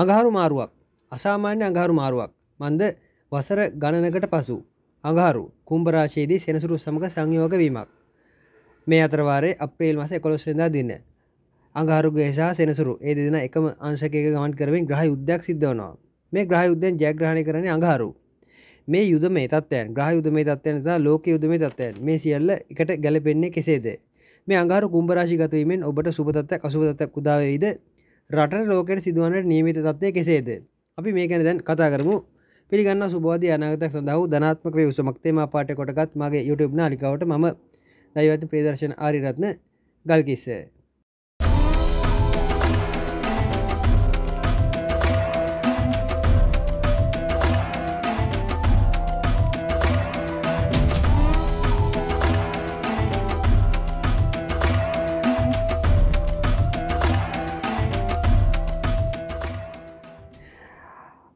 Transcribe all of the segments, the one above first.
අඟහරු මාරුවක් අසාමාන්‍ය අඟහරු මාරුවක් මන්ද වසර ගණනකට පසු අඟහරු කුම්භරාශයේදී සෙනසුරු සමඟ සංයෝග වීමක් මේ අතරවාරේ අප්‍රේල් මස එකොළොස්සදා දින්න අඟහරුගේ සහ සෙනසුරු ඒ දෙදෙන එකම අංශකයක ගමන් කරමින් ග්‍රහ යුද්ධයක් සිද්ධ වනවා මේ ග්‍රහ යුද්ධයෙන් ජයග්‍රහණය කරන්නේ අඟහරු මේ යුද මේ තත්ත්වයන් ග්‍රහ යුද මේ තත්ත්වයන් සහ ලෝක යුද මේ තත්ත්වයන් මේ සියල්ල එකට ගැලපෙන්නේ කෙසේද මේ අඟහරු කුම්භරාශි ගතවීමෙන් ඔබට සුබතත්ත්වයක් අසුබතත්වයක් උදාවේයිද රට ලෝකට සිදුවනට නියමිත තත්වය කෙසේද. අපි මේකැන දැන් කතා කරමු පිළිගන්න සුබෝධ අනගතක් සඳහු ධනාත්මක උසමක්තේම පාට කොටගත් මගේ YouTube නාලිකවට ම දයිවත ප්‍රදර්ශන ආරිරත්න ගල්කිස්සේ.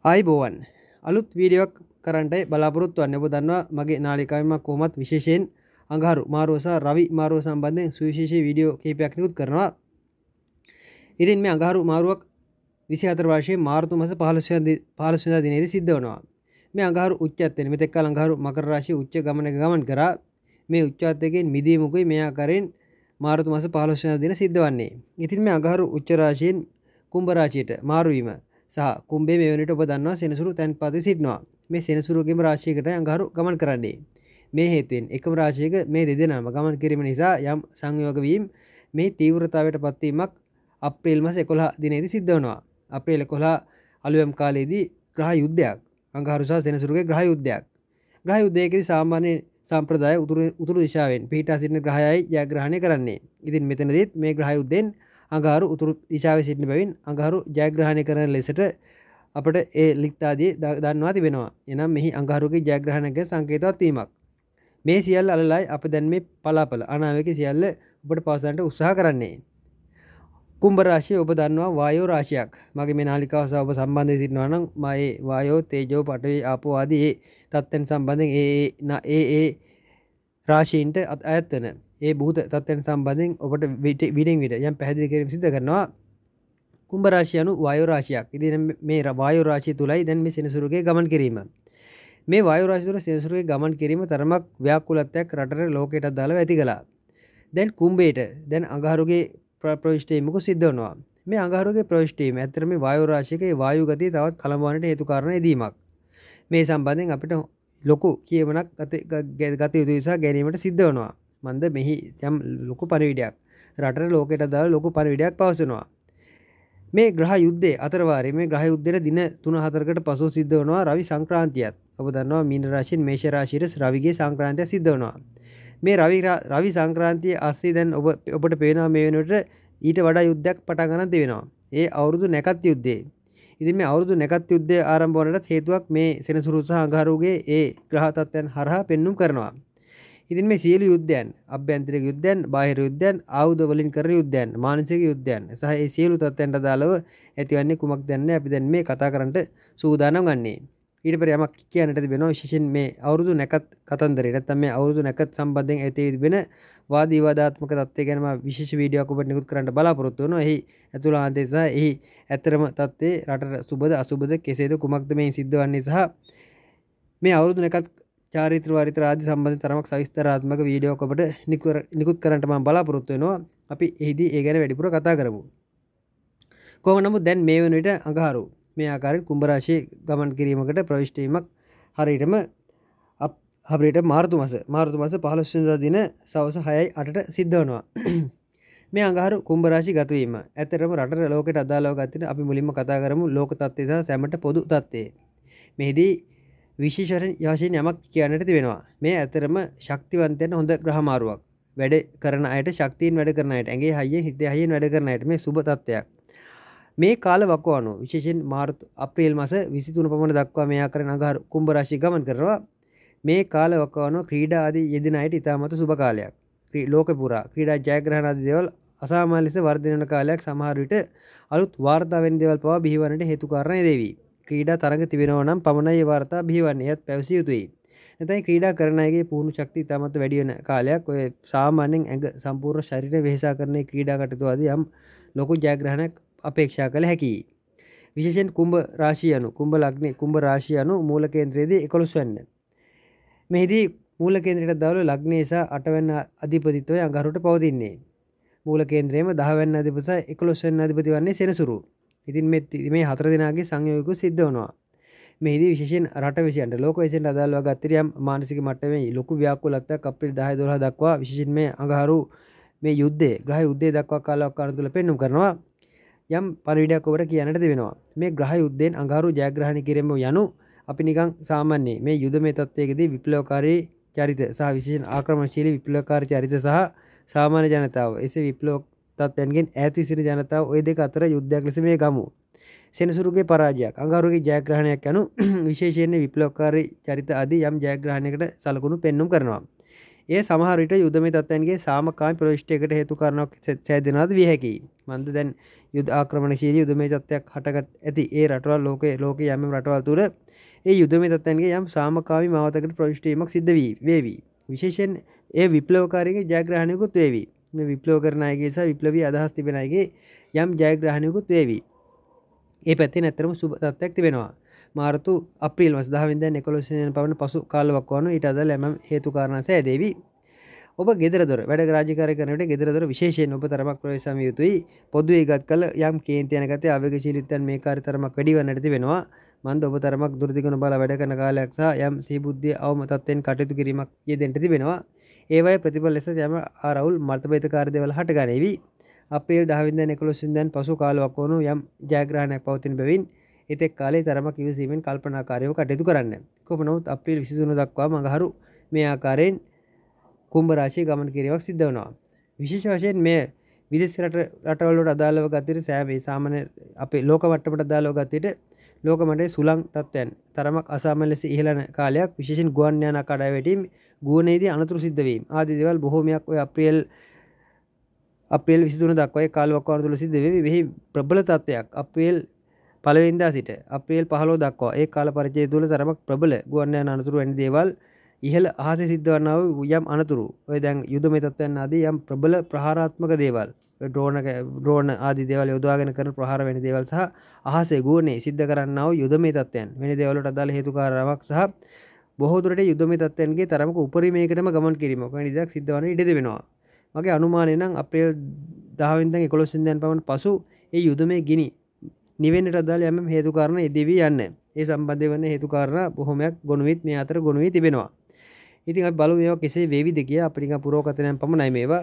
අයිබෝවන් අලුත් වීඩියක් කරට බලාපොරොත්තු අන්නබ දන්නවා මගේ නාලිකාවමක් කොමත් විශේෂයෙන් අඟහරු මාරෝස රවි මාරෝ සම්බන්ධයෙන් සුවිශේෂී වීඩියෝ කේපයක් නිකුත් කරනවා ඉතින් මේ අඟහරු මාරුවක් විසි අතර වර්ශය මාර්තු මස පහලසය පාලසුද දිනේද සිද්ධ වනවා මේ අඟහරු උච්චත්තෙන මෙතෙක් අලඟහරු මකරාශය උච්ච ගමන ගමන් කර මේ උච්චාත්තකෙන් මිදීමකුයි මෙයාකරෙන් මාර්තු මස පහලොෂය දින සිද්ධ වන්නේ ඉතින් මේ අඟහරු උච්චරාශයෙන් කුම්ඹරාශයට මාරුවීම සහ කුම්බේ මෙවැනිට උපදන්නවා සෙනසුරු තැන්පති සිටිනවා මේ සෙනසුරුගේම රාශයකට අඟහරු ගමන් කරන්නේ මේ හේතුවෙන් එකම රාශයක මේ දෙදෙනම ගමන් කිරීම නිසා යම් සංයෝගවීම් මේ තීවරතාවට පත්වීමක් අපේල් මස එකොලා දිනේද සිද්ධවනවා අපේ ලෙකොලා අලුවම් කාලයේදී ග්‍රහ යුද්ධයක් අංගහරුසා සෙනසුරුගේ ග්‍රහ යුද්ධයක් ග්‍රහ යුද්ධයකද සාමාන්‍ය සම්ප්‍රදාය උතුරු උතුරු දිශාවෙන් පිහිටා සිටින ග්‍රහයයි ජයග්‍රහණය කරන්නේ ඉතින් මෙතනදත් මේ ග්‍රහයුද්ධෙන් අඟහරු උතුරු දිශාව සිටින බැවින් අඟහරු ජයග්‍රහණය කරන ලෙසට අපට ඒ ලික්තාදී දන්නවා තිබෙනවා එනම් මෙහි අඟහරුගේ ජයග්‍රහණක සංකේතවත් වීමක් මේ සියල් අලලයි අප දැන් මේ පලාපල අනාවක සියල්ල ඔබට පවසන්ට උත්සාහ කරන්නේ කුම්ඹරාශය ඔබ දන්නවා වායෝ රාශයක් මගේ මේ නාලිකාවස ඔබ සම්බන්ධය සිටිනවා නම් මයේ වායෝ තේජෝ පටවේ ආපවාදී ඒ තත්ත්වන සම්බන්ධෙන් ඒ ඒ ඒ රාශීන්ට අත් අයත්වන ඒ බූත තත්වයන් සම්බන්ධෙන් ඔබට විඩෙන් විට යම් පැදිලි කිරීම සිද කරනවා කුම්ඹරාශයනු වයෝරාශයක් ඉදි මේ වායෝරාශය තුළයි දැන් මේ සෙනසුරුගේ ගමන් කිරීම මේ වායෝරාශතුර සෙනසුරුගේ ගමන් කිරීම තරමක් ව්‍යාකුලත්වයක් රටට ලෝකයට දාලා ඇති කලා දැන් කුම්බේට දැන් අඟහරුගේ ප්‍රවිෂ්ටීමකු සිද්ධවනවා මේ අඟහරුගේ ප්‍රවිෂ්ටීම ඇතරම වායුරාශික වායුගතය තවත් කළඹවනට හේතුකාරණ දීමක් මේ සම්බන්ධෙන් අපිට ලොකු කියවනක් ගත යුතු නිසා ගැනීමට සිද්ධ වනවා මන්ද මෙහි යම් ලොකු පරිවිඩයක් රට ලෝකට ද ලොකු පරිවිඩයක් පවසනවා මේ ග්‍රහ යුද්ධේ අතරවාර මේ ග්‍රහ යුද්ධයට දින තුන හතරකට පසු සිද්ධ වනවා රවි සංක්‍රාන්තියත් ඔබ දන්නවා මීන රශයෙන් මේෂරාශීරස් රවිගේ සංක්‍රාන්තිය සිද්ධ වනවා මේ රවි රවි සංක්‍රාන්තිය අස්සේ දැන් ඔබ ඔබට පේනවා මේ වෙනට ඊට වඩා යුද්ධයක් පටගනන් තිවෙනවා ඒ අවුරුදු නැකත් යුද්ධේ ඉතින් මේ අවුරුදු නැකත් යුද්ධය ආරම්භ වනටත් හේතුවක් මේ සෙනසුරු සහ අඟහරුගේ ඒ ග්‍රහතත්වයන් හරහා පෙන්නුම් කරනවා ඉතින් මේ සියලු යුද්ධයන් අභ්‍යන්තරික යුද්ධයන් බාහිර යුද්ධයන් ආයුධ වලින් කරන යුද්ධයන් මානසික යුද්ධයන් සහ ඒ සියලු තත්ත්වයන්ට අදාළව ඇතිවන්නේ කුමක්ද යන්නේ අපි දැන් මේ කතා කරන්නට සූදානම් ගන්නේ ඊට පස්සේ යමක් කියන්නට තිබෙනවා විශේෂයෙන් මේ අවුරුදු නැකත් කතන්දරේ නැත්නම් මේ අවුරුදු නැකත් සම්බන්ධයෙන් ඇති වෙන වාද විවාදාත්මක තත්ත්වය ගැන මම විශේෂ වීඩියෝවක් ඔබට නිකුත් කරන්න බලාපොරොත්තු වෙනවා. එහි ඇතුළාන්තය සහ එහි ඇත්තරම තත්ත්වේ රටට සුබද අසුබද කෙසේද කුමක්ද මේ සිද්ධ වන්නේ සහ මේ අවුරුදු නැකත් චාරිත්‍ර වාරිත්‍ර ආදී සම්බන්ධ තරමක් සවිස්තරාත්මක වීඩියෝ ඔබට නිකුත් කරන්නට මම බලාපොරොත්තු වෙනවා. අපි එහිදී ඒ ගැන වැඩිපුර කතා කරමු. කොහොම නමුත් දැන් මේ වන විට අඟහරු මේ ආකාරයෙන් කුම්භ රාශියේ ගමන් කිරීමකට ප්‍රවිෂ්ඨ වීමක් හරියටම අපරිට මාර්තු මාස මාර්තු මාස 15 වෙනිදා දින සවස 6යි 8ට සිද්ධ වෙනවා. මේ අඟහරු කුම්භ රාශි ගත වීම. ඇත්තටම රටට ලෝකයට අදාළව ගන්න අපි මුලින්ම කතා කරමු ලෝක தත්ත්වය සහ සැමට පොදු தත්ත්වය. මෙහිදී විශේෂරෙන් යවශයෙන් යමක් කියන්නට තිබෙනවා මේ ඇතරම ශක්තිවන්තයන හොඳ ග්‍රහමාරුවක් වැඩ කරන අයට ශක්තිීන් වැඩ කරනයට ඇගේ හයිය හිතේ හයෙන් වැඩ කරනයට මේ සුභතත්වයක් මේ කාල වක්කෝ අනු විශේෂෙන් මාර්ත අප්‍රේල් මස විසිතුන පමණ දක්වා මෙයා කරන අගහර කුම්ඹරශි ගමන් කරවා මේ කාල වක්කවනු ක්‍රීඩා අදී යෙදිනයට ඉතාමත සුභකාලයක් ලෝක පුරා ක්‍රීඩා ජයග්‍රහණද දෙවල් අසාමාලිස වර්ධනන කාලයක් සමහරවිට අලුත් වාර්තාවෙන් දෙවල් පවා බිහිවනට හේතුකාරණය දෙවී ක්‍රීඩා තරග තිබෙනවනම් පමණයි වාර්තා බිහිවන්නේ ඇත් පැවසිය යුතුයි ඇතයි ක්‍රීඩා කරනයගේ පුහුණු ශක්ති තමත් වැඩියන කාලයක් ඔය සාමාන්‍යෙන් ඇඟ සම්පූර්ණ ශරිර වේසා කරන්නේ ක්‍රීඩා කටතුවාද යම් ලොකු ජයග්‍රහණක් අපේක්ෂා කළ හැකි විශෂෙන් කුම්ඹ රාශියනු කුම්ඹ ලක්නෙ කුම්ඹ රාශියනු මූල කේන්ද්‍රයේදී එකොළොස් වන්න මෙහිදී මූල කේන්ද්‍රයට දවල ලක්නේසා අටවැන්න අධිපතිත්වය අඟරුට පවතින්නේ මූල කේන්ද්‍රයේම දහවැන්න අධිපත එකොළොස්වන්න අධිපති වන්නේ සෙනසුරු ඉතින් මෙත් මේ හතර දෙනාගේ සංයෝයකු සිද්ධ වනවා මේද විශෂෙන් රට විසියන්ට ලෝක විසින් අදල්ව ගත්තරියම් මානසික මටමේ ලොකු ව්‍යක්කුලත්ත කපිල් දාහ දොහ දක්වා විශෂෙන් මේ අඟහරු මේ යුද්ධේ ග්‍රහ යුද්ධේ දක්වා කාලක් අනතුල පෙන්නුම් කරනවා යම් පරිවිඩයක් ඔබට කියනට දෙවෙනවා මේ ග්‍රහ යුද්ධෙන් අඟහරු ජයග්‍රහණ කිරීම යනු අපි නිකං සාමන්නේ මේ යුද මේ තත්වයකදී විප්ලෝකාරී චරිත සහ විශෂෙන් ආක්‍රමශීලි විප්ලකාර චරිත සහ සාමාන්‍ය ජනතාව එසේ විප්ලෝ තත්ත්වයන්ගෙන් ඈති සිරි ජනතාව ඔය දෙක අතර යුද්ධයක් ලෙස මේ ගමු. සෙනසුරුගේ පරාජයක් අඟහරුගේ ජයග්‍රහණයක් යනු විශේෂයෙන්ම විප්ලවකාරී චරිත ආදී යම් ජයග්‍රහණයකට සලකුණු පෙන්눔 කරනවා. ඒ සමහර විට යුදමේ තත්ත්වයන්ගේ සාමකාමී ප්‍රවේශයකට හේතු කරනක් සෑදෙනවද විය හැකියි. මන්ද දැන් යුද ආක්‍රමණශීලී යුදමේ තත්ත්වයක් හටගත් ඇති ඒ රටවල් ලෝකයේ ලෝකයේ යම් රටවල් තුර ඒ යුදමේ තත්ත්වයන්ගේ යම් සාමකාමී මාවතකට ප්‍රවිෂ්ටීමක් සිද්ධ වී වේවි. විශේෂයෙන් ඒ විප්ලවකාරීගේ ජයග්‍රහණයකුත් වේවි. මේ විප්ලෝ කරනයගේ සහ විප්ලවී අදහස් තිබෙනගේ යම් ජයග්‍රහණයකුත් වේවී ඒ පැති නැතරම සුපතත්යක් තිබෙනවා මාර්තු අපිල් වස්දාවිද නිකොලසියන පවන පසු කාලවක් වන ඉට අද ලැම හේතුකාරණ සෑදේවී ඔබ ගෙදරදොර වැඩ රාජකාර කරනට ගෙදරදොර විශේෂයෙන් ඔබ තරමක් ප්‍රවේශම යුතුයි පොදු ඒගත් කල යම් කේන්තියනකත අවක ශීලිතන් මේ කාරිතරමක් වැඩිව නැති වෙනවා මන්ද ඔබ තරමක් දුරදිගුණ බල වැඩ කන කාලයක් සහ යම් සීබුද්ධිය අවමතත්වයෙන් කටයුතු කිරීමක් යෙදෙන්ට තිබෙනවා ඒවයි ප්‍රතිඵල ලෙස යම අරවුල් මර්තභේතකාරදවල හටගනීවි අපේල් දහවිදන් එකොලොසිදන් පසු කාලුවක් වුණු යම් ජයග්‍රහණයක් පවතින් බැවින් එතෙක් කාලේ තරම කිවසීමෙන් කල්පනාකාරයව කටයුතු කරන්න කොම නොත් අපිල් විසිසුණු දක්වා මඟහරු මේ ආකාරයෙන් කුම්ඹරාශය ගමන් කිරීමක් සිද්ධ වනවා විශේෂ වශයෙන් මේ විදෙස් රටවලට අදාළව ගත්තට සෑවේ සාමන අපේ ලෝක වට්ටමට අදාළව ගත්තට ලෝකමටේ සුළං තත්ත්වයන් තරමක් අසාමල් ලෙස ඉහලන කාලයක් විශේෂෙන් ගුවන්්‍යයන කඩා වැටීම ගුවනේදී අනතුරු සිද්ධවීම ආදී දේවල් බොහෝමයක් ඔය අප්‍රියල් අප්‍රේල් 23 දක්වා ඒ කාලවක වරතුල සිද්ධ වෙවි මෙහි ප්‍රබල තත්ත්වයක් අප්‍රේල් පළවෙනිදා සිට අප්‍රේල් 15 දක්වා ඒ කාල පරිච්ඡේදය තුළ තරමක් ප්‍රබල ගුවන්යාන අනතුරු වැනි දේවල් ඉහළ අහසේ සිද්ධවන්නා වූ යම් අනතුරු ඔය දැන් යුධමය තත්ත්වයන් ආදී යම් ප්‍රබල ප්‍රහාරාත්මක දේවල් ඩ්‍රෝන ඩ්‍රෝන ආදී දේවල් යොදවාගෙන කරන ප්‍රහාර වැනි දේවල් සහ අහසේ ගුවනේ සිද්ධ කරන්නා වූ යුධමය තත්ත්වයන් වැනි දේවල් වලට අදාළ හේතුකාරාවක් සහ බොහෝදුරට යුදම තත්වන්ගේ තරමක උපරිමයකටම ගමන් කිරීමක නිදක් සිද්ධවන ඉඩ වෙනවා මගේ අනුමානයනම් අපේල් දහවින්ද කොළොසිදයන් පමණ පසු ඒ යුදමේ ගිනි නිවෙන්ට අදාල යම හේතුකාරණ එදවී යන්න ඒ සම්බන්ධය වන්න හේතුකාරණ බොහොමයක් ගොනුවිත් මේ අතර ගොනුවී තිබෙනවා ඉතින් බලු මේවා කෙසේ වේවිද කිය අපිනික පුරෝකතනයන් පමණයි මේවා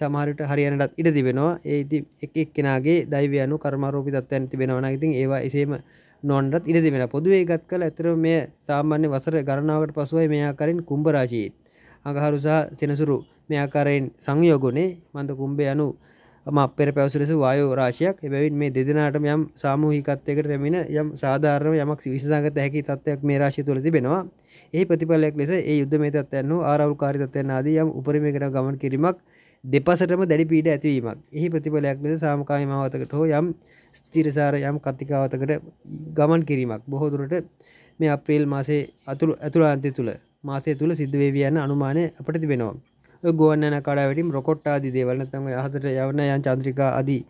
සමහරට හරියනටත් ඉඩ තිබෙනවා ඒති එක් එක්කෙනගේ දයිවයනු කර්මාරෝපි තත්වයන් තිබෙනවන ඉතින් ඒවා එසේම නොන්ටත් ඉඩ දෙෙන පොදුවේ ගත් කළ ඇතර මේ සාමාන්‍ය වසර ගණනාවට පසුවයි මෙයාකරින් කුම්භරාශීත් අඟහරුසා සෙනසුරු මෙයාකාරයෙන් සංයෝගනේ මන්ද කුම්බ යනු ම අපෙර පැවසුලෙස වායෝ රාශයක් එබැවින් මේ දෙදෙනට යම් සාමූහිකත්වයකට පැමිණ යම් සාධාරණ යමක් විසාගත හැකි තත්වයක් මේ රාශය තුළ තිබෙනවා ඒ ප්‍රතිඵලයක් ලෙස ඒ යුද්ධ මේ තත්වයන්නු ආරවුල් කාරිතත්වයන් ආදී යම් උපරිමකට ගමන් කිරීමක් දෙපසටම දැඩි පීඩ ඇතිවීමක් එහි ප්‍රතිඵලයක් ලෙස සාමකාමී මාවතකට හෝ යම් ස්තිරසාර යම් කතිකාවතකට ගමන් කිරීමක් බොහෝදුරට මේ අපේල් මාසේ අතුළු ඇතුළාන්තය තුළ මාසය තුළ සිද්ධවේවි යන්න අනුමානය අපට තිබෙනවා ගුවන්න කඩාවැටීම් රොකොට් ආදී දේවල් නැත්නම් අහසට යවන යම් චන්ද්‍රිකා ආදී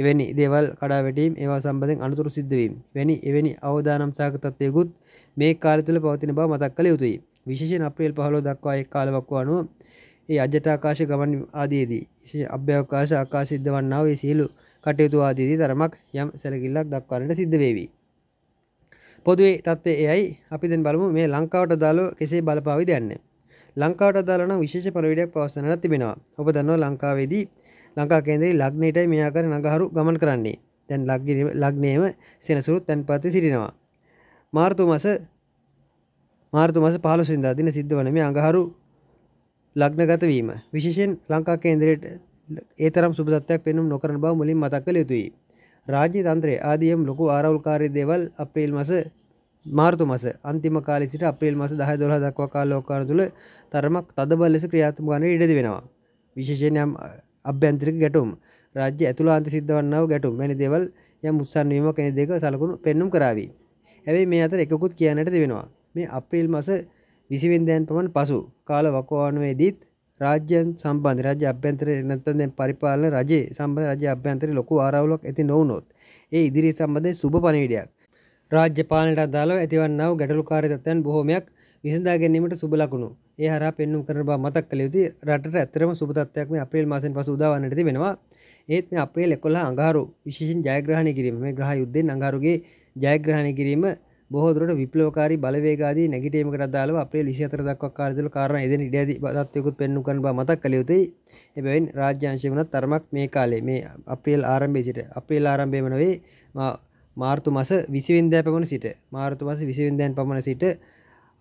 එවැනි දේවල් කඩාවැටීම් ඒවා සම්බන්ධයෙන් අනුතුරු සිද්ධ වීම වැනි එවැනි අවදානම් සහගත තත්ත්වයකුත් මේ කාලය තුළ පවතින බව මතක් කළ යුතුයි විශේෂයෙන් අප්‍රේල් 15 දක්වා ඒ කාලවක අනුව ඒ අජට ආකාශ ගමන් ආදීදී විශේෂ අභ්‍යවකාශ ආකාශ සිද්ධ වන්නා වූ සියලු කටයුතු ආදීදී තරමක් යම් සැලකිල්ලක් දක්වන්නට සිද්ධ වේවි. පොදුවේ තත්ත්වය එයයි අපි දැන් බලමු මේ ලංකාවට දාලෝ කෙසේ බලපාවිද යන්නේ. ලංකාවට දාලා විශේෂ පරිවිඩයක් පවසන්නට තිබෙනවා. ඔබ දන්නවා ලංකාවේදී ලංකා කේන්දරේ ලග්නයටයි මේ ආකාර නගහරු ගමන් කරන්නේ. දැන් ලග්නයේම සෙනසුරු තැන්පත් සිටිනවා. මාර්තු මාස මාර්තු මාස 15 වෙනිදා දින සිද්ධ වන මේ අඟහරු ලග්නගත වීම විශේෂයෙන් ලංකා කේන්දරයට ඒ තරම් සුබදත්වයක් පෙනුම් නොකරන බව මුලින් මතක් කළ යුතුයි. රාජ්‍ය තන්ත්‍රය ආදියම් ලොකු ආරවුල්කාරී දේවල් අප්‍රේල් මස මාර්තු මස අන්තිම කාලෙ සිට අප්‍රේල් මස 10 12 දක්වා කාලෝකාර තුල තරමක් තදබල ලෙස ක්‍රියාත්මක වන ඉඩදී වෙනවා. විශේෂයෙන් යම් අභ්‍යන්තරික ගැටුම් රාජ්‍ය ඇතුළාන්ත සිද්ධ වන්නා වූ ගැටුම් වැනි දේවල් යම් උත්සන්න වීමක් කෙනෙක් දෙක සලකුණු පෙන්눔 කරાવી. හැබැයි මේ අතර එකකුත් කියන්නට දෙවෙනවා. මේ අප්‍රේල් මාස 20 වෙනිදාන් පමණ පසු කාල වකවානුවේදීත් රාජ්‍යයන් සම්බන්ධ රජ අභ්‍යන්තර නැත්තන් දැන් පරිපාලන රජයේ සම්බඳ රජ අභ්‍යන්තර ලොකු ආරවුලක් ඇති නොවනොත් ඒ ඉදිරි සම්බන්ධය සුබ පණවිඩයක් රාජ්‍යපාලනයට අදාළව ඇතිවන්නාව ගැටලුකාරිතත්වයන් බොහොමයක් විසඳා ගැනීමට සුබ ලකුණු ඒ හර පෙන්නුම් කරන බව මතක් කළ යුතුයි රටට ඇත්තරම සුබ තත්ත්වයක් මේ අප්‍රේල් මාසයෙන් පසු උදා වන්නට තිබෙනවා ඒත් මේ අප්‍රේල් 11 අඟහරු විශේෂයෙන් ජයග්‍රහණය කිරීම මේ ග්‍රහ යුද්ධයෙන් අඟහරුගේ ජයග්‍රහණය කිරීම බොහෝදුරට විප්ලවකාරී බලවේගාදී නැගිටීමකට අදාළව අප්‍රේල් 24 දක්වා කාලය තුළ කාරණා එදින ඉඩ ඇති තත්ත්වයකුත් පෙන්වු කරන බව මතක් කළ යුතුයි. එබැවින් රාජ්‍ය අංශය වුණත් තරමක් මේ කාලේ මේ අප්‍රේල් ආරම්භයේ සිට අප්‍රේල් ආරම්භයේම නොවේ මාර්තු මාස 20 වෙනිදා පමණ සිට මාර්තු මාස 20 වෙනිදාන් පමණ සිට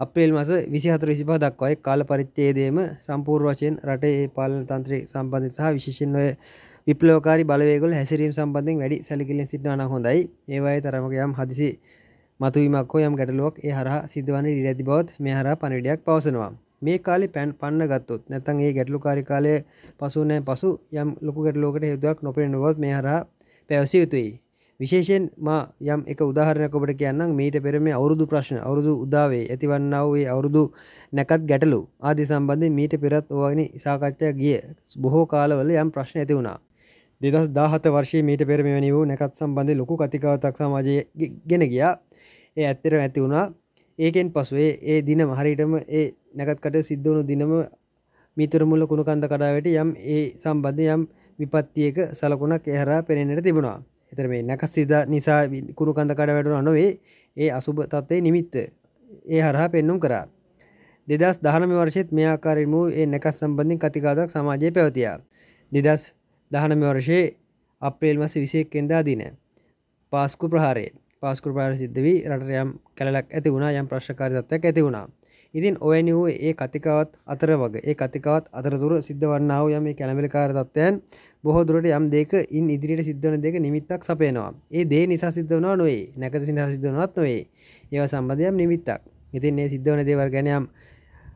අප්‍රේල් මාස 24 25 දක්වා ඒ කාල පරිච්ඡේදයේම සම්පූර්ණ වශයෙන් රටේ පාලන තන්ත්‍රය සම්බන්ධ සහ විශේෂයෙන් ඔය විප්ලවකාරී බලවේගවල හැසිරීම සම්බන්ධයෙන් වැඩි සැලකිල්ලෙන් සිටිනවා නම් හොඳයි. ඒ වගේ තරමක යම් හදිසි මතුවීමක් හෝ යම් ගැටලුවක් ඒ හරහා සිදුවන්නේ ඉඩ ඇති බවත් මේ හරහා පණිවිඩයක් පවසනවා. මේ කාලේ පැන් පන්න ගත්තොත් නැත්නම් ඒ ගැටලුකාරී කාලයේ පසු නැහැ පසු යම් ලොකු ගැටලුවකට හේතුවක් නොපෙනෙන බවත් මේ හරහා පැවසිය යුතුයි. විශේෂයෙන් මා යම් එක උදාහරණයක් ඔබට කියන්නම් මීට පෙර මේ අවුරුදු ප්‍රශ්න අවුරුදු උදාවේ ඇතිවන්නා වූ ඒ අවුරුදු නැකත් ගැටලු ආදී සම්බන්ධයෙන් මීට පෙරත් ඔවැනි සාකච්ඡා ගිය බොහෝ කාලවල යම් ප්‍රශ්න ඇති වුණා. 2017 වර්ෂයේ මීට පෙර මෙවැනි වූ නැකත් සම්බන්ධයෙන් ලොකු කතිකාවතක් සමාජයේ ගෙන ගියා. ඒ ඇත්තර ඇති වුණා ඒකෙන් පසුවේ ඒ දින මහරිටම ඒ නැකත්කට සිද්ධ වුණු දිනම මිතරමුල්ල කුණුකන්ද කඩාවට යම් ඒ සම්බන්ධ යම් විපත්තියක සලකුණක් එහරා පෙනෙනට තිබුණා එතර මේ නැකත් සිද නිසා කුණුකන්ද කඩ වැටුන නොවේ ඒ අසුභ තත්ත්වය නිමිත්ත ඒ හරහා පෙන්නුම් කරා දෙදස් දහනම වර්ෂයත් මේ ආකාරෙන් වූ ඒ නැකස් සම්බන්ධින් කතිකාදක් සමාජය පැවතියා දෙදස් දහනම වර්ෂයේ අප්‍රේල් මස විසයෙක් කෙන්දා දින පාස්කු ප්‍රහාරයේ පාස්කුරපාර සිද්ධ වී රට යම් කැලක් ඇති වුණා යම් ප්‍රශ්කාරිතත්වයක් ඇති වුණා ඉතින් ඔයනි වූ ඒ කතිකාවත් අතර වගේ ඒ කතිකාවත් අතරතුර සිද්ධ වන්නාව යම මේ කැළමිලිකාර තත්ත්වයන් බොහෝ දුරට යම් දෙක ඉන් ඉදිරියට සිද්ධවන දෙක නිමිත්තක් සපයනවා ඒ දේ නිසා සිද්ධ වනවා නොවේ නැකත සිහ සිද්ධවනත් නොවේ ඒවා සම්බධයක් නිමිත්තක් ඉතින් ඒ සිද්ධවන දේවල් ගැනයම්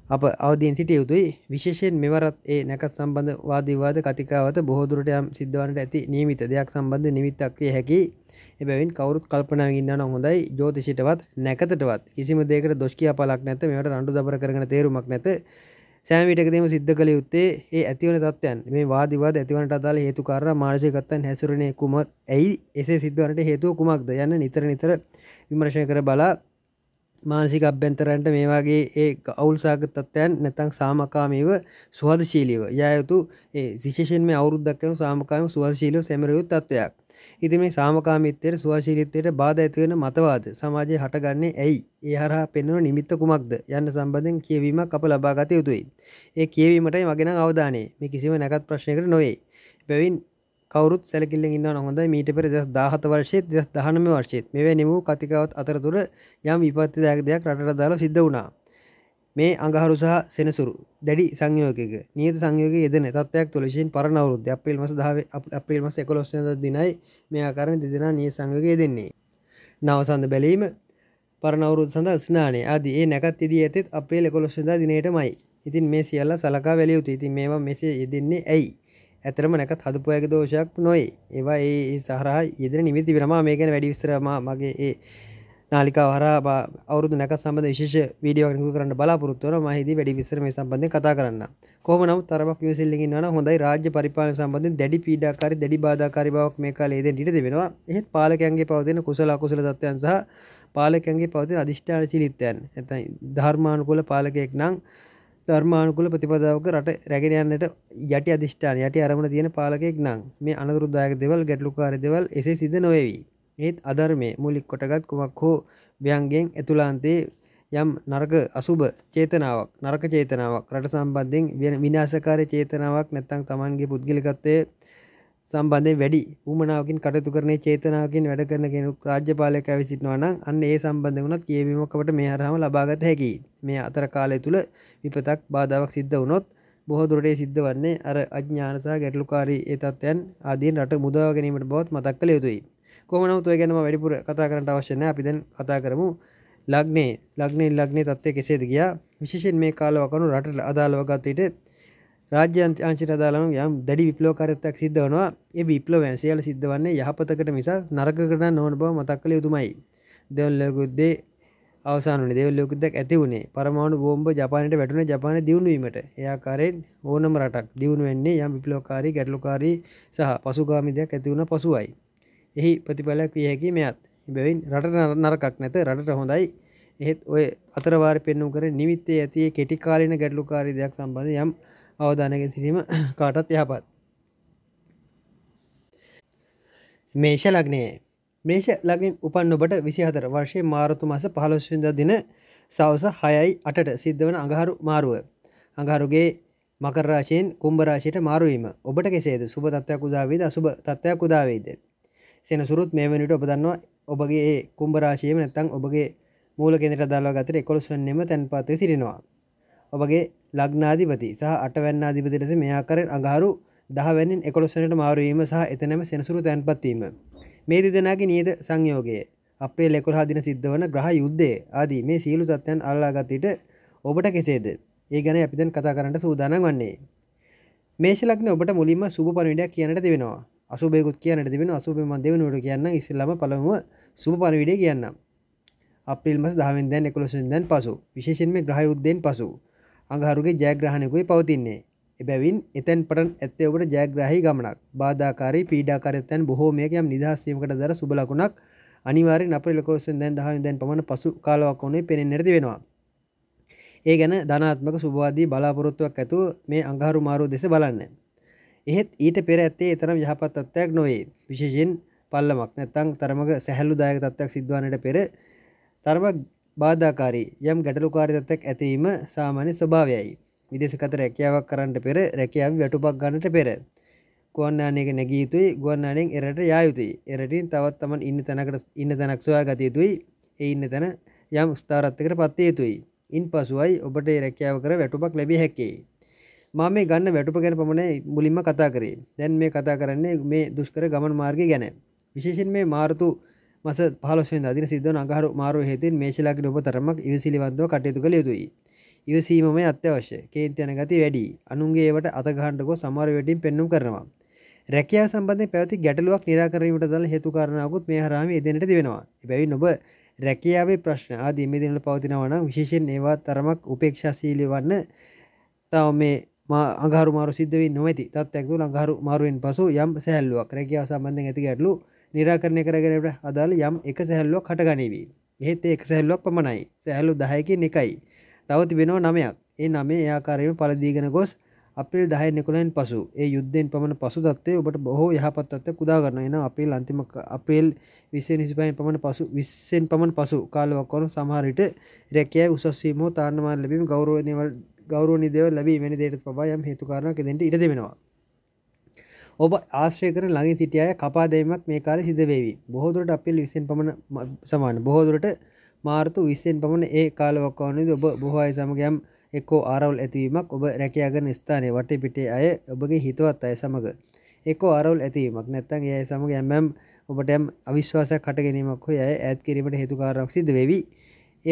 අප අවදීන් සිටිය යුතුයි විශේෂයෙන් මෙවරත් ඒ නැකත් සම්බඳ වාදීවාද කතිකාවත බොහෝදුරට යම් සිද්ධවනට ඇති නීමිත දෙයක් සම්බන්ධ නිමිත්තක් විය හැකි එබැවින් කවරුත් කල්පනාවගන්න හොඳයි ජෝතිෂිටවත් නැකතටවත් කිසිම දෙක දොස්්කිය පලක් නැත මෙට රඩු දබර කරන තේරුමක් නැත සෑමිටකදීම සිද්ධ කළ යුත්තේ ඒ ඇතිවන තත්වයන් මේ වාදිවාද ඇතිවනට අදාළ හේතුකාර මාර්සයකත්තන් හැසුරණය කුමත් ඇයි එසේ සිද්ධවනට හේතුව කුමක්ද යන්න නිතර නිතර විමර්ශය කර බලා මානසික අභ්‍යන්තරන්ට මේවාගේ ඒ අවුල්සාග තත්වයන් නැතං සාමකාමීව සුහදශීලීව යයුතු ඒ සිශෂෙන් මේ අවුරුද්දක්කනු සාමකාම සුවශීලෝ සැමරයුත් තත්වයක් ඉති මේ සාමකාමිත්තයට සුවශීලිත්තයට බාධ ඇතිවෙන මතවාද සමාජය හටගන්නේ ඇයි ඒ හරහා පෙන්වන නිමිත්ත කුමක්ද යන්න සම්බඳධෙන් කියවීමක් අප ලබාගත යුතුයි ඒ කියවීමටයි වගෙන අවධානය මේ කිසිම නැකත් ප්‍රශ්නයකට නොවේ බැවින් කවරුත් සැලකිල්ල ඉන්න නොහොඳ මීට පෙර දෙස් දාහත වර්ශය දෙස් දහනම වර්ශයත් මෙ නිමූ කතිකවත් අතරතුර යම් විපත්තිදායක් දෙයක් රට දාලා සිද්ධ වුණා මේ අඟහරු සහ සෙනසුරු දැඩි සංයෝකක නියත සංයෝක යෙදන තත්වයක් තුළශයෙන් පරණ අවුරුද්ද අපිල් මස දාව අපිල් මස එකොලොස්සද දිනයි මේ ආකාරණ දෙදෙන නිය සංයෝකය දෙන්නේ. නවසඳ බැලීම පරණවරුත් සඳ ස්නානය අද ඒ නැකත් ඉදි ඇතෙත් අපේ එකොලොස්සද දිනයට මයි ඉතින් මේ සියල්ල සලකා වැලියුතු ඉතින් මේවා මෙසේ යෙදෙන්නේ ඇයි ඇතරම නැකත් හදපුයගේ දෝෂයක් නොයි ඒවා ඒ සහරහ යෙදෙන නිමිති විරමා මේකන වැඩි විස්තරම මගේ ඒ නාලිකා හර අවුදු නැක සබඳ විශේෂ වීඩියෝකු කරන්න බලාපොරත්තුවන මහිද වැඩි විසරම සබඳධ කතා කරන්න කොමනම් තරමක් විසිල්ලි වන හොඳයි රාජ්‍ය පරිපාල සම්බඳධ දැඩි පීඩාකාරි දැඩි බාධකාරි බවක් මේ කාලේද ඉඩ දෙෙනවා එහෙත් පාලකයන්ගේ පවතින කුසල අකුසල දත්වයන් සහ පාලකන්ගේ පවතින අධිෂ්ඨාන චිලිත්තයන් ඇතයි ධර්මානුකුල පාලකයෙක් නං ධර්මානුකුල ප්‍රතිපදාවක රට රැගෙනයන්නට යටි අධිෂ්ඨාන යට අරමුණ තියෙන පාලකෙක් නං මේ අනතුරුදායක දෙවල් ගැටලුකාර දෙවල් එසේ සිද නොවේවී ඒත් අධර්මය මුලික් කොටගත් කුමක් හෝ ව්‍යන්ගෙන් ඇතුලාන්තේ යම් නරක අසුභ චේතනාවක් නරක චේතනාවක් රට සම්බන්ධයෙන් විනාශකාර චේතනාවක් නැත්තං තමන්ගේ පුද්ගලිකත්වය සම්බන්ධය වැඩි ූමනාවකින් කටතු කරන චේතනාවකින් වැඩ කරන කෙනු රාජ්‍යපාලක ඇවිසිටනවා නම් අන්න ඒ සම්බන්ධ වුණත් කියවීමකට මේ හරහම ලබාගත හැකි මේ අතර කාලය තුළ විපතක් බාධාවක් සිද්ධ වුණොත් බොහෝ දුරටේ සිද්ධ වන්නේ අර අඥ්ඥානසා ගැටලුකාරී ඒ තත්ත්වයන් ආදීන් රට මුදාව ගැනීමට බවත් මතක් කළ යුතුයි කොමනවතු ගැනම වැඩිපුර කතා කරට අවශ්‍යන අපිදැන් කතා කරමු ලක්නේ ලක්නේ ලක්නේ තත්වය කෙසේද ගියා විශේෂෙන් මේ කාල වකනු රට අදාළවගත්තයට රාජ්‍යන්ත අංචිට අදාළනු යම් දැඩි විප්ලෝකාරත්තයක් සිද්ධ වනවා ඒ විප්ලවයන් සියල්ල සිද්ධ වන්නේ යහපතකට මිසා නරකකට නොවන බව මතක් කළ යුතුමයි දෙවල්ලකුද්දේ අවසාන දෙවල්ලකුද්දක් ඇති වුණේ පරමාණු බෝම්බ ජපානයට වැටුන ජපාන දියුණුවීමට එයාකාරයෙන් ඕනම රටක් දියුණු වෙන්නේ යම් විප්ලෝකාරී ගැටලුකාරී සහ පසුගාමිදයක් ඇතිවුණ පසුවයි එහි ප්‍රතිඵලයක් විය හැකි මෙයත් එබැවින් රට නරකක් නැත රටට හොඳයි එහෙත් ඔය අතරවාර පෙන්නුම් කර නිවිත්තේ ඇතියේ කෙටි කාලන ගැටලුකාරී දෙයක් සම්බඳධ යම් අවධානක සිරීම කාටත් යහපත් මේෂ ලග්නයේ මේෂ ලගින් උපන් ඔබට විසිහතර වර්ෂය මාරතු මස පහලොස්විද දින සවස හයයි අටට සිද්ධ වන අඟහරු මාරුව අඟහරුගේ මකරාශයෙන් කුම්භරාශයට මාරුවීම ඔබට කෙසේද සුභ තත්ත්වයක් උදාවේද අසුභ තත්ත්වයක් උදාවේද සෙනසුරුත් මේ වනිට ඔබදන්නවා ඔබගේ කුම්ඹරාශයම නැත්තං ඔබගේ මූල කෙනෙට දාලා ගතර එකොළොස්වන්නෙම තැන්පාත සිරෙනවා. ඔබගේ ලග්නාධිපති සහ අටවැන්නාධිපති ලෙස මෙයාකර අඟහරු දහවැනින් එකොළොස්සනට මාරුවීම සහ එතනම සෙනසුරු තැන්පත්වීම. මේ දෙදෙනගේ නියද සංයෝගයේ අපේ ලෙකොල් හදින සිද්ධ වන ග්‍රහ යුද්ධේ ආදී මේ සියලු තත්ත්යන් අල්ලාගතීට ඔබට කෙසේද ඒ ගැන අපිදැන් කතා කරන්නට සූදානන් වන්නේ. මේශලක්න ඔබට මුලින්ම සුභ පණවිඩයක් කියනට තිබෙනවා අසුබයකුත් කියනට තිබෙන අසුබම දෙවනට කියන්න ඉස්සල්ලම පළමුුව සුප පණවිඩේ කියන්නම් අපිල් මස් දහමෙන් දැන් එකොලොසෙන් දැන් පසු විශේෂෙන්ම ග්‍රහයුද්ධයෙන් පසු අඟහරුගේ ජයග්‍රහණකුයි පවතින්නේ එබැවින් එතැන් පටන් ඇත්තේ ඔබට ජයග්‍රහහි ගමනක් බාධාකාරී පීඩාකාරත්තැන් බොහෝමයකයම් නිදහස්සීමකට දර සුබලකුණක් අනිවාරෙන් අප ලකොසෙන් දැන් දහම දැන් පමණ පසු කාලවක් ඕනේ පෙනෙන් නැති වෙනවා ඒ ගැන ධනාත්මක සුභවාදී බලාපොරොත්තුවක් ඇතු මේ අඟහරු මාරු දෙස බලන්න එහෙත් ඊට පෙර ඇත්තේ එතරම් යහපත් අත්වයක් නොවේ විශේෂෙන් පල්ලමක් නැත්තං තරමක සැහැල්ලු දායක තත්වයක් සිද්ධවානට පෙර තරමක් බාධාකාරී යම් ගැටලුකාරිතත්වක් ඇතිවීම සාමාන්‍ය ස්වභාවයයි විදේශකත රැකියාවක් කරන්නට පෙර රැකියාව වැටුපක් ගන්නට පෙර ගුවන්නානයක නැගිය යුතුයි ගුවන්නානෙන් එරට යා යුතුයි එරටින් තවත් තමන් ඉන්න තැනකට ඉන්න තැනක් සොයා ගත යුතුයි ඒ ඉන්න තැන යම් ස්ථාරත්වකට පත්වය යුතුයි ඉන් පසුවයි ඔබට රැකියාව කර වැටුපක් ලැබිය හැකේ මා මේ ගන්න වැටුප ගැන පමණයි මුලින්ම කතා කරේ දැන් මේ කතා කරන්නේ මේ දුෂ්කර ගමන් මාර්ගය ගැන විශේෂෙන් මේ මාර්තු මස පහලොසෙන් අදින සිද්ධ අඟහරු මාරු හේතුෙන් මේශලාගේ ඔබ තරමක් ඉවසිලිවන්දව කටයුතු කළ යුතුයි ඉවසීමම අත්‍යවශ්‍ය කේන්තියන ගති වැඩි අනුන්ගේ ඒවට අතගහන්ටකෝ සමර වැඩින් පෙන්නුම් කරනවා. රැකියා සම්බන්ධ පැවති ගැටලුවක් නිරාකරීමට දල් හේතුකාරණයකුත් මේ හරහාම එදෙනට තිබෙනවා. එබැවින් ඔබ රැකියාවේ ප්‍රශ්න ආදී මේ දිනවල පවතිනවා නම් විශේෂයෙන් ඒවා තරමක් උපේක්ෂාශීලී වන්න තව මේ අගහරු මාරු සිද්ධවී නොවැති තත්ඇක්තු අඟහරු මාරුවෙන් පසු යම් සැල්ලුවක් රැකියාව සම්බන්ධ ඇති ගැටලු නිරාකරණය කරගෙනට අදාළ යම් එක සැහැල්ලුවක් හටගනිවී එහෙත් එක් සැල්ලුවක් පමණයි සැහැල්ලු දහයකින් එකයි තවති වෙනෝ නමයක් ඒ නමේ ඒආකාරයම පලදීගෙන ගොස් අපිල් දහය නිකුලෙන් පසු ඒ යුද්ධෙන් පමණ පසු තත්වේ ඔබට බොහෝ යහපත්ත්ව කුදාගන්න එන අපිල් අන්තිම අපේල් විසේ නිසිපයින් පමණ පසු විස්සෙන් පමණ පසු කාලවක්කොනු සමහරිට රැකෑ උසස්සීමෝ තාන්නමාල් ලැබීම ගෞරෝනවල් ගෞරුව නිදව ලැබී වැනි දේට පවා යම් හේතුකාරණක දෙට ඉඩ දෙෙනවා ඔබ ආශ්‍රය කර ළඟින් සිටියය කපා දෙීමක් මේ කාල සිදවේවි බොහෝදුරට අපිල් විසෙන් පමණ සමාන බොහෝදුරට මාර්තු විස්සෙන් පමණ ඒ කාලවක්කවනද ඔබ බොහෝය සමගයම් එක්කෝ ආරවල් ඇතිවීමක් ඔබ රැකයාගෙන ස්ථානය වටේ පිටේ අය ඔබගේ හිතවත් අය සමඟ එක්කෝ අරවල් ඇතිවීමක් නැත්තන් ඒ සමග ඇම්මම් ඔබටම් අවිශ්වාසයක් කට ගැනීමක් හොය ඇත් කිරීමට හේතුකාරක් සිද වෙවී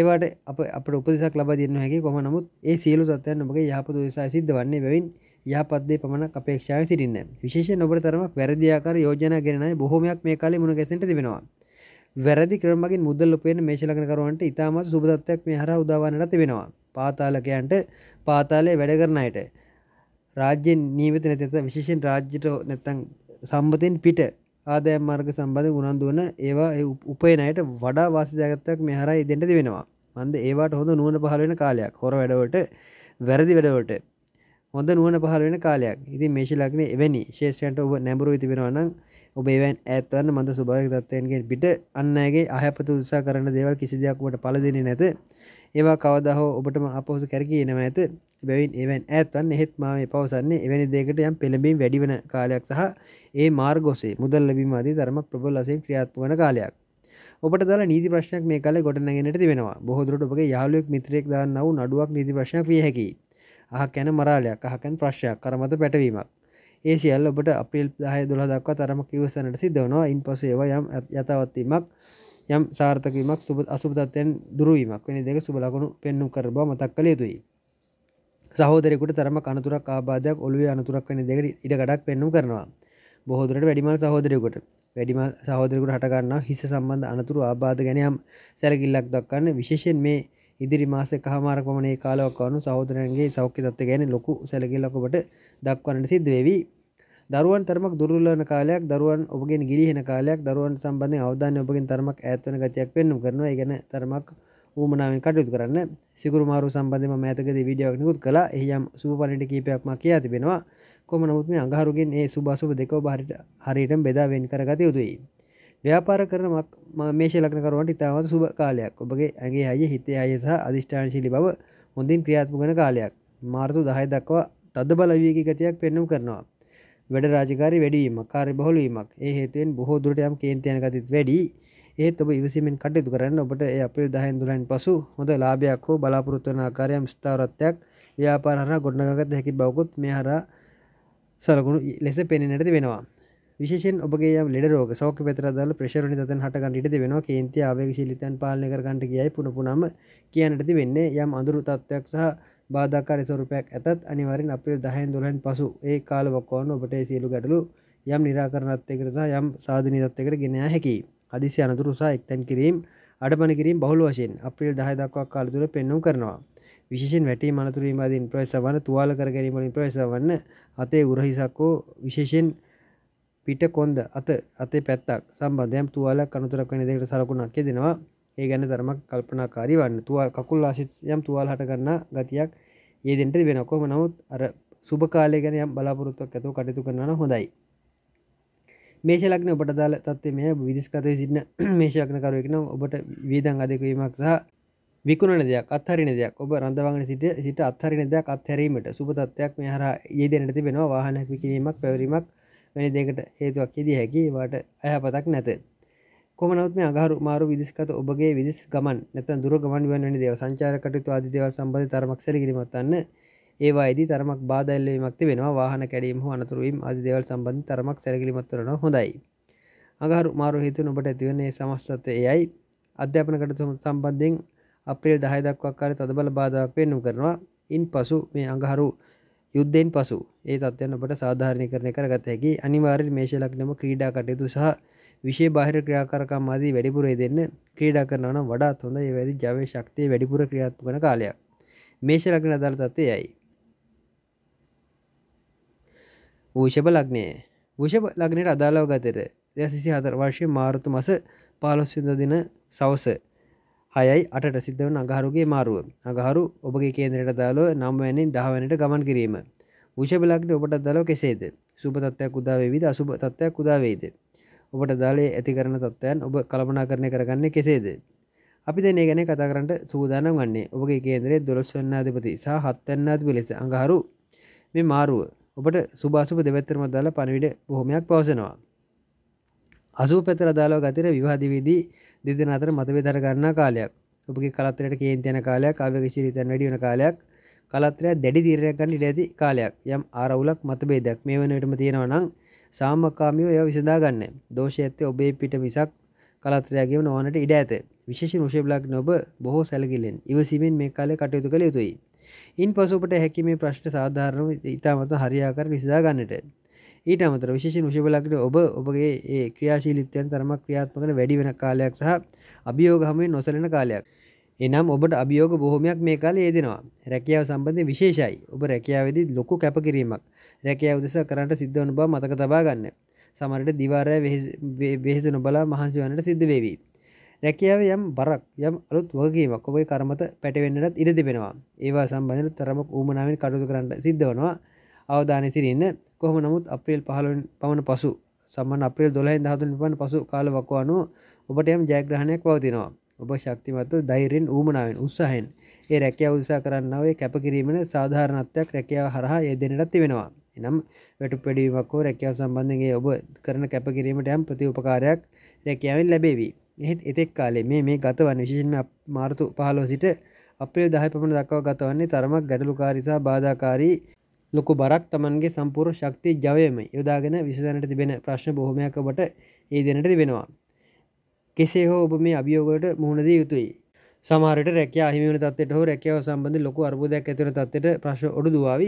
ඒවට අප අපට උපදෙසක් ලබා දෙන්න හැකි කොම නමුත් ඒ සියලු තත්ත්වයන් ඔබගේ යහපත උදෙසා සිද්ධ වන්නේ බැවින් යහපත්දේ පමණක් අපේක්ෂාවෙන් සිටින්න. විශේෂයෙන් ඔබට තරමක් වැරදි ආකාර යෝජනා ගෙන අය බොහෝමයක් මේ කාලේ මුණ ගැසෙන්නට තිබෙනවා. වැරදි ක්‍රම මගින් මුදල් උපයන මේෂ ලග්නකරුවන්ට ඉතාමත් සුබ තත්ත්වයක් මේ හරහා උදා වන්නට තිබෙනවා. පාතාලකයන්ට පාතාලයේ වැඩ කරන අයට රාජ්‍ය නීවිත නැති විශේෂයෙන් රාජ්‍යට නැත්තම් සම්බතෙන් පිට ආදෑම් මාර්ග සම්බඳධ උනන්දු වන ඒවා උපයනයට වඩා වාසිදාගත්තක් මෙහරයි දෙට තිබෙනවා මන්ද ඒවාට හොඳ නුවන පහලවෙන කාලයක් හොර වැඩවට වැරදි වැඩවට හොඳ නුවන පහලවෙන කාලයක් ඉති මේශලක්න එවැනි ශේෂයන්ට ඔබ නැඹරු තිබෙනවන ඔබ එවන් ඇත්වන්න මඳ සුභායක තත්වයන්ගේ පිට අන්නගේ අහැපතු උත්සා කරන්න දේවල් කිසිදයක්කට පලදින නැත ඒවා කවදහෝ ඔබටම අපහසු කැරකී නම ඇත බැවින් එවන් ඇත්වන් එහෙත් මාම පවසන්නේ එවැනි දෙකට යම් පෙළඹීම් වැඩිවන කාලයක් සහ ඒ මාර්ගොසේ මුදල් ලැබීම අදී ධර්ම ප්‍රබල ලසයෙන් ක්‍රියාත්ම වන කාලයක් ඔබට දල නීති ප්‍රශ්නයක් මේ කාලේ ගොඩනැගෙනට තිබෙනවා බොහෝදුරට ඔබගේ යාළුවෙක් මිත්‍රයෙක් දාන්නව නඩුවක් නීති ප්‍රශ්නයක් විය හැකි අහක් යන මරාලයක් අහකන් ප්‍රශ්නයක් කරමත පැටවීමක් ඒ සියල්ල ඔබට අපිල් 10 12 දක්වා තරම කිවසනට සිද්ධ වෙනවා ඉන්පසු ඒවා යම් යථාවත්වීමක් යම් සාර්ථකවීමක් සුබ අසුපතත්වයෙන් දුරුවීමක් වෙනි දෙක සුබලකුණු පෙන්නුම් කර බව මතක් කළ යුතුයි සහෝදරෙකුට තරම කනතුරක් ආබාධයක් ඔලුවේ අනතුරක් වනි දෙකට ඉඩකඩක් පෙන්නුම් කරනවා බොහෝදුරට වැඩිමල් සහෝදරයකුට වැඩිමල් සහෝදරකුට හටගන්නා හිස සම්බන්ධ අනතුරු ආබාධ ගැනයම් සැලකිල්ලක් දක්වන්න විශේෂෙන් මේ ඉදිරි මාසෙ කහමාරක් පමණේ කාලවක්වනු සහෝදරයන්ගේ සෞඛ්‍ය තත්ත්ව ගැන ලොකු සැලකිල්ලකට දක්වන්නට සිද්ධ වෙවී දරුවන් තරමක් දුර්ලන කාලයක් දරුවන් ඔබගෙන් ගිරිහෙන කාලයක් දරුවන් සම්බන්ධය අවධානය ඔබගෙන් තරමක් ඇත්වන ගතියක් පෙන්නුම් කරනවා ගැන තරමක් ූමනාවෙන් කටයුතු කරන්න සිකුරු මාරු සම්බන්ධම මෑතකද විඩියක් නිකුත් කළ එහියම් සූ පලට කීපයක්ම කියා තිබෙනවා කොම නමුත් මේ අඟහරුගෙන් ඒ සුභසුබ දෙකව බාරිට හරියටම බෙදාවෙන් කරගත යුතුයි. ව්‍යාපාර කරනමක් මේෂ ලක්නකරුවන්ට ඉතාමත් සුභ කාලයක් ඔබගේ ඇගේ අය හිතේ අය සහ අධිෂ්ඨානශිලි බව හොඳින් ක්‍රියාත්මගන කාලයක් මාර්තු දහය දක්වා තද බලවියකි ගතියක් පෙන්නුම් කරනවා. වැඩ රාජකාරි වැඩීමක් කාරය බහලීමක් ඒ හේතුවෙන් බොහෝ දුරට යම් කේන්තියන ගතිත් වැඩි ඒත් ඔබ ඉවසිමෙන් කටයුතු කරන්න ඔබට අපිල් දහන් දුලන් පසු හොඳ ලාභයක් හෝ බලාපොරොත්වන ආකාරයම් ස්ථාවරත්වයක් ව්‍යාපාරහර ගොඩනගත හැකි බවකුත් මේ හර සලකුණු ලෙස පෙනෙන නැති වෙනවා විශෂෙන් ඔබගේ ලෙඩ රෝග සෝක පෙතර දල ප්‍රශරණ තන් හටගන්නට වෙනවා කේන්ති ආවේශීලිතන් පාලනය කරගන්නට කියයි පුනපුනම කියනටති වෙන්නේ යම් අඳුරු තත්ත්වයක් සහ බාධකාරි ස්වරූපයක් ඇතත් අනිවරින් අපිල් දහයෙන් දොලන් පසු ඒ කාල වක්කවන්න ඔබට සියලු ගැටලු යම් නිරාකරණත්තයකටස යම් සාධනීදත්තකට ගෙනයා හැකි අදිසි අනතුරුසා එක්තැන් කිරීම අඩපන කිරීම බහුල වශයෙන් අපිල් දහදක්වක් කාලතුර පෙන්නුම් කරනවා විශෂෙන් වැටි මනතුරීමදින් ප්‍රවේශ වන තුවාල කර ගැනීමලින් ප්‍රවේශ වන්න අතේ උරහිසක්කෝ විශේෂෙන් පිට කොන්ද අත අතේ පැත්තක් සම්බන්ධයම් තුවාලක් අනුතරක් වෙන දෙකට සලකුණක් යෙදෙනවා ඒ ගැන තරමක් කල්පනාකාරි වන්න තුවල් කකුල් ආශිත යම් තුවල් හටගන්න ගතියක් ඒ දෙෙන්ට වෙනකොම නමුත් අර සුභ කාලය ගැන යම් බලාපොරොත්තුවක් ඇතු කටයුතු කරන්න හොඳයි මේශලක්න ඔබට දාල තත්වේ මේ විදිස්කතය සිටින මේශයක්න කරුවක්න ඔබට වීදන් අදකවීමක් සහ විකුණන දෙයක් අත්හරින දෙයක් ඔබ රඳවාගෙන සිට සිට අත්හරින දෙයක් අත්හැරීමට සුපතත්වයක් මෙහර ඒ දෙනට තිබෙනවා වාහනක් විකිරීමක් පැවරීමක් වැනි දෙකට හේතුවක් යෙදී හැකි වාට අයහපතක් නැත කොමනත් අගර මාරු විදිකත ඔබගේ විදිස් ගමන් නැත දුර ගමන් වන්නනි දේව සංචාර කටතු අධදව සම්බධ තරමක් සැරිකිරීමත්න්න ඒවා අයිදි තරමක් බාදල්ලීමක්ති වෙනවා වාහන කැඩීම හෝ අනතුරුවීම් අධදවල් සම්බන්ධ තරමක් සැරකිලිමත්වරන හොඳයි අගහරු මාරු හේතු නොට ඇතිවන්නේ සමස්තත්ත එයයි අධ්‍යාපන කටතු සම්බන්ධෙන් අපේ දහයදක්වක්කාර තදබල බාධාවක් පෙන්නු කරනවා ඉන් පසු මේ අඟහරු යුද්ධෙන් පසු ඒ තත්වයන ඔබට සාධාරණය කරණය කර ගත හැකි අනිවාරෙන් මේශලක්නම ක්‍රීඩා කටයුතු සහ විශේ බාහිර ක්‍රියාකාරකම් ආදී වැඩිපුර දෙන්න ක්‍රීඩා කරනවන වඩාත් හොඳ ඒ වැදි ජවය ශක්තිය වැඩිපුර ක්‍රියාත්මක කරන කාලයක් මේෂ ලග්න අදාළ තත්ත්වය යයි වෘෂභ ලග්නය වෘෂභ ලග්නයට අදාළව ගතෙර 2024 වර්ෂයේ මාර්තු මාස 15 වෙනිදා දින සවස 6යි 8ට සිද්ධ වන අඟහරුගේ මාරුව. අඟහරු ඔබගේ කේන්දරයට අදාළව 9 වෙනි 10 වෙනිට ගමන් කිරීම. වෘෂභ ලග්නය ඔබට අදාළව කෙසේද? සුබ තත්ත්වයක් උදා වේවිද? අසුබ තත්ත්වයක් උදා වේවිද? ඔබට දාලේ ඇති කරන තත්ත්වයන් ඔබ කළමනා කරණය කරගන්න කෙසේද. අපි දෙන ගැන කතාකරට සූදානම් වන්නේ ඔබගේ කේන්දරේ දොළොස්වන්නාධපති සහ හත්තන්නාධපි ලෙස අඟහරු මේ මාරුව ඔබට සුභාසුප දෙවැත්තරම දාල පණවිට බොහොමයක් පවසනවා. අසූ පැතර දාලාව ගතිර විවාදිවේදී දෙදෙන අතර මතවේදර ගන්නා කාලයක් ඔබගේ කලත්තරයට කේන්තියන කාලයක් අව්‍යශීරිතන් වැඩියන කාලයක් කලත්‍රය දැඩි තීරයක් ගන්න ඉඩ ඇති කාලයක් යම් ආරවුලක් මතබේදයක් මේ වනටම තියෙනවා නම් සාමකාමියෝ ඒව විසඳාගන්න දෝෂය ඇත්තේ ඔබේ පිට මිසක් කලාත්‍රයාගේම නොවනට ඉඩ ඇත විශේෂ නුෂේබ්ලක් නොබ බොහෝ සැලකිලෙන් ඉවසිමෙන් මේ කාලය කටයුතු කළ යුතුයි ඉන් පසුපට හැකිමේ ප්‍රශ්ට සාධාරණව ඉතාමත හරියාකර විසඳාගන්නට ඊට අමතර විශේෂ නුෂභලකට ඔබ ඔබගේ ඒ ක්‍රියාශීලිත්වයන් තරමක් ක්‍රියාත්මකන වැඩි වෙන කාලයක් සහ අභියෝගහමෙන් නොසලෙන කාලයක් එනම් ඔබට අභියෝග බොහොමයක් මේ කාල ඒදෙනවා රැකියාව සම්බන්ධ විශේෂයි ඔබ රැකියාවදි ලොකු කැපකිරීමක් රැකියාව උදෙස කරට සිද්ධවන බව මතක තබා ගන්න සමරට දිවාරය වෙහෙස නොබලා මහන්සි වන්නට සිද්ධ වේවී. රැකියාව යම් බරක් යම් අලුත් වගේීමක් ඔබේ කරමත පැටවෙන්නටත් ඉඩ තිබෙනවා ඒවා සම්බඳධන තරමක් ූමනාවෙන් කටුතු කරන්න සිද්ධවනවා අවධානය සිරන්න කොහම නමුත් අප්‍රේල් පහලුවෙන් පමණ පසු සම්මන් අප්‍රේල් දොලයි දහතුන් පන් පසු කාලවක්වානු ඔබට යම් ජයග්‍රහණයක් පවතිනවා ඔබ ශක්තිමත්ව දෛරෙන් ඌමනාවෙන් උත්සාහෙන් ඒ රැකියාව උත්සා කරන්නවේ කැපකිරීමෙන සාධාරණත්වයක් රැකියාව හරහා ඒ දෙනටත් තිබෙනවා එනම් වැටු පෙඩීමක්කෝ රැකියාව සම්බන්ධගේ ඔබ කරන කැපකිරීමට යම් ප්‍රති උපකාරයක් රැකියාවෙන් ලැබේවී එහෙත් එතෙක් කාලේ මේ මේ ගතවන් විශෂෙන්ම මාර්තු පහලෝ සිට අපේ දහ පමණ දක්ව ගතවන්නේ තරමක් ගැඩලුකාරිසා බාධාකාරී ලොකු බරක් තමන්ගේ සම්පූර් ශක්ති ජවයම යොදාගෙන විසදනට තිබෙන ප්‍රශ්න බොහොමයකබට ඒ දෙනට තිබෙනවා කෙසේ හෝ ඔබ මේ අභියෝගට මුහුණදී යුතුයි සමාරට රැක අහිමිවන තත්වට හෝ රැකව සම්බඳ ලොකු අර්බෝධයක් ඇතුන තත්වට ප්‍රශ් ඔඩු දවාවි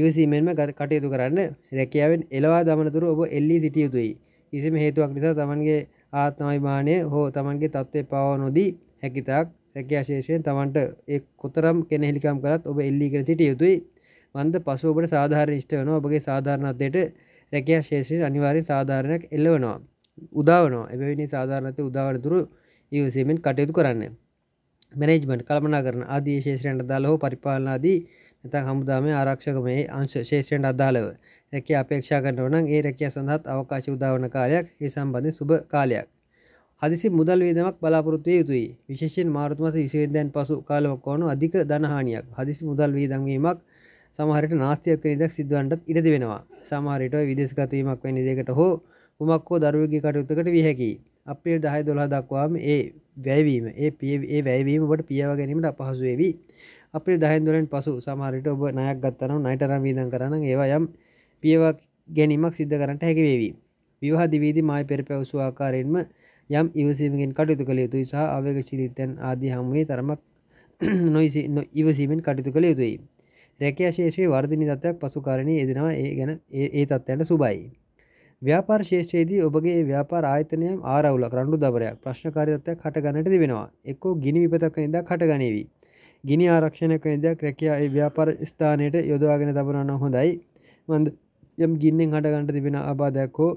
ඉවසීමෙන්ම කටයුතු කරන්න රැකියාවෙන් එලවා දමනතුර ඔබ එල්ලි සිටියයුතුයි කිසිම හේතුවක් නිසා තමන්ගේ ආත්මයිමානය හෝ තමන්ගේ තත්ත්වය පවා නොදී හැකිතාක් රැකයාශේෂයෙන් තමන්ට එක් කොතරම් කෙනෙහිලිකම් කරත් ඔබ එල්ලිකර සිටිය යුතුයි වන්ද පසුවබට සාධාර ෂ්ට වන ඔබගේ සාධාරණත්යට රැකයා ශේෂයෙන් අනිවාරය සාධාරණයක් එල්ලවනවා උදාවන එවැනි සාධාරනත උදාවන තුරු ඒසේමෙන් කටයුතු කරන්න මැනේජ්මට කළමනා කරන අදී ශේෂයන්ට දාලහෝ පරිපාලනාදී නැත හමුදාම ආරක්ෂක මේ අංශ ශේෂයෙන්ට අදාළව රැකිය අපේක්ෂා කරනවන ඒ රැකිය සඳහත් අවකාශ උදාවන කාලයක් ඒ සම්බන්ධ සුභ කාලයක් හදිසි මුදල් වේදමක් බලාපොරොත්වය යුතුයි විශේෂෙන් මාර්තුමස විසිවෙදයන් පසු කාලවක් ඕනු අධික දනහානියක් හදිසි මුදල් වේදන්වීමක් සමහරට නාස්තියක් නිදක් සිද්ධුවන්ටත් ඉඩද වෙනවා සමහරට විදෙස්ගතවීමක් වැනි දෙකට හෝ කුමක් හෝ දරුවගේ කටයුත්තකට විය හැකියි. අපේ දහය දොලා දක්වාම ඒ වැෑවීම ඒ ඒ වැෑවීමට පියව ගැනීමට අපහසුවේවි අපේ දහන්දුරෙන් පසු සමහරට ඔබ නයක් ගත්තනම් නයිටරම් වීදන් කරන ඒවා යම් පියව ගැනීමක් සිද්ධ කරට හැකිවේවි විවාහ දිවීදි මයි පෙර පැවසු ආකාරයෙන්ම යම් ඉවසීමෙන් කටයුතු කළ යුතුයි සහ අවක චිලිතැන් ආදී හමුවේ තරමක් නොයිසි ඉවසීමෙන් කටයුතු කළ යුතුයි රැකයා ශේෂයේ වර්ධනි තත්වයක් පසුකාරණය යෙදෙනවා ඒ ගැන ඒ තත්ත්වයට සුබයි ව්‍යාපාර ශේෂ්‍රයේදී ඔබගේ ව්‍යාපාර ආයතනයම් ආරවුලක් රණ්ඩු දබරයක් ප්‍රශ්නකාරීත්වයක් හටගන්නට තිබෙනවා එක්කෝ ගිනි විපතක් නිදා හටගනීවි. ගිනි ආරක්ෂණයක නිදයක් රැකියා ඒ ව්‍යාපාර ස්ථානයට යොදවාගෙන තබනන්න හොඳයි මන්ද යම් ගින්නෙන් හටගන්නට තිබෙන ආබාධයක් හෝ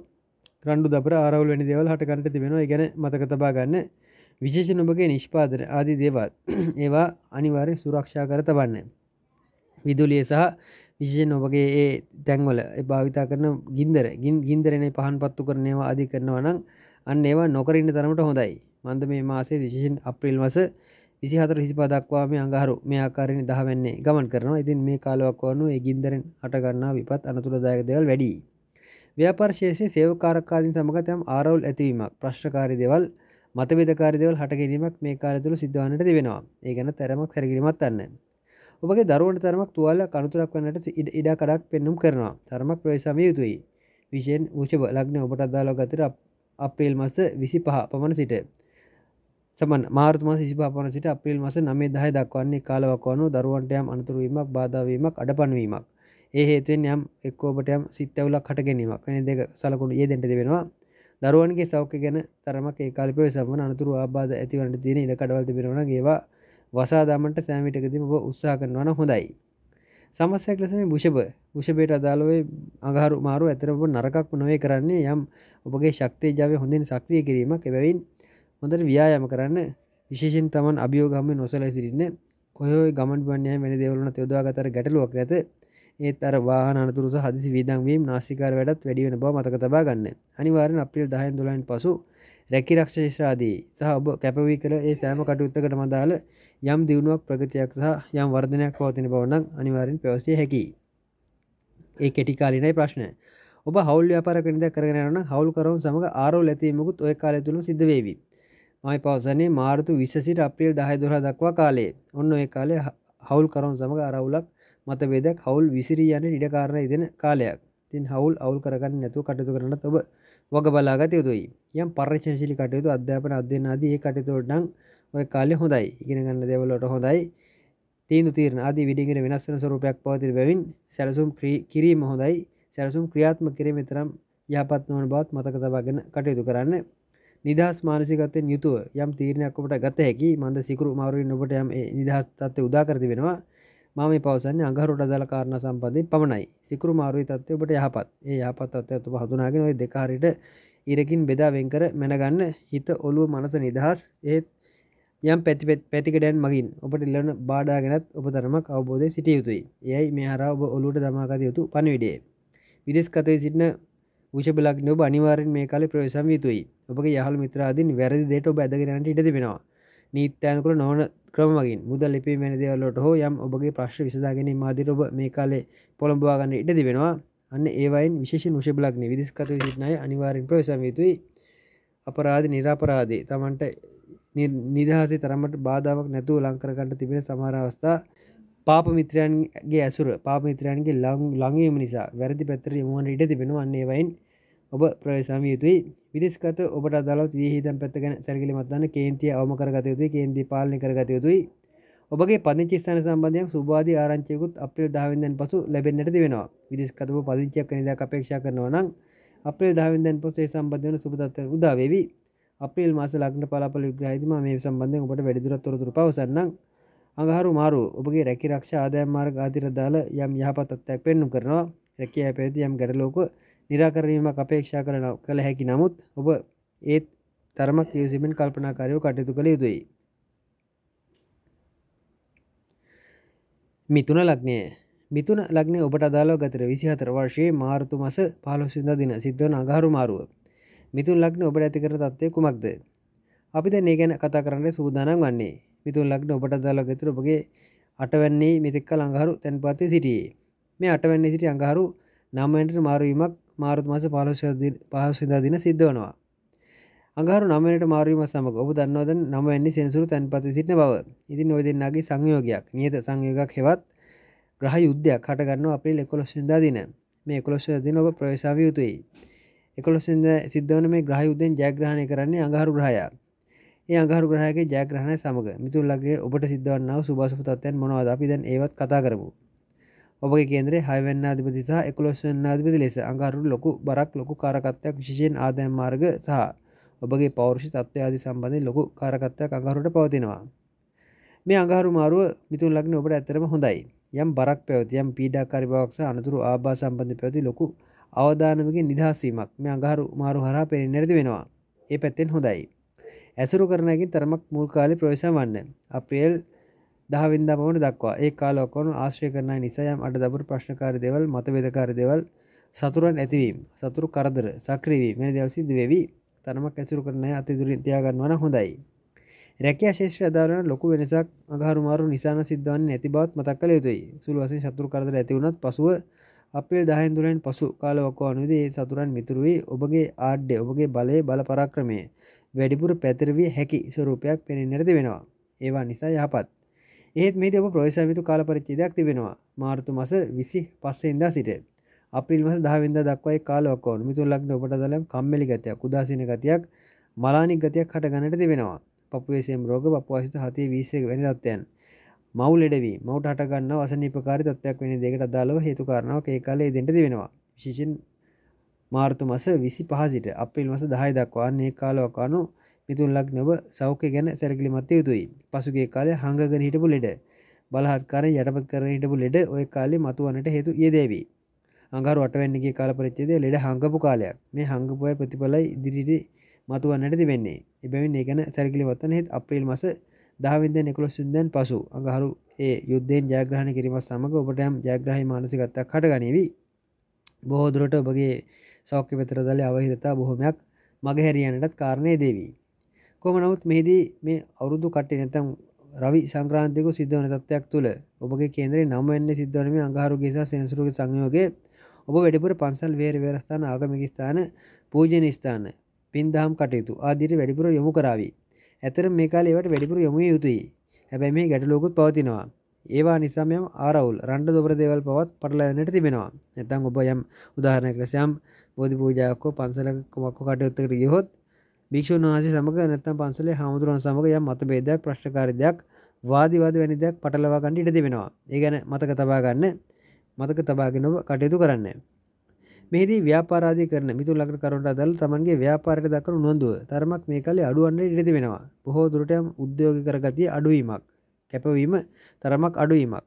රණ්ඩු දබර ආරවුල් වැනි දේවල් හටගන්නට තිබෙනවා ගැන මතක තබා ගන්න විශේෂ නොබගේ නිෂ්පාදන ආදී දේවල් ඒවා අනිවාර්ය සුරක්ෂා කර තබන්නේ. විදුලිය සහ විශෂයෙන් ඔබගේ ඒ තැන්වල භාවිතා කරන ගින්දර ගින් ගින්දරනේ පහන් පත්තු කරනවා අධි කරනවා නම් අන්න ඒවා නොකරන්න තරමට හොඳයි මන්ද මේ මාසේ විශෂෙන් අප්‍රිල් මස විසිහතර හිසිපදක්වා මේ අඟහරු මේ ආකාරණ දහවන්නේ ගමන් කරනවා ඉතින් මේ කාලවක් වනු ඒ ගින්දරෙන් අටගන්නා විපත් අනතුරදායක දෙවල් වැඩි ව්‍යාපර්ශේෂය සේවකාරකාදින් සමගතයම් ආරවුල් ඇතිවීමක් ප්‍රශ්කාරි දෙවල් මතවිදකාරදවල් හට ගැනීමක් මේ කාලතුළ සිද්ධානට තිබෙනවා ඒ ගැන තරමක් හැරකිරීමත් අන්න ඔබගේ දරුවන්ට තරමක් තුවාල කනුතුරක් වන්නට ඉඩ කඩක් පෙන්නුම් කරනවා තරමක් ප්‍රවේශම යුතුයි විශයෙන් ූෂ ලක්න ඔබට අදාලෝ ගතර අපේල් මස විසි පහ පමණ සිට සමන් මාර්තම සිපන සිට අපිල් මස නමේ දහ දක්වන්නේ කාලවක්වනු දරුවන්ටයම් අනතුරුවීමක් බාධාවීමක් අඩ පන්වීමක් ඒ හේතුවෙන් යම් එක්කෝබටයම් සිත්තවලක් හටගැනීමක් නි දෙක සලකුණු ඒ දෙට දෙවෙනවා දරුවන්ගේ සෞඛ්‍ය ගැන තරමක් ඒකාලිප සම්ම අනතුරු ආබාධ ඇතිවනට තියෙන ඉඩ කඩවල් තිබෙනවන ඒවා වසාදාමට සෑමිටකදීම ඔබ උත්සා කරනවන හොඳයි සමස්සයක් ලෙස මේ බුෂභ බුෂභයට අදාළවේ අගහරු මාරු ඇතරබ නරකක් නොවේ කරන්නේ යම් ඔබගේ ශක්තිය ජාවය හොඳින් සක්‍රිය කිරීමක් එබැවින් හොඳට ව්‍යායම කරන්න විශේෂෙන් තමන් අභියෝගම නොසල සිරින්න කොයෝ ගමන් වන්නේ වැනි දෙවලන යොදවා අතර ගැටලුවක් ඇත ඒත් අර වාහන අනතුරුස හදිසි වීදන්වීම් නාසිකාර වැඩත් වැඩිවෙන බව මතක තබා ගන්න අනිවාරෙන් අපිල් දහයන් දුලයින් පසු රැකි රක්ෂ ශේෂ්‍රාදී සහ ඔබ කැපවී කළ ඒ සෑම කටයුත්තකටම අදාළ යම් දියුණුවක් ප්‍රගතියක් සහ යම් වර්ධනයක් පවතින බව නම් අනිවාර්යෙන් පැවසිය හැකියි. ඒ කෙටි කාලීනයි ප්‍රශ්න. ඔබ හවුල් ව්‍යාපාර කෙනෙක් කරගෙන යනවා නම් හවුල් කරවුන් සමග ආරෝල් ඇතිවීමකුත් ඔය කාලය තුලම සිද්ධ වේවි. මයි පවසන්නේ මාර්තු 20 සිට අප්‍රේල් 10 12 දක්වා කාලයේ. ඔන්න ඔය කාලය හවුල් කරවුන් සමග ආරවුලක් මතභේදයක් හවුල් විසිරී යන ඉඩ කාරණා ඉදෙන කාලයක්. ඉතින් හවුල් අවුල් කරගන්න නැතුව කටයුතු කරන්නත් ඔබ වග බලාගත යුතුයි යම් පර්ේෂණශිලි කටයුතු අධ්‍යාපන අධ්‍යන අදී ඒ කටතුොඩ්ඩන් ඔය කාලෙ හොඳයි ඉගෙන ගන්න දෙවලට හොඳයි තීන්දු තීරණ අද විඩිගෙන වෙනස්සන සවරූපයක් පවතිර බැවින් සැලසුම් කිරීම හොඳයි සැලසුම් ක්‍රියාත්ම කිරීම තරම් යහපත් නොවන බවත් මතකතබාගෙන කටයුතු කරන්න නිදහස් මානසිකතයෙන් යුතුව යම් තීරණයක් ඔබට ගත හැකි මන්ද සිකරු මවරුවෙන් ඔබට යම් නිදහස් තත්ත්වය උදාකරති වෙනවා මම පවසන්නේ අඟහරුට අදාළ කාරණා සම්බන්ධයෙන් පමණයි. සිකුරු මාරුයි තත්ත්වය ඔබට යහපත්. ඒ යහපත් තත්ත්වය ඔබ හඳුනාගෙන ওই දෙක හරියට ඉරකින් බෙදා වෙන් කර මැනගන්න හිත ඔළුව මනස නිදහස්. ඒත් යම් පැති පැතිකඩයන් මගින් ඔබට ඉල්ලන බාධාගෙනත් ඔබ තරමක් අවබෝධය සිටිය යුතුයි. එයයි මේ හරහා ඔබ ඔලුවට දමා ගත යුතු පණිවිඩය. විදේශගතව සිටින විෂබලග්න ඔබ අනිවාර්යෙන් මේ කාලේ ප්‍රවේශම් විය යුතුයි. ඔබගේ යහළු මිත්‍රාදීන් වැරදි දෙයට ඔබ ඇදගෙන යන්නට ඉඩ තිබෙනවා. නීත්‍යානුකූල නොවන ක්‍රමගින් මුද ලිපි මැනිදවලට හෝ යම් ඔබගේ ප්‍රශ්න විසදාගෙන මාදිර ඔබ මේ කාලේ පොළඹවාගන්න ඉඩ තිබෙනවා අන්න ඒවයින් විශේෂ නුෂබලක්න විදිස්කත සිටනය අනිවාරෙන් ප්‍රසම යුතුයි අපරාධ නිරාපරාදේ තමන්ට නිදහසේ තරමට බාධාවක් නැතුව ලංකරගන්නට තිබෙන සමහර අවස්ථා පාපමිත්‍රයන්ගේ ඇසුර පාපමිත්‍රයන්ගේ ලං ලංවීම නිසා වැරදි පැත්තර මුවන ඉඩ තිබෙනවන්නේ වයින් ඔබ ප්‍රවේශම යුතුයි විදිස්කත ඔබට අදලත් විහිතන් පැත්ත ගැන සැල්ගිලිමත්වන්න කේන්තිය අවම කරගත යුතුයි කේන්දී පාලනය කරගත යුතුයි ඔබගේ පදිංචිස්ථාන සම්බන්ධයක් සුබාධ ආරංචයකුත් අපිල් දාවෙන්දැන් පසු ලැබෙන්න්නට තිවෙනවා විදිස්කතව පදිංචයක් නිදා අපේක්ෂා කරනවා නම් අපේ දාවෙන්දැන් පොසේ සම්බන්ධයන සුපතත්ව උදාවේවි අපිල් මාස ලක්න පලාපල විග්‍රහිතම මේ සම්බන්ධය ඔබට වැඩිදුරත්තොරතුර පවසන්නම් අඟහරු මාරු ඔබගේ රැකි රක්ෂ ආදාය මාර්ග ආතිර දාල යම් යහපතත්වයක් පෙන්නු කරනවා රැකිය පැති යම් ගැඩලෝක නිරාකරවීමක් අපේක්ෂා කරන කළ හැකි නමුත් ඔබ ඒත් තරමක් යසිමෙන් කල්පනාකාරයෝ කටයුතු කළ යුතුයි. මිතුන ලක්නය මිතුන ලක්නේ ඔබට අදාළව ගතර විසිහතර වර්ශයේ මාර්තු මස පහලොසිද දින සිද්ධවන අගහරු මාරුව. මිතුන් ලක්න ඔබට ඇතිකර තත්වය කුමක්ද. අපි දැ ඒ ගැන කතා කරන්න සූදානම් වන්නේ මිතුන් ලක්න ඔබට අදාළ ගතර ඔබගේ අටවැන්නේ මිතික්ක ලංඟහරු තැන්පත්ති සිටියේ මේ අටවැන්නේ සිටි අඟහරු නම්මන්ට මාරුවීමක් මාරුත් මාස පහසුදා දින සිද්ධ වනවා අගරු නමට මාරීම සමක ඔබ දන්නවද නමවැන්නේ සෙන්සුරු තැන්පති සිටින බව ඉතින් නොය දෙන්නගේ සංයෝගයක් නියත සංයෝගයක් හෙවත් ග්‍රහ යුද්ධයක් හටගන්න අපි ලෙකොලොස්සිදා දින මේ කොලොස්ස දින ඔබ ප්‍රවේශාව යුතුයි එකොලොස්සිද සිද්ධවන මේ ග්‍රහ යුද්ධෙන් ජයග්‍රහණය කරන්නේ අඟහරු ග්‍රහයා ඒ අඟහරු ග්‍රහයගේ ජයග්‍රහණය සමග මිතුල් ලගේ ඔබට සිද්ධවන්නව සුභාසපු තත්වයන් මොනවද අපි දැන් ඒවත් කතා කරමු ඔබගේ කේන්ද්‍රේ හයවැන්න අධිපති සහ එකොළොස්වන්න අධිපති ලෙස අඟරුට ලොකු බරක් ලොකු කාරකත්වයක් විශෂයෙන් ආදයම් මාර්ග සහ ඔබගේ පෞරුෂි තත්ත්ව ආදි සම්බන්ධය ලොකු කාරකත්වයක් අඟරුට පවතිනවා මේ අඟහරු මාරුව මිතුන් ලග්න ඔබට ඇතරම හොඳයි යම් බරක් පැවති යම් පීඩාකාරි බවක්ස අනතුරු ආබා සම්බන්ධ පැවති ලොකු අවධානමගේ නිදහසීමක් මේ අඟහරු මාරු හරහා පෙරි නැති වෙනවා ඒ පැත්තෙන් හොඳයි ඇසුරු කරනකින් තරමක් මුල් කාලි ප්‍රවේශ වන්න අප්‍රියල් 2023 දහවිදා පමණ දක්වා ඒ කාලොක්කොනු ආශ්‍රය කරන නිසායම් අට දබුරු ප්‍රශ්නකාර දෙවල් මතවේදකාර දෙවල් සතුරන් ඇතිවීම සතුරු කරදර සක්‍රවී මෙ දවසිද වෙවී තරමක් ඇසුරු කරන අති දුරින් තියාගන්නවන හොඳයි රැකිය ශේෂ්‍ර අධාරන ලොකු වෙනසක් අගහරුමාරු නිසාන සිද්ධවන්න ඇති බවත් මතක් කළ යුතුයි සුළු වසින් සතුරු කරදර ඇතිවුණත් පසුව අපේ දහන්දුරෙන් පසු කාලවක්කෝ අනුදේ සතුරන් මිතුරුවී ඔබගේ ආඩ්ඩේ ඔබගේ බලය බල පරාක්‍රමය වැඩිපුර පැතරවී හැකි ස්වරූපයක් පෙනෙන් නැති වෙනවා ඒවා නිසා යහපත් ඒත් මේ දෙම ප්‍රවේශවිතු කාල පරිච්චිදයක් තිබෙනවා මාර්තු මස විසි පස්සෙන්දා සිටේ අපිල් මස දහවිද දක්වයි කාලවක්කෝ මිතුල් ලක්න ඔබට දලම් කම්මලි ගතයක් උදාසින ගතියක් මලානික් ගතියක් හට ගණට තිබෙනවා පපුවේසේම් රෝග පපවාසිත හතේ වීසක වැනි තත්වයන් මව් ලෙඩවී මවට හටගන්න වසනිපකාරි තත්වයක් වෙන දෙකට දාලව හේතුකාරණාවක් ඒ කාලේ දෙට තිබෙනවා විශේෂෙන් මාර්තු මස විසි පහසිට අපිල් මස දහය දක්වාන්නේ කාලවකානු මිතුල්ලක් නොව සෞඛ්‍ය ගැන සැරකිලිමත්ත යුතුයි පසුගේ කාලය හංගගෙන හිටපු ලෙඩ බලහත්කාරය යටපත් කරන හිටපු ලෙඩ ඔය කාලේ මතුවනට හේතු යෙදේවී අඟර වටවැන්නගේ කාල පරිච්චේද ලෙඩ හංගපු කාලයක් මේ හංගපුය ප්‍රතිඵලයි ඉදිරිටි මතුවන්නට තිබෙන්නේ එබැවින් ඒගැන සැරකිලිවත්තන හෙත් අප්‍රේල් මස දහවිද නිකොලොසිුන්දැන් පසු අඟහරු ඒ යුද්ධයෙන් ජයග්‍රහණ කිරීම සමඟ ඔබටයම් ජයග්‍රහහි මානසිකත්තක් කටගනීවී බොහෝදුරට ඔබගේ සෞඛ්‍ය පෙතර දල අවහිතතා බොහොමයක් මගහැරියනටත් කාරණය දේවී කොම නමුත් මෙහිදී මේ අවුරුදු කට්ටි නැතම් රවි සංක්‍රාන්තික සිද්ධවන තත්වයක් තුළ ඔබගේ කේන්දර නම් එන්න සිද්ධවනම අඟහරු ගේෙස සෙනසුරුග සංයෝගේ ඔබ වැඩිපුර පන්සල් වේර වේරස්ථාන ආගමික ස්ථාන පූජන ස්ථාන පින්දහම් කටයුතු ආදිරි වැඩිපුර යොමු කරාවී. ඇතර මේ කාල ඒවට වැඩිපුර යොමු යුතුයි හැබැයි මේ ගැටලෝකුත් පවතිනවා. ඒවා නිසාම යම් ආරවුල් රන්ඩ දොබර දේවල් පවත් පටලනට තිබෙනවා නැතන් ඔබ යම් උදාහරණයක් ලෙසයම් බෝධි පූජාක්කෝ පන්සල කොමක්ක කටයුත්තකට ගියහොත් භික්ෂූන් වහන්සේ සමග නැත්තම් පන්සලේ හාමුදුරුවන් සමග යම් මතභේදයක් ප්‍රශ්නකාරීදයක් වාදිවාද වැනි දෙයක් පටලවා ගන්න ඉඩ දෙවෙනවා. ඒ ගැන මතක තබා ගන්න මතක තබාගෙන කටයුතු කරන්න. මෙහිදී ව්‍යාපාරාදී කරන මිතුලකට කරුන්ට අදල් තමන්ගේ ව්‍යාපාරයට දක්වන උනන්දුව තරමක් මේ කාලේ අඩුවන්න ඉඩ දෙවෙනවා. බොහෝ දුරට උද්යෝග කරගතිය අඩුවීමක්. කැපවීම තරමක් අඩුවීමක්.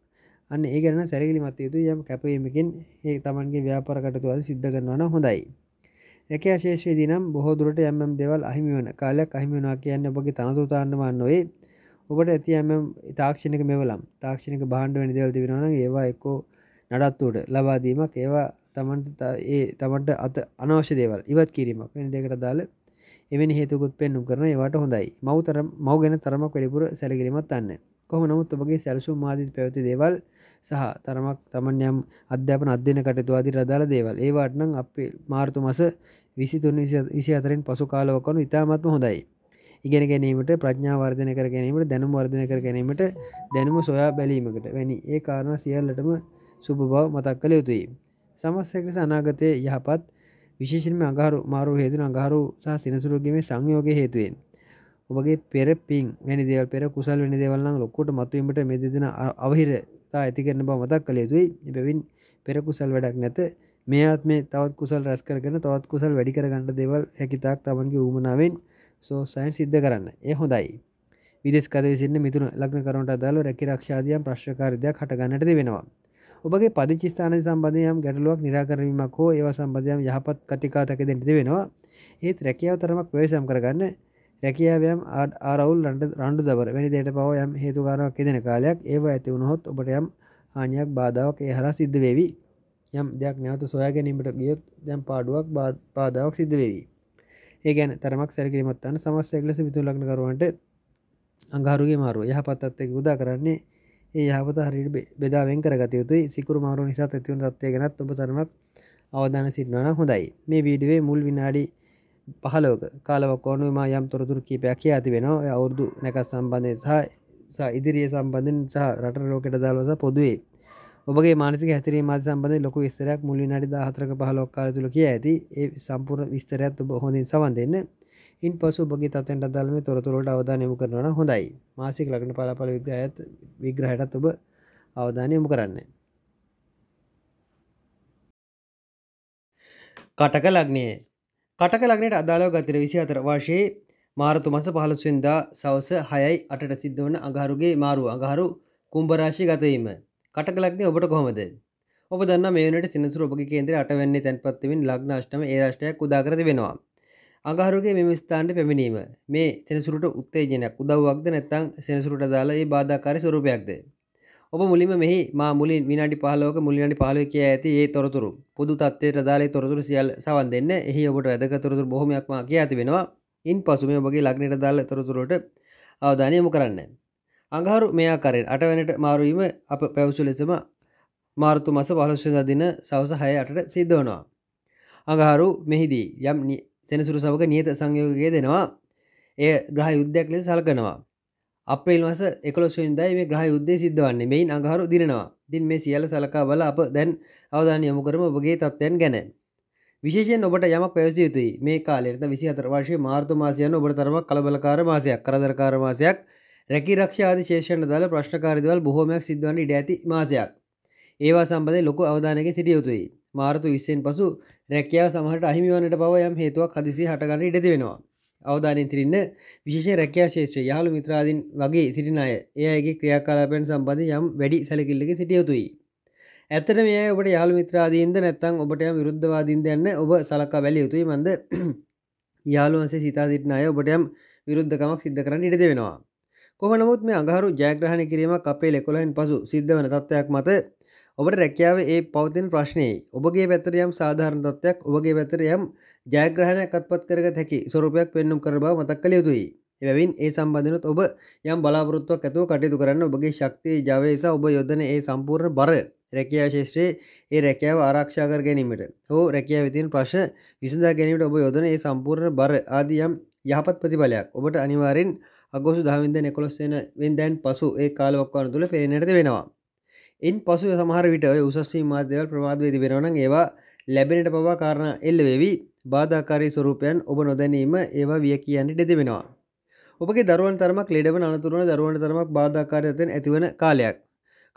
අන්න ඒ ගැන සැලකිලිමත් යුතු යම් කැපවීමකින් ඒ තමන්ගේ ව්‍යාපාර කටයුතු සිද්ධ කරනවා නම් හොඳයි. එක ශේෂවේදී නම් බොහෝ දුරට යම් දෙවල් අහිමි වන කාලයක් අහිමිවනා කියන්න ඔබගේ තනතුතාන්නවන්න ඔයේ ඔබට ඇති ඇම තාක්ෂණක මෙවලම් තාක්ෂණක බාණ්ඩුව නිදවල් තිබෙනවන ඒවා එක්කෝ නඩත්තුවට ලබාදීමක් ඒවා තමන්ට ඒ තමන්ට අත අනවශ්‍ය දේවල් ඉවත් කිරීමක් වෙන දෙකට දාල එමනි හේතුකුත් පෙන්නුම් කරන ඒවට හොඳයි මවතරම් මව ගැන තරමක් වැඩිපුර සැලකිරීමත් අන්න කොහොම නමුත් ඔබගේ සැලසුම් මාධී පැවති දේවල් සහ තරමක් තමන් යම් අධ්‍යාපන අධ්‍යන කටතු අදි රදාල දේවල් ඒවාටනම් අප මාර්තු මස විසිතුන් විසි අතරෙන් පසු කාලවකනු ඉතාමත්ම හොඳයි ඉගෙන ගැනීමට ප්‍රඥාවර්ධනය කර ගැනීමට දැනුම් වර්ධනය කර ගැනීමට දැනුම සොයා බැලීමකට වැනි ඒ කාරණ සියල්ලටම සුභ බව මතක් කළ යුතුයි සමස්සයකස අනාගතය යහපත් විශේෂෙන්ම අගහරු මාරු හේතුන අගහරු සහ සිනසුරුගීමේ සංයෝග හේතුවෙන් ඔබගේ පෙර පින් වැනි දේවල් පෙර කුසල් වැනි දේවල්නම් ලොක්කොට මතුවීමට මෙදෙදෙන අවහිර තා ඇති කරන බව මතක් කළ යුතුයි එබැවින් පෙරකුසල් වැඩක් නැත මේ ආත්මේ තවත් කුසල් රැස් කරගෙන තවත් කුසල් වැඩි කරගන්න දේවල් හැකිතාක් තමන්ගේ ඌමනාවෙන් සෝ සයින් සිද්ධ කරන්න ඒ හොඳයි විදෙස්කද විසින්න මිතුන ලක්න කරනට අදාළ රැකිරක්ෂාදයන් ප්‍රශ්කාරිදයක් හටගන්නට වෙනවා ඔබගේ පදිචිස්ථාන සම්බධයම් ගැටලුවක් නිරාකරවීමක් හෝ ඒවා සම්බධයම් යහපත් කතිකාතක දෙන්නට වෙනවා ඒත් රැකියාව තරමක් ප්‍රවේශම් කරගන්න රැකියාව යම් ආරවුල් රට රණ්ඩු දබර වැනි දේට පව යම් හේතුකාරක් ෙදෙන කාලයක් ඒව ඇති වුණහොත් ඔබට යම් හානියක් බාධාවක් ඒ හර සිද්ධ වෙවි යම් දෙයක් නැවත සොයා ගැනීමට ගියොත් දැම් පාඩුවක් පාදාවක් සිද්ධ වෙවී ඒ ගැන තරමක් සැරකිරීමත් අන්න සමස්සයක් ලෙස විතුලක්න කරුවන්ට අංගාරුගේ මාරුව යහපත්තත් එක උදා කරන්නේ ඒ යහපත හරිට බෙදාවෙන් කරගතයුතුයි සිකුරු මාරු නිසා ඇතිවන තත්වය ගැත් ඔබ තරමක් අවධාන සිටවන හොඳයි මේ වීඩුවේ මුල් විනාඩි පහලෝක කාලවක්කෝනු මා යම් තොරතුර කීපයක් කිය ඇති වෙනවා අවුරදු නැක සම්බන්ධය සහ ඉදිරිය සම්බන්ධෙන් සහ රට රෝකට දාලවස පොදුවේ ඔබගේ මානසික හැතර මා සම්බඳ ලොක විස්තරයක් මුලි නඩි දාහතරක පහලොක් කාල තුළ කිය ඇති ඒ සම්පූර් විස්තරයක් ඔබ හොඳින් සවන් දෙන්න ඉන් පසු ඔබගේ තතෙන්ට දල්ම තොරතුරට අවධා යමු කරන හොඳයි මාසික ලගන පලාපල විග්‍රහයත් විග්‍රහයටත් ඔබ අවධානය යොමු කරන්න කටක ලග්නයේ කටක ලගනට අදාළව ගතිර විසි අතර වර්ශයේ මාරතු මස පහලුවෙන්දා සවස හයයි අටට සිද්ධ වන අගහරුගේ මාරු අගහරු කුම්භරාශි ගතවීම කටක ලක්නේ ඔබට කොහොමද ඔබ දන්න මේනට සිනසුර ඔබගේ කේන්ද්‍ර අටවැන්නේ තැන්පත්වමින් ලග්න අෂ්ටම ඒ රාෂ්ටයක් උදාකරති වෙනවා අගහරුගේ මෙම ස්ථාන්ට පැමිණීම මේ සෙනසුරට උත්තේජනයක් උදව්වක්ද නැත්තං සෙනසුරට දාලා ඒ බාධාකාරි ස්වරූපයක්ද ඔබ මුලිම මෙහි මා මුලින් විනාඩි පහලෝක මුලිනටි පාලුව කිය ඇති ඒ තොරතුරු පොදු තත්වේ ප්‍රදාලේ තොරතුරු සියල් සවන් දෙන්න එහි ඔබට වැදක තොරතුර බොහොමයක්ම කිය ඇති වෙනවා ඉන් පසුම ඔබගේ ලග්නට දාල තොරතුරට අවධානයමු කරන්න. අඟහරු මෙයා කරෙන් අටවැනට මාරුවීම අප පැවසු ලෙසම මාර්තු මස පහලොස්වද දින සවස හය අටට සිද්ධ වනවා. අඟහරු මෙහිදී යම් සෙනසුරු සවක නියත සංයෝගගේ දෙනවා එය ග්‍රහ යුද්ධයක් ලෙස සලකනවා අපේ වස එකොලොස්වෙන්දයි මේ ග්‍රහ යුද්ධය සිද්ධවන්නේ මෙයින් අඟහරු දිනවා දින් මේ සියල සලකා බල අප දැන් අවධාන යොමු කරම ඔබගේ තත්ත්වයන් ගැන විශේෂයෙන් ඔබට යමක් පැවසිය යුතුයි මේ කාලෙට විසි අතර වර්ශය මාර්තු මාසයන ඔබට තරමක් කලබලකාර මාසයක් කරදරකාර මාසයක් රැකි රක්ෂාධි ශේෂණ දාල ප්‍රශ්කාරිදවල් බොහෝමයක් සිද්ධවන්න ඉඩ ඇති මාසයක් ඒවා සම්බඳධ ලොකු අවධානක සිටියයුතුයි මාර්තු විස්සෙන් පසු රැකියාව සමහට අහිමිවනට බව යම් හේතුවක් හදිසි හටගන්න ඉඩති වෙනවා අවධානය තිරන්න විශේෂ රැකයා ශේත්‍රය යහළු මිත්‍රාදීන් වගේ සිටින අය ඒයගේ ක්‍රියාකාලාපයන් සම්බඳධ යම් වැඩි සැලකිල්ලක සිටියයුතුයි. ඇතට මේ ඔබට යාළු මිත්‍රාදීන්ද නැත්තං ඔබට යම් විරුද්ධවාදීන් දෙන්න ඔබ සලක්කා වැල යුතුයි මන්ද යාළුවන්සේ සිතා සිටින අය ඔබට යම් විරුද්ධකමක් සිද්ධ කරන්න ඉඩ දෙවෙනවා. කොමනමුත් මේ අඟහරු ජයග්‍රහණ කිරීමක් අපේ ලෙකොලයින් පසු සිද්ධ වන තත්ත්වයක් මත ඔබට රැකියාව ඒ පවතින ප්‍රශ්නයේ ඔබගේ පැතරයම් සාධාරණතත්වයක් ඔබගේ පැතරයම් ජයග්‍රහණයක් අත්පත් කරගත හැකි ස්වරූපයක් පෙන්නුම් කර බව මතක් කළ යුතුයි. එබැවින් ඒ සම්බන්ධනොත් ඔබ යම් බලාපොරොත්තුවක් ඇතුව කටයුතු කරන්න ඔබගේ ශක්තිය ජවය නිසා ඔබ යොදන ඒ සම්පූර්ණ බර රැකියා ශේෂත්‍රයේ ඒ රැකියාව ආරක්ෂා කර ගැනීමට හෝ රැකියාව වෙතින් ප්‍රශ්න විසඳා ගැනීමට ඔබ යොදන ඒ සම්පූර්ණ බර ආදී යම් යහපත් ප්‍රතිඵලයක් ඔබට අනිවාර්යෙන් අගෝස්තු 10 වෙනිදා 11 වෙනිදාන් පසු ඒ කාලවකවාන තුල පෙරෙන්නට වෙනවා. එන් පසුව සමහර විට ඔය උසස්සී මාධ්‍යවල් ප්‍රමාදව තිබෙනවන ඒවා ලැබෙනට පවා කාරණ එල්ල වෙවී බාධාකාරී ස්වරූපයන් ඔබ නොදැනීම ඒවා විය කියන්නේ ඩෙදවෙනවා. ඔබගේ දරුවන් තරමක් ලෙඩවන අනතුරුවන දරුවන තරමක් බාධාකාරයතෙන් ඇතිවන කාලයක්.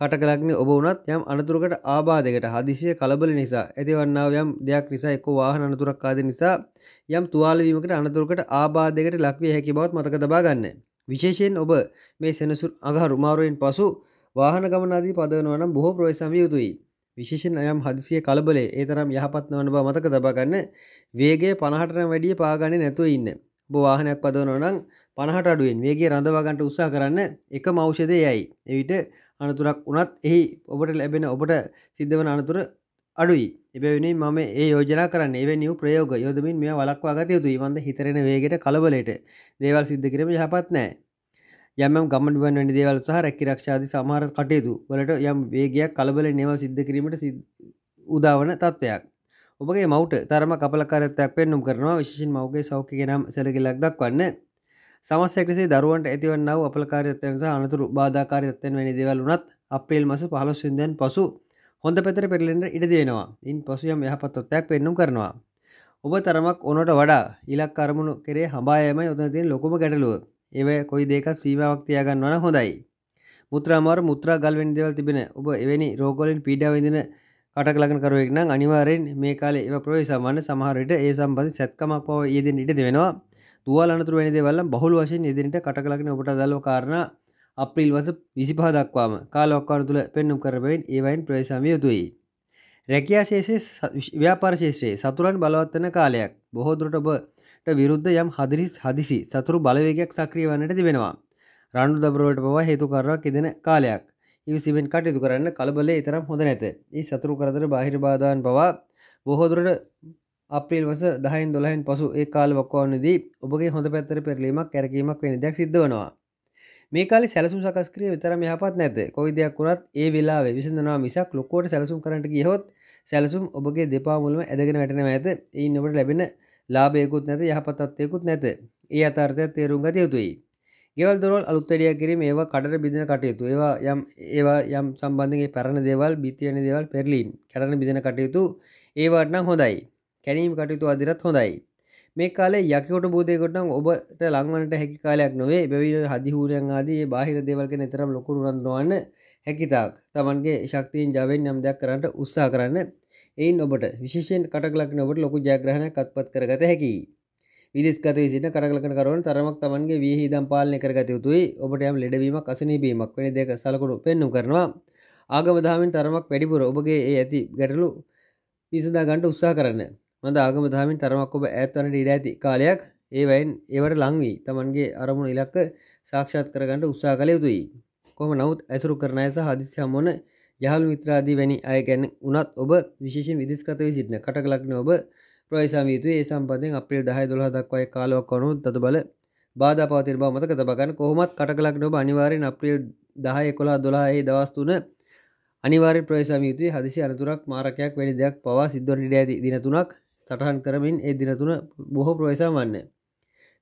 කටකලක්නේ ඔබ වනත් යම් අනතුරකට ආබාධකට හදිසිය කලබල නිසා ඇතිවන්නාව යම් දෙයක් නිසා එක්ක වාහන අනතුරක් ආද නිසා යම් තුවාලවීමකට අනතුරකට ආබාධයකට ලක්විය හැකි බවත් මතක දබා ගන්න. විශේෂයෙන් ඔබ මේ සෙනසුන් අගහරු මාරුවෙන් පසු වාහන ගමනාදී පදවනවා නම් බොහෝ ප්‍රවේශම් යුතුයි. විශේෂයෙන් අයම් හදිසිය කලබලේ ඒ තරම් යහපත් නොවන බව මතක තබා ගන්න. වේගය 50ට වැඩිය පාගන්නේ නැතුව ඉන්න. ඔබ වාහනයක් පදවනවා නම් 50ට අඩුවෙන් වේගය රඳවා ගන්නට උත්සාහ කරන්න එකම ඖෂධය යයි. එවිට අනතුරක් වුණත් එහි ඔබට ලැබෙන ඔබට සිද්ධ වන අනතුර අඩුයි. එබැවිනි මම ඒ යෝජනා කරන්න එවැනිව ප්‍රයෝග යොදමින් මෙය වළක්වා ගත යුතුයි. මන්ද හිතරෙන වේගයට කලබලයට දේවල් සිද්ධ කිරීම යහපත් නැහැ. යම ගමඩුවන් වැනි දේවල් සහ රැකි රක්ෂාද සමහර කටයුතු වලට යම් වේගයක් කලබල නෙව සිද්ධ කිරීමට උදාවන තත්ත්වයක් ඔබගේ මවට තරම කපලකාරත්තයක් පෙන්නුම් කරනවා විශෂෙන් මවගේ සෞඛ්‍ය නම් සැලකිලක් දක්වන්න සමස්සැකසේ දරුවන්ට ඇතිවන්නව අපලකාරත්තයන් සහ අනතුරු බාධාකාරත්තයෙන් වැනි දේවල් වනත් අපේල් මස පහලොස්සින්දයන් පසු හොඳ පැතර පෙරලෙන්ට ඉඩ දෙනවා ඉන් පසුයම් යහපත්තොත්තයක් පෙන්නුම් කරනවා ඔබ තරමක් ඕනට වඩා ඉලක් අරමුණු කරේ හබායම යොතනතින් ලොකුම ගැටලුව ඒව කොයි දෙක සීමාවක් තියාගන්නවන හොඳයි මුත්‍රාමර මුත්‍රා ගල්වෙන් දෙවල් තිබෙන ඔබ එවැනි රෝගොලින් පීඩා විඳින කටකලකන කරුවෙක් නම් අනිවාර්යෙන් මේ කාලේ ඒව ප්‍රවේශමන්න සමහර විට ඒ සම්බන්ධ සැත්කමක් පව ඊදෙන ඉඩ දෙවෙනවා තුවාල අනතුරු වැනි දේවල් බහුල වශයෙන් ඊදෙනට කටකලකන ඔබට අදාළව කාරණා අප්‍රීල් වස විසිපහ දක්වාම කාලොක්කාන තුළ පෙන්නුම් කරබයින් ඒවයින් ප්‍රවේශමිය යුතුයි. රැකයා ශේෂයේ ව්‍යාපාර ශේෂයේ සතුරන් බලවත්වන කාලයක් බොහෝදුරට ඔබ විරුද්ධ යම් හදිරිස් හදිසි සතුරු බලවේගයක් සක්‍රිය වන්නට තිබෙනවා. රණ්ඩු දබරවලට පවා හේතුකරවක් එදෙන කාලයක්. ඉවිසිබෙන් කටයුතු කරන්න කලබලේ තරම් හොඳ නැත. ඒ සතුරු කරදර බාහිර බාධාන් පවා බොහෝදුරට අප්‍රේල් වස දහයින් දොලහින් පසු ඒ කාල වක්වාන්නදී ඔබගේ හොඳ පැත්තර පෙරලීමක් කැරකීමක් වෙන දෙයක් සිද්ධ වනවා. මේ කාලි සැලසුම් සකස්ක්‍රිය විතරම යහපත් නැත කොයි දෙයක් වුණත් ඒ වෙලාවේ විසඳනවා මිසක් ලොකෝට සැලසුම් කරට ගියහොත් සැලසුම් ඔබගේ දෙපා මුලම ඇදගෙන වැටෙනවා ඇත එයින් ඔබට ලැබෙන ලාබයකුත් නැත යහපතත්වයකුත් නැත ඒ අතාර්ථයක් තේරුම් ගත යුතුයි. ගෙවල් දොරල් අලුත්තඩිය කිරීම ඒවා කඩට බිඳන කටයුතු ඒවා යම් ඒවා යම් සම්බන්ධගේ පැරණ දේවල් බිතියන දේවල් පෙරලීම් කැරන බිඳන කටයුතු ඒවාටනම් හොඳයි කැනීම් කටයුතු අදිරත් හොඳයි. මේ කාලේ යකකොට බෝධයකොටනම් ඔබට ලංවනට හැකි කාලයක් නොවේ බැවිට හදිහූරයන් ආදී බාහිර දේවල්ක නෙතරම් ලොකුරුරන් නොවන්න හැකිතාක් තමන්ගේ ශක්තියෙන් ජවෙන් යම් දෙයක් කරන්නට උත්සා කරන්න එයින් ඔබට විශේෂයෙන් කටකලක් ඔබට ලොකු ජයග්‍රහණයක් අත්පත් කරගත හැකියි. විදෙස්ගතව සිට කරකලකට කරවන තරමක් තමන්ගේ වියහිදම් පාලනය කරගත යුතුයි ඔබට යම් ලෙඩවීමක් අසනීපීමක් වෙන දෙයක සලකුණු පෙන්වු කරනවා. ආගමදාමෙන් තරමක් වැඩිපුර ඔබගේ ඒ ඇති ගැටලු විසඳා ගන්නට උත්සාහ කරන්න. මද ආගමදාමෙන් තරමක් ඔබ ඈත්වන්නට ඉඩ ඇති කාලයක් ඒවයින් ඒවට ලං වී Tamanගේ අරමුණු ඉලක්ක සාක්ෂාත් කරගන්න උත්සාහ කළ යුතුයි. කොහොම නමුත් ඇසුරු කරන අය සහ හදිසි හමුවන යහළු මිත්‍රාදී වැනි අය ගැන උනත් ඔබ විශේෂෙන් විදිස්කත වී සිටින කටකලක්න ඔබ ප්‍රයිසාම යුතුයි ඒ සම්බන්ධයෙන් අප්‍රේල් 10 12 දක්වා ඒ කාලයක් වනොත් තද බල බාධා පවතින බව මතක තබා ගන්න. කොහොමත් කටකලක්න ඔබ අනිවාර්යෙන් අප්‍රේල් 10 11 12 ඒ දවස් තුන අනිවාර්යෙන් ප්‍රවේශාම යුතුයි. හදිසි අනතුරක් මාරකයක් වැනි දෙයක් පවා සිද්ධ වන ඉඩ ඇති දින තුනක් සටහන් කරමින් ඒ දින තුන බොහෝ ප්‍රවේශම් වන්නේ.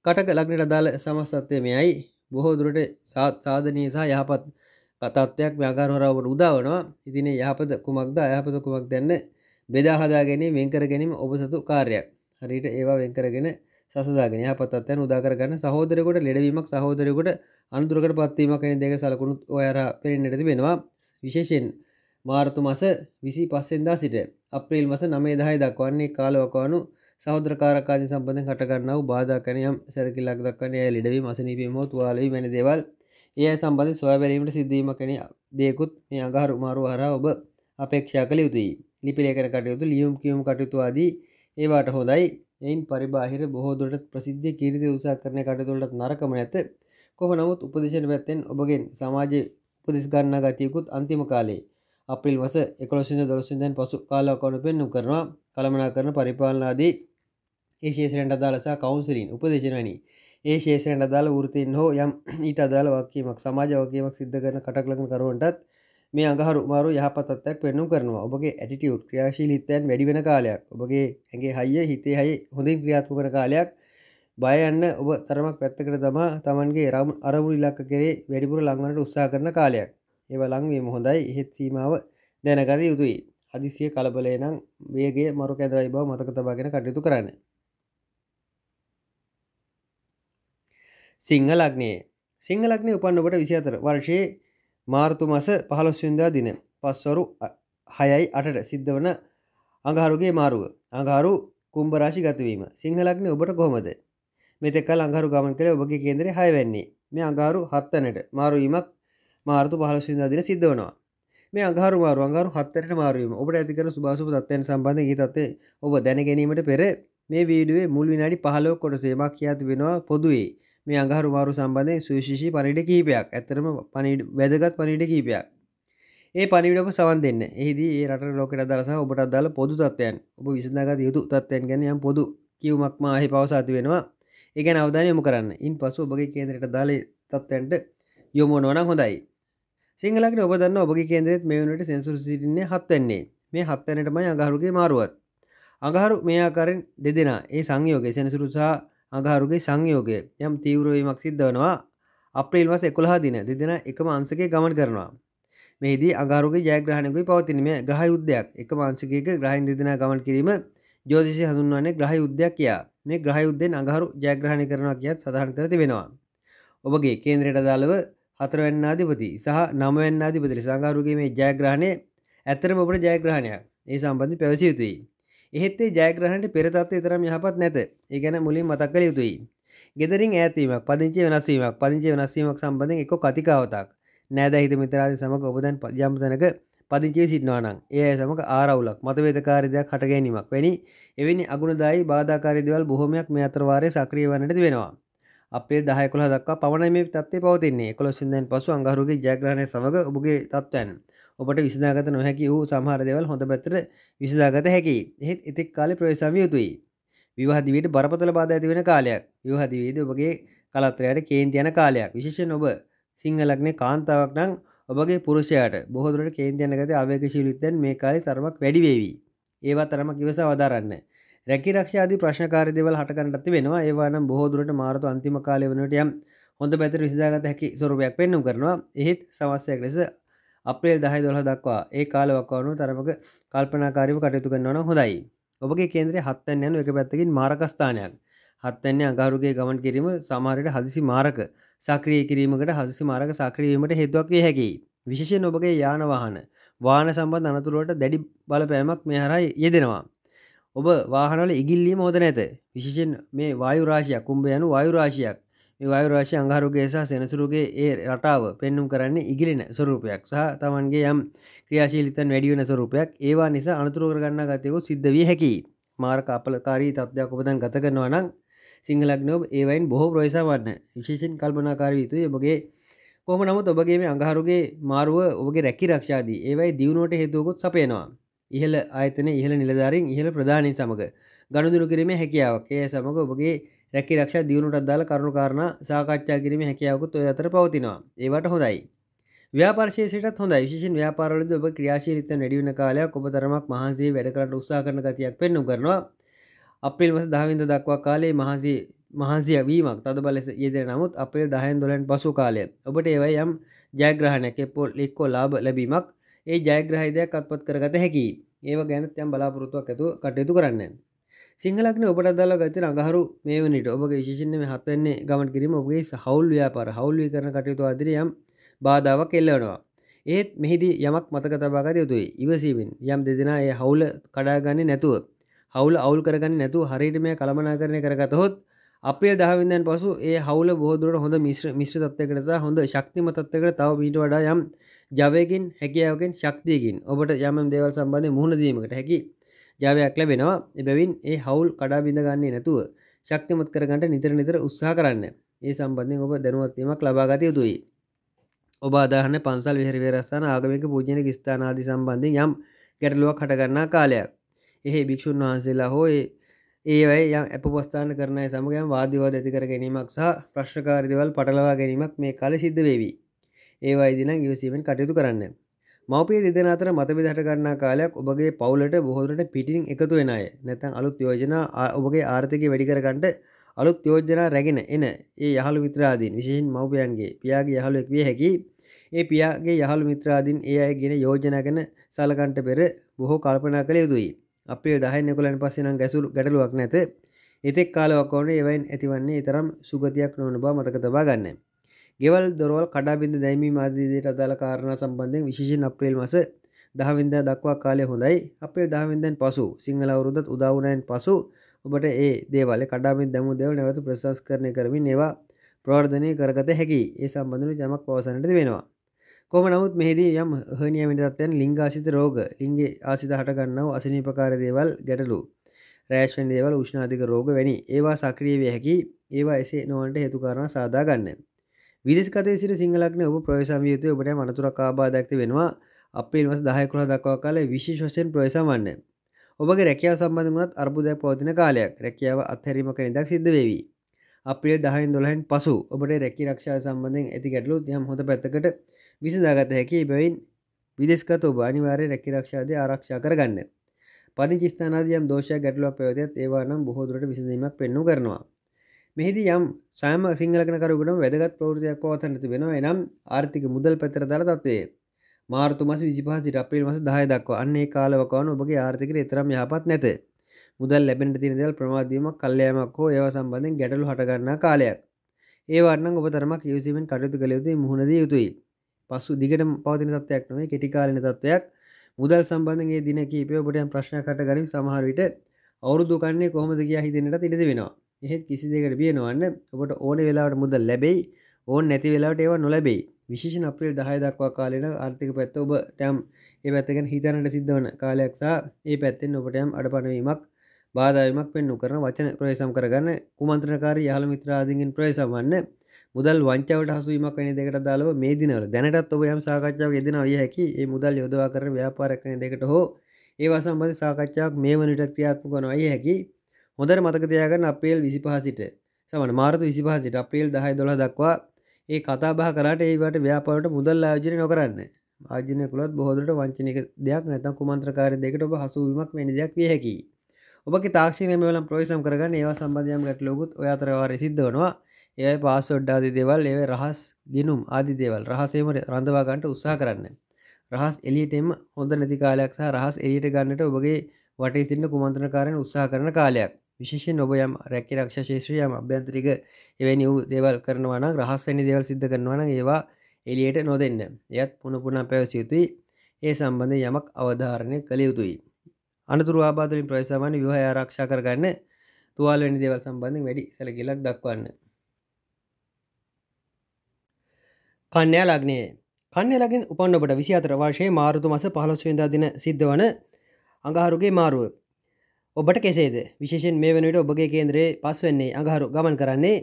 කටක ලග්නට අදාළ සමස්තත්වය මෙයයි. බොහෝ දුරට සාධනීය සහ යහපත් කතත්වයක් ව්‍යාකාරහොරාවට උදාවනවා ඉතින යහපද කුමක්ද අයහපත කුමක් දැන්න බෙදාහදා ගැනීම වෙන්කර ගැනීම ඔබ සතු කාර්යක් හරිට ඒවා වෙන්කරගෙන සසදාගෙන යහපතත්වයන් උදාකරගන්න සහෝදරකොට ලෙඩවීමක් සහෝදරකොට අනුදුරකට පත්වීමක් කෙන දෙක සලකුණු ඔයර පෙරෙන්නට වෙනවා විශේෂයෙන් මාර්තු මස විසි පස්සෙන්දා සිට අප්‍රේල් මස නමේ දහය දක්වන්නේ කාලවකවානු සහෝදරකාරකාදී සම්බඳධ කටගන්නව බාධකනයම් සැරකිල්ලක් දක්වන්නේ ලෙඩවීම අසනීපීම හෝ තුවාලයි වැනි දේවල් ඒ සම්බඳධ සොයබැලීමට සිද්ධීම කෙන දෙයකුත් මේ අඟහරු මාරු හර ඔබ අපේක්ෂා කළ යුතුයි ලිපිලේකන කටයුතු ලියුම් කියම් කටයුතුවාදී ඒවාට හොඳයි එයින් පරිබාහිර බොහෝදුරට ප්‍රසිද්ධ කිරිද උසා කරන කටතුළට නරකම ඇත කොහ නමුත් උපදේශන පැත්තෙන් ඔබගෙන් සමාජ උපදෙස්ගන්න ගතියකුත් අන්තිම කාලේ අපිල් වස එකොසිද දොරසිදැන් පසු කාලාකොඩු පෙන්නු කරනවා කළමනා කරන පරිපාලනාදී ඒශේෂරෙන්ට අදාලසා කවුන්සිරින් උපදේශනනී ඒ ශේෂයෙන් අදාළ වෘතින් හෝ යම් ඊට අදාළ වකීමක් සමාජ වකීමක් සිද්ධ කරන කටක්ලකන කරුවන්ටත් මේ අඟහරු මාරු යහපතත්තක් වෙන්නු කරනවා ඔබගේ ඇටිටියුට් ක්‍රියාශීලිතයන් වැඩිවෙන කාලයක් ඔබගේ ඇගේ හයිය හිතේ හයි හොඳින් ක්‍රියාත්ම කර කාලයක් බයන්න ඔබ තරමක් පැත්තකට තමා තමන්ගේ රම් අරමුණ ඉලක්ක කරේ වැඩිපුර ලංවනට උත්සා කරන කාලයක් ඒව ලංවීම හොඳයි එහෙත් සීමාව දැනගත යුතුයි අදිසිය කලබලේ නම් වේගේ මරු කැදවයි බව මතක තබාගෙන කටයුතු කරන්න සිංහලක්නේ සිංහලක්නේ උපන්න ඔබට විසිහතර වර්ෂයේ මාර්තු මස පහළොස්සින්දා දින පස්වරු හයයි අටට සිද්ධ වන අඟහරුගේ මාරුව අඟහරු කුම්භරාශි ගතවීම සිංහලක්නේ ඔබට කොහොමද මෙතෙකල් අඟහරු ගමන් කළේ ඔබගේ කේන්දරේ හයවැන්නේ මේ අඟහරු හත්තනට මාරුවීමක් මාර්තු පහළොස්සින්දා දින සිද්ධ වනවා මේ අගහර මාරු අගරු හත්තරට මාරුවීම ඔබට ඇතිකර සුභාසුප තත්වයන් සම්බන්ධ ගීතත්වේ ඔබ දැන ගැනීමට පෙර මේ වීඩුවේ මුල් විනාඩි පහලෝ කොටසේමක් කියා තිබෙනවා පොදුවේ මේ අඟහරු මාරු සම්බන්ධය සුවිශේෂී පණිඩ කීපයක් ඇතරම පනිඩ වැදගත් පනිඩ කීපයක් ඒ පනිවිඩම සවන් දෙන්න එහිදී ඒ රට ලෝකට දරස ඔබට අදාල පොදු තත්වයන් ඔබ විසඳගත යුතු තත්වයන් ගැන යම් පොදු කිව්මක්ම අහි පවසාති වෙනවා ඒගැන අවධානයම කරන්න ඉන් පසු ඔබගේ කේන්දරට දාල තත්වයන්ට යොමුවනවන හොඳයි සිංහලකට ඔබදන්න ඔබගේ කේන්දරෙත් මෙවනට සෙන්සුර සිටින්නේ හත්වන්නේ මේ හත්තැනටමයි අඟහරුගේ මාරුවත් අඟහරු මේ ආකාරෙන් දෙදෙන ඒ සංයෝග සෙනසුරුසා අගාරුගේ සංයෝගය යම් තීවරවීමක් සිද්ධවනවා අප්‍රේල් මස එකොළහා දින දෙදෙන එක මාංසකය ගමන් කරනවා මෙහිදී අගාරුගේ ජයග්‍රහණකුයි පවතිනීම ග්‍රහ යුද්ධයක් එක මාංසකයක ග්‍රහහින් දෙදෙන ගමන් කිරීම ජෝතිෂය හඳුන්වන්නේ ග්‍රහ යුද්ධයක් කියා මේ ග්‍රහ යුද්ධෙන් අගහරු ජයග්‍රහණය කරනවා කියත් සඳහන් කර තිබෙනවා ඔබගේ කේන්ද්‍රයට අදාළව හතරවැන්නාධිපති සහ නමවැන්නාධිපති ලෙස අගාරුගේ මේ ජයග්‍රහණය ඇත්තරම ඔබට ජයග්‍රහණයක් ඒ සම්බන්ධ පැවසිය යුතුයි එහෙත්තේ ජයග්‍රහණට පෙරතත්ව තරම් යහපත් නැත ඒගැන මුලින් මතක් කළ යුතුයි ගෙදරින් ඇතීමක් පදිංචි වෙනස්සීමක් පදිංචි වෙනස්සීමක් සම්බඳධ එක කතිකාවතක් නෑද හිත මිතරාද සමඟ ඔබදැන් පදයම්තනක පදිංචේ සිටනවානං ඒ සමඟ ආරවුලක් මතවේතකාරිදයක් හටගැනීමක් වැනි එවැනි අගුණදායි බාධකාරිදවල් බොහොමයක් මේ අතරවාරය සක්‍රිය වනට වෙනවා අපේ දහයකුල දක් පමණ මේ තත්ේ පවතින්නේ කොළොසිදෙන් පසු අඟහරුගේ ජයග්‍රහණය සමඟ ඔබගේ තත්වයන් ඔබට විසදාගත නොහැකි වූ සමහර දෙවල් හොඳ පැත්තට විසදාගත හැකි එහෙත් එතෙක් කාලේ ප්‍රවේශාවිය යුතුයි විවාහදිවයට බරපතල බාධ ඇති වෙන කාලයක් විවාහදිවේද ඔබගේ කලත්‍රයට කේන්ති යන කාලයක් විශේෂයෙන් ඔබ සිංහලක්නේ කාන්තාවක් නම් ඔබගේ පුරුෂයාට බොහදුරට කේන්තියන ගත අවේකශීලිත්තැන් මේ කාලි තරමක් වැඩිවේවී ඒවා තරම කිවස වදාරන්න රැකි රක්ෂාද ප්‍රශ්කාරදවල් හටකටත් වෙනවා ඒවානම් බොහෝදුරට මාරතු අන්තිම කාලය වනට යම් හොඳ පැතර විසිදාගත හැකි සොරුවයක් පෙන්නුම් කරනවා එහෙත් සවස්සයක් ලෙස අපේල් දහයි දොළ දක්වා ඒ කාලවක්වනු තරමක කල්පනාකාරව කටයුතු කරන්නවන හොඳයි ඔබගේ කේන්ද්‍රය හත්තන් යනු එක පැත්තකින් මාරකස්ථානයක් හත්තන්නේ අගාරුගේ ගමන් කිරීම සමාරයට හදිසි මාරක සක්‍රිය කිරීමකට හදිසි මාරක සක්‍රීමීමට හෙදවක් විය හැකි විශෂයෙන් ඔබගේ යානවාහන වාන සම්බන්ධ අනතුරුවට දැඩි බලපෑමක් මෙහරයි යෙදෙනවා ඔබ වාහනල ඉගිල්ලීම හොද නැත විශෂෙන් මේ වායුරාශයක් කුම්ඹ යනු වායුරාශයක් වායුරාශි අංහරුගේ සහ සෙනසුරුගේ ඒ රටාව පෙන්නුම් කරන්නේ ඉගිලෙන ස්වරූපයක් සහ තමන්ගේ යම් ක්‍රියාශීලිතන් වැඩිවෙන ස්වරූපයක් ඒවා නිසා අනතුරකරගන්න ගතයකු සිද්ධ විය හැකි මාර්ක අපලකාරී තත්ත්යක් ඔබදන් ගත කරනවා නම් සිංහලක්නෝබ ඒවයින් බොහෝ ප්‍රයිසා වන්න විශේෂෙන් කල්පනාකාරී යුතු ඔබගේ කොම නමුත් ඔබගේ අඟහරුගේ මාරුව ඔබගේ රැකි රක්ෂාදී ඒවයි දියුණුවට හේතුවකුත් සපේනවා ඉහළ ආයතන ඉහළ නිලධාරින් ඉහළ ප්‍රධානය සමඟ ගණුදුරු කිරීම හැකියාවක් ඒ සමඟ ඔබගේ රැකි රක්ෂා දියුණුට අදාළ කරුණු කාරණා සාකච්ඡා කිරීම හැකියාවකුත් ඔය අතර පවතිනවා. ඒවට හොඳයි. ව්‍යාපාර්ශේෂයටත් හොඳ විශේෂෙන් ව්‍යාපාරවලද ඔබ ක්‍රියාශීලීත්වය වැඩි වෙන කාලයක් ඔබ තරමක් මහන්සියෙන් වැඩ කරන්න උත්සාහ කරන ගතියක් පෙන්වු කරනවා අප්‍රේල් මාස 10 වෙනිදා දක්වා කාලයේ මහන්සි මහන්සිය වීමක් තදබල ලෙස යෙදෙන නමුත් අප්‍රේල් 10 12න් පසු කාලය ඔබට ඒවයි යම් ජයග්‍රහණයක් එක්කෝ ලාභ ලැබීමක් ඒ ජයග්‍රහය දෙයක් අත්පත් කරගත හැකියි ඒව ගැනත් යම් බලාපොරොත්තුවක් ඇතුව කටයුතු කරන්න සිංහලක්න ඔබට අදාල ගති අඟහරු මේ වනිට ඔබ ශිෂනම හත්වන්නේ ගමන් කිරීම ඔබගේ හවුල්වයා පර හවුල්ලි කරන කටයුතු අදිරියම් බාධාවක් එල්ලවනවා ඒත් මෙහිදී යමක් මතක තබාගත යුතුයි ඉවසීමෙන් යම් දෙදෙනා ඒ හවුල කඩාගන්න නැතුව හවුල අවුල් කරගන්න නැතුව හරිට මේ කළමනා කරණය කරගතහොත් අපේ දහවිදන් පසු ඒ හවුල බෝදුරට හොඳ මිශ්‍ර මිශ්‍ර තත්වකටස හොඳ ශක්තිම තත්වකට තව බීට වඩා යම් ජවයකින් හැකියාවකෙන් ශක්තියකින් ඔබට යම දේවල් සම්බන්ධය මුහුණදීමකට හැකි ජාවයක් ලැබෙනවා එබැවින් ඒ හවුල් කඩා බිඳගන්නේ නැතුව ශක්තිමත් කරගන්නට නිතර නිතර උත්සාහ කරන්න ඒ සම්බන්ධයෙන් ඔබ දැනුවත්වීමක් ලබා ගත යුතුයි ඔබ අදාහන පන්සල් විහරිවරස්ථාන ආගමික පූජනක ස්ථානාදී සම්බන්ධය යම් ගැටලුවක් හටගන්නා කාලයක් එහේ භික්‍ෂූන් වහන්සේලා හෝ ඒවයි යම් අප පස්ථාන කරනය සමගයම් වාදවාද ඇතිකර ගැනීමක් සහ ප්‍රශ්කාරිදවල් පටලවා ගැනීමක් මේ කල සිද්ධ වේවී ඒවා ඉදිනම් ඉවසීමෙන් කටයුතු කරන්න මවපිය දෙදෙන අතර මතබි දහටගන්නා කාලයක් ඔබගේ පවුලට බොහෝදුරට පිටින් එකතු වෙන අය නැතන් අලුත් යෝජනා ඔබගේ ආර්ථික වැඩිකරගන්නට අලුත් යෝජනා රැගෙන එන ඒ යහළු මිත්‍රාදීන් විශේෂෙන් මවපියන්ගේ පියාගේ යහළුවෙක් විය හැකි ඒ පියාගේ යහළු මිත්‍රාදීන් ඒ අය ගෙන යෝජනා ගැන සලකන්ට පෙර බොහෝ කල්පනා කළ යුතුයි අපේ දහය නිකුලන් පස්සේ නම් ගැසුළු ගැටලුවක් නැත එතෙක් කාලවක් ඕනේ එවයින් ඇතිවන්නේ තරම් සුගතියක් නොවන බව මතක තබා ගන්න ගෙවල් දොරවල් කඩාබිඳ දැමීම ආදීදයට අදාළ කාරණ සම්බන්ධයෙන් විශේෂෙන් අප්‍රේල් මස දහවිද දක්වා කාලය හොඳයි අපේ දහවිදෙන් පසු සිංහල අවරුදත් උදවනයෙන් පසු ඔබට ඒ දේවල කඩාමින් දැමු දෙව නැවත ප්‍රශස් කරණය කරමින් ඒවා ප්‍රවර්ධනය කරගත හැකි ඒ සම්බඳධන ජමක් පවසනට වෙනවා කොම නමුත් මෙහිදී යම් හනිය මිටත්යන් ලිංගාසිත රෝග ලින්ගේ ආසිත හටගන්නව අසනීපකාර දේවල් ගැටලු රෑශ්වන් දේවල් උෂ්නාධික රෝග වැනි ඒවා සක්‍රියව හැකි ඒවා එසේ නොවන්ට හේතුකාරණ සාදාගන්න විදෙස්කතේ සිට සිංහලක්න ඔබ ප්‍රවේශම් යුතු ඔබට මනතුරක් ආබාධක්ති වෙනවා අපේල් වස දහයකුළ දක්වා කාලේ විශේෂයෙන් ප්‍රවේශමන්න ඔබගේ රැකියාව සම්බඳ වනත් අර්බුදයක් පවතින කාලයක් රැකියාව අත්හැරීම කර ඉදක් සිද්ධ වේවී අපේ දහයින් දොලහන් පසු ඔබට රැකි රක්ෂා සම්බන්ධෙන් ඇති ගැටලු යම් හොඳ පැත්තකට විසඳාගත හැකි බැවින් විදෙස්කත ඔබ අනිවාරය රැකි රක්ෂාදය ආරක්ෂා කරගන්න පදිංචි ස්ථානාදියම් දෝෂයක් ගැටලුවක් පැවතියත් ඒවා නම් බොහෝදුරට විසඳීමක් පෙන්නු කරනවා මෙහිදී යම් සෑම සිංහලකනකරුගටම වැදගත් ප්‍රෘතියක් පවතන තිබෙනවා එනම් ආර්ථික මුදල් පැතර දර තත්වේ මාර්තු මස විසිපහ සිට අපිල් මස දාය දක්වා අන්නේ කාලවකවන ඔබගේ ආර්ථිකට එතරම් යහපත් නැත මුදල් ලැබෙන තින දෙල් ප්‍රමාදීමක් කල්ලයමක් හෝ ඒව සම්බන්ධෙන් ගැටලු හටගන්නා කාලයක් ඒවන්න ඔබ තරමක් යවසිමෙන් කටයුතු කළ යුතුයි මුහුණද යුතුයි පසු දිගට පවතින තත්වයක් නොවේ කෙටිකාලන තත්වයක් මුදල් සම්බන්ධගේ දින කීපය ඔබටයන් ප්‍රශ්න කට ගනිම් සමහරවිට අවුරුදු කන්නේ කොහොමද කියා හිතෙනට ඉඩද වෙනවා එහෙත් කිසි දෙකට බිය නොවන්න ඔබට ඕන වෙලාට මුද ලැබෙයි ඕන් නැති වෙලාට ඒවා නොලැබෙයි විශේෂ අප්‍රේල් දහය දක්වා කාලෙන ආර්ථික පැත්ත ඔබ ටැම් ඒ පැත්තකෙන් හිතනට සිද්ධවන කාලයක් සහ ඒ පැත්තෙන් ඔබටයම් අඩපනවීමක් බාධාවමක් පෙන්නු කරන වචන ප්‍රයසම් කරගන්න කුමන්ත්‍රකාරී යාල මිත්‍රාදීගෙන් ප්‍රයසම් වන්න මුදල් වංචාවට හසුවීමක් වැනි දෙකට දාලව මේ දිනවල දැනටත් ඔබ යම් සාකච්ඡාවක් යෙදෙනවා විය හැකි ඒ මුදල් යොදවා කරන ව්‍යාපාරයක් වෙන දෙකට හෝ ඒවා සම්බන්ධ සාකච්ඡාවක් මේ වන විටත් ක්‍රියාත්මක කරනවා විය හැකි හොඳර මතකතියාගන්න අපේල් විසි පහසිට සමන මාරතු විසි පහසිට අපේල් දහයි දොළ දක්වා ඒ කතාබහ කරට ඒවට ව්‍යාපාරට මුදල් ආයෝජනය නොකරන්න ආජනය කුළත් බොහෝදට වංචනක දෙයක් නැතම් කුමන්ත්‍රකාර දෙකට ඔබ හසුවීමක් වැනි දෙයක් විය හැකි ඔබ තාක්ෂණ මෙවලම් ප්‍රවේශම් කරගන්න ඒවා සම්බධයම් ගැට ලොකුත් ඔයාතරවාර සිද්ධවනවා ඒය පාසොඩ්ඩාදි දෙවල් ඒව රහස් ගෙනුම් ආදි දේවල් රහසේම රඳවාගන්ට උත්සා කරන්න රහස් එලියටෙම හොඳ නැති කාලයක් සහ රහස් එලියට ගන්නට ඔබගේ වටේ සින්න කුමන්ත්‍රකාරෙන් උත්සා කරන කාලයක් විශේෂෙන් ඔබයම් රැක්ක රක්ෂශේෂයම අභ්‍යන්ත්‍රික එවැනි වූ දේවල් කරනවන රහස්වැනි දේවල් සිද්ධ කරනවන ඒවා එලියට නොදෙන්න එයත් පුුණපුනා පැවසියුතුයි ඒ සම්බන්ධ යමක් අවධාරණය කළ යුතුයි අනතුරු ආබාතුලින් ප්‍රවේශමන් විවාහ ආරක්ෂා කරගන්න තුවාලනි දේවල් සම්බන්ධින් වැඩි සැලකිලක් දක්වන්න කන්‍යා ලග්නයේ කන්‍ය ලගින් උපන් ඔබට විසි අතර වර්ශය මාරුතු මස පහලොස්වෙදා දින සිද්ධ වන අඟහරුගේ මාරුව ඔබට කෙසේද විශේෂෙන් මේ වනට ඔබගේ කේන්ද්‍රයේ පස්වෙන්නේ අඟහරු ගමන් කරන්නේ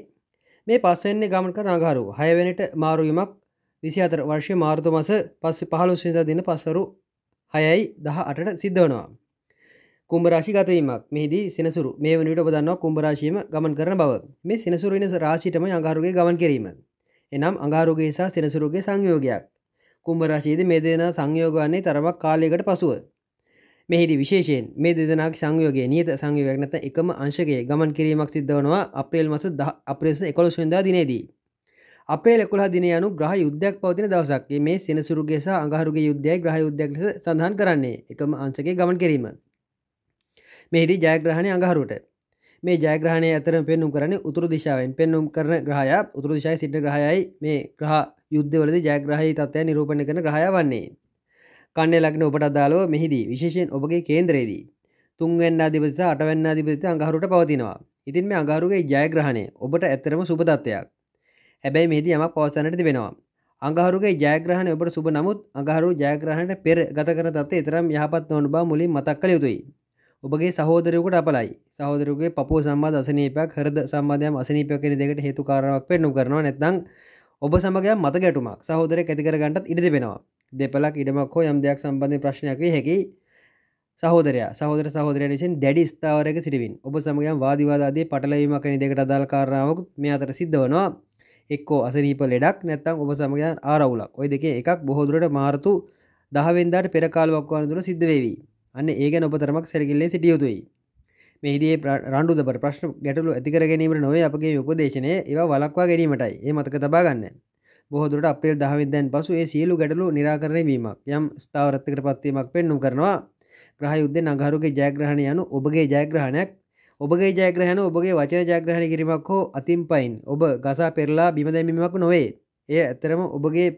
මේ පස්වෙන්නේ ගමන් කර අඟහරු හයවෙනට මාරුවීමක් විසි අතර වර්ෂය මාර්තු මස පස්ස පහලුස්නිසා දින පසරු හයයි දහ අටට සිද්ධ වනවා. කුම්ඹරාශි ගතවීමක් මෙහිදී සිනසුරු මේ වනට ඔබදන්නවා කුම්ඹරාශීම ගමන් කරන බව මේ සිනසුරු වෙනස රාශිටම අඟහරුගේ ගමන් කිරීම. එනම් අඟහරුගේ සහ සිනසුරුගේ සංයෝගයක් කුම්ඹරාශීද මේ දෙනා සංයෝගවන්නේ තරමක් කාලයකට පසුව මෙහිදි විශේෂයෙන් මේ දෙදනක් සංයෝගේ නියත සංයෝගයක් නැත එකම අංශගේ ගමන් කිරීමක් සිද්ධවනවා අප්‍රේල් මස අප්‍රේස එකොළොස්වෙන්දා දිනේදී. අපේ ලෙකුලා දින යනු ග්‍රහ යුද්ධයක් පවතින දවසක්ේ මේ සෙනසුරුගේ සහ අඟහරුගේ යුද්ධය ග්‍රහ යුද්ධයක් ලෙස සඳහන් කරන්නේ එකම අංශගේ ගමන් කිරීම. මෙහිදී ජයග්‍රහණය අඟහරුට මේ ජයග්‍රහණය අතරම පෙන්නුම් කරන උතුරු දිශාවෙන් පෙන්නුම් කරන ග්‍රහයා උතුරු දිශායි සිට ග්‍රහයයි මේ ග්‍රහ යුද්ධවලද ජයග්‍රහහි තත්වය නිරූපණ කරන ග්‍රහය වන්නේ කන්නේ ලක්න ඔබට අදාලෝ මෙහිදී විශේෂයෙන් ඔබගේ කේන්ද්‍රයේදී තුන්වැන්න අධිපතිස අටවැන්න අධිපතිස අඟහරුට පවතිනවා ඉතින් මේ අඟහරුගේ ජයග්‍රහණය ඔබට ඇත්තරම සුපදත්වයක් හැබැයි මෙහිදී යමක් පවසන්නට තිබෙනවා අඟහරුගේ ජයග්‍රහණය ඔබට සුබ නමුත් අඟහරු ජයග්‍රහණයට පෙර ගත කරන තත්ත්වය තරම් යහපත් නොවන බව මුලින් මතක් කළ යුතුයි ඔබගේ සහෝදරයකුට අපලයි සහෝදරගේ පපෝ සම්බාධ අසනීපයක් හරද සම්බාධයම් අසනීපයක් කෙන දෙකට හේතුකාරාවක් පෙන්නු කරනවා නැත්නම් ඔබ සමගයක් මත ගැටුමක් සහෝදරය ඇතිකරගන්නත් ඉඩ දෙබෙනවා දෙපලක් ඉඩමක් හෝ යම් දෙයක් සම්බන්ධය ප්‍රශ්නයක් විය හැකි සහෝදරය සහෝදර සහෝදරය විසින් දැඩි ස්ථාවරක සිටිවින් ඔබ සමගයම් වාදිවාදාදී පටලවීමක් වැනි දෙකට අදාළ කාරණාවකුත් මේ අතර සිද්ධ වනවා එක්කෝ අසනීප ලෙඩක් නැත්තම් ඔබ සමගයන් ආරවුලක් ඔය දෙකේ එකක් බොහෝදුරට මාර්තු දහවෙන්දාට පෙරකාලවක් වන තුර සිද්ධ වේවි අන්න ඒ ගැන ඔබතරමක් සැලකිල්ලෙන් සිටිය යුතුයි මේදී රණ්ඩු දබර ප්‍රශ්න ගැටලු ඇතිකර ගැනීමට නොවේ අපගේ උපදේශනය ඒවා වලක්වා ගැනීමටයි ඒ මතක තබා ගන්න බොහදුරට අපේල් දහවින් දැන් පසු ඒ සියලු ගැටලු නිරාකරණයවීමක් යම් ස්ථාවරත්තකට පත්වීමක් පෙන්නුම් කරනවා ග්‍රහ යුද්ධ නගරුගේ ජයග්‍රහණ යනු ඔබගේ ජයග්‍රහණයක් ඔබගේ ජයග්‍රහණ ඔබගේ වචන ජයග්‍රහණ කිරීමක් හෝ අතින් පයින් ඔබ ගසා පෙරලා බිමදැමීමක් නොවේ එය ඇත්තරම ඔබගේ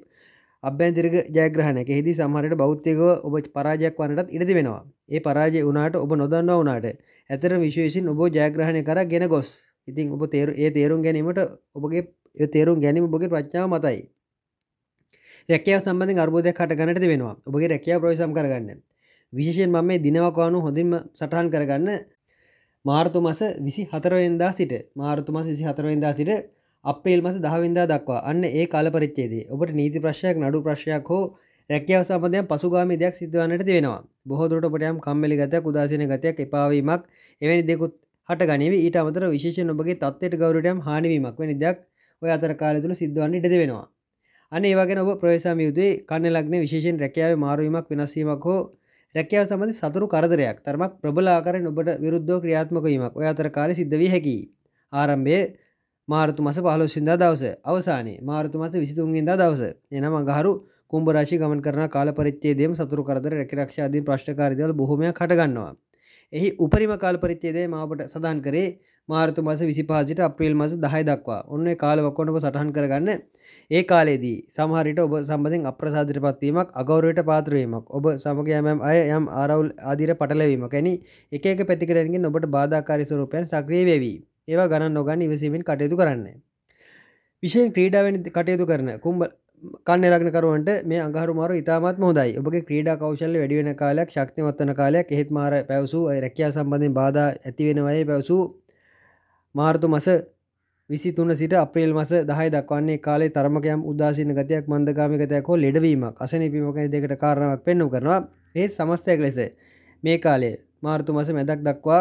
අභ්‍යන්තිරික ජයග්‍රහණක හිදි සමහරයට බෞද්ධයක ඔබ පරාජයක් වන්නටත් ඉඩති වෙනවා ඒ පරාජය වනාට ඔබ නොදන්නවා වනාට ඇතර විශේෂෙන් ඔබ ජයග්‍රහණය කර ගෙන ගොස් ඉතින් ඔබ තේරු ඒ තේරුම් ගැනීමට ඔබගේ තේරුම් ගැනීම බොගේ ප්‍රඥාව මතයි රැකයාව සම්බඳධ අර්බෝධයක් කට ගනට වෙනවා ඔබගේ රැකයා ප්‍රවිසම් කරගන්න විශෂයෙන් මම මේ දිනවකවානු හොඳින්ම සටහන් කරගන්න මාර්තු මස විසි හතරවෙන්දා සිට මාර්තු මස විසි හතරවෙන්දා සිට අපේල් මස දහවිදා දක්වා අන්න ඒ කාලපරිච්චේදේ ඔබට නීති ප්‍රශ්යක් නඩු ප්‍රශ්යක් හෝ රැකියාව සම්බන්ධයෙන් පසුගාමි දෙයක් සිද්ධවන්නට තියෙනවා බොහෝදුරට ඔබටයම් කම්මැලි ගතයක් උදාසීන ගතයක් එපාවීමක් එවැනි දෙකුත් හට ගනිව ඊට අමතර විශේෂ ඔබගේ තත්වයට ගෞරටයම් හානිවීමක් වැනි දෙයක් ඔය අතර කාල තුළ සිද්ධවන්න ඉඩද වෙනවා අනේ වගේ ඔබ ප්‍රවේශම යුතුයි කන්න ලක්න විශේෂෙන් රැකියාව මාරුවීමක් වෙනස්වීමක් හෝ රැකියාව සමඳ සතුරු කරදරයක් තරමක් ප්‍රබලාකරෙන් ඔබට විරුද්ධෝ ක්‍රියාත්මකවීමක් ඔය අතර කාල සිද්ධවී හැකි ආරම්භයේ මාර්තු මස පහලොස්සිදා දවස අවසානයේ මාර්තු මස විසිතුන්ගේදා දවස එනම් අඟහරු කුම්ඹරාශි ගමන් කරන කාල පරිත්‍යයේදම සතුරු කරදර රැකිරක්ෂාදී ප්‍රශ්කාරිදවල බොහොමයක් හටගන්නවා එහි උපරිම කාල පරිත්‍යයේදේ මාවට සඳහන් කරේ මාර්තු මස විසි පාසිට අප්‍රේල් මස දහය දක්වා ඔන්න කාලවක්කොටම සටහන් කරගන්න ඒ කාලේදී සමහරිට ඔබ සම්බඳින් අප්‍රසාධිර පත්වීමක් අගෞරයට පාත්‍රවීමක් ඔබ සමගයමම් අය යම් අරවුල් අදිර පටලවීම කැනි එක පැතිකරගෙන් ඔබට බාධාකාරි සුරූපයන් සක්‍රියවී ඒවා ගණන් නොගන්න ඉවසීමෙන් කටයුතු කරන්න විශයෙන් ක්‍රීඩාවෙන් කටයුතු කරන කුම්බ කන්න ලක්නකරුවන්ට මේ අගහරුමාර ඉතාමත් හොදයි ඔබගේ ක්‍රීඩා කෞශල්ල වැඩිවෙන කාලයක් ශක්තිමත්වන කාලයක් එහෙත් මාර පැවසූ රැකයා සම්බඳධින් බාධ ඇතිවෙනවයි පැවසූ මාර්තු මස විසි තුන සිට අප්‍රේල් මස දහයි දක්වන්නේ කාලේ තරමකයම් උදදාසින ගතියක් මන්දගාමිකතයක් හෝ ලෙඩවීමක් අසනපීමකැන දෙකට කාරණාවක් පෙන්නු කරනවා ඒත් සමස්තයක් ලෙස මේ කාලේ මාර්තු මස මැදක් දක්වා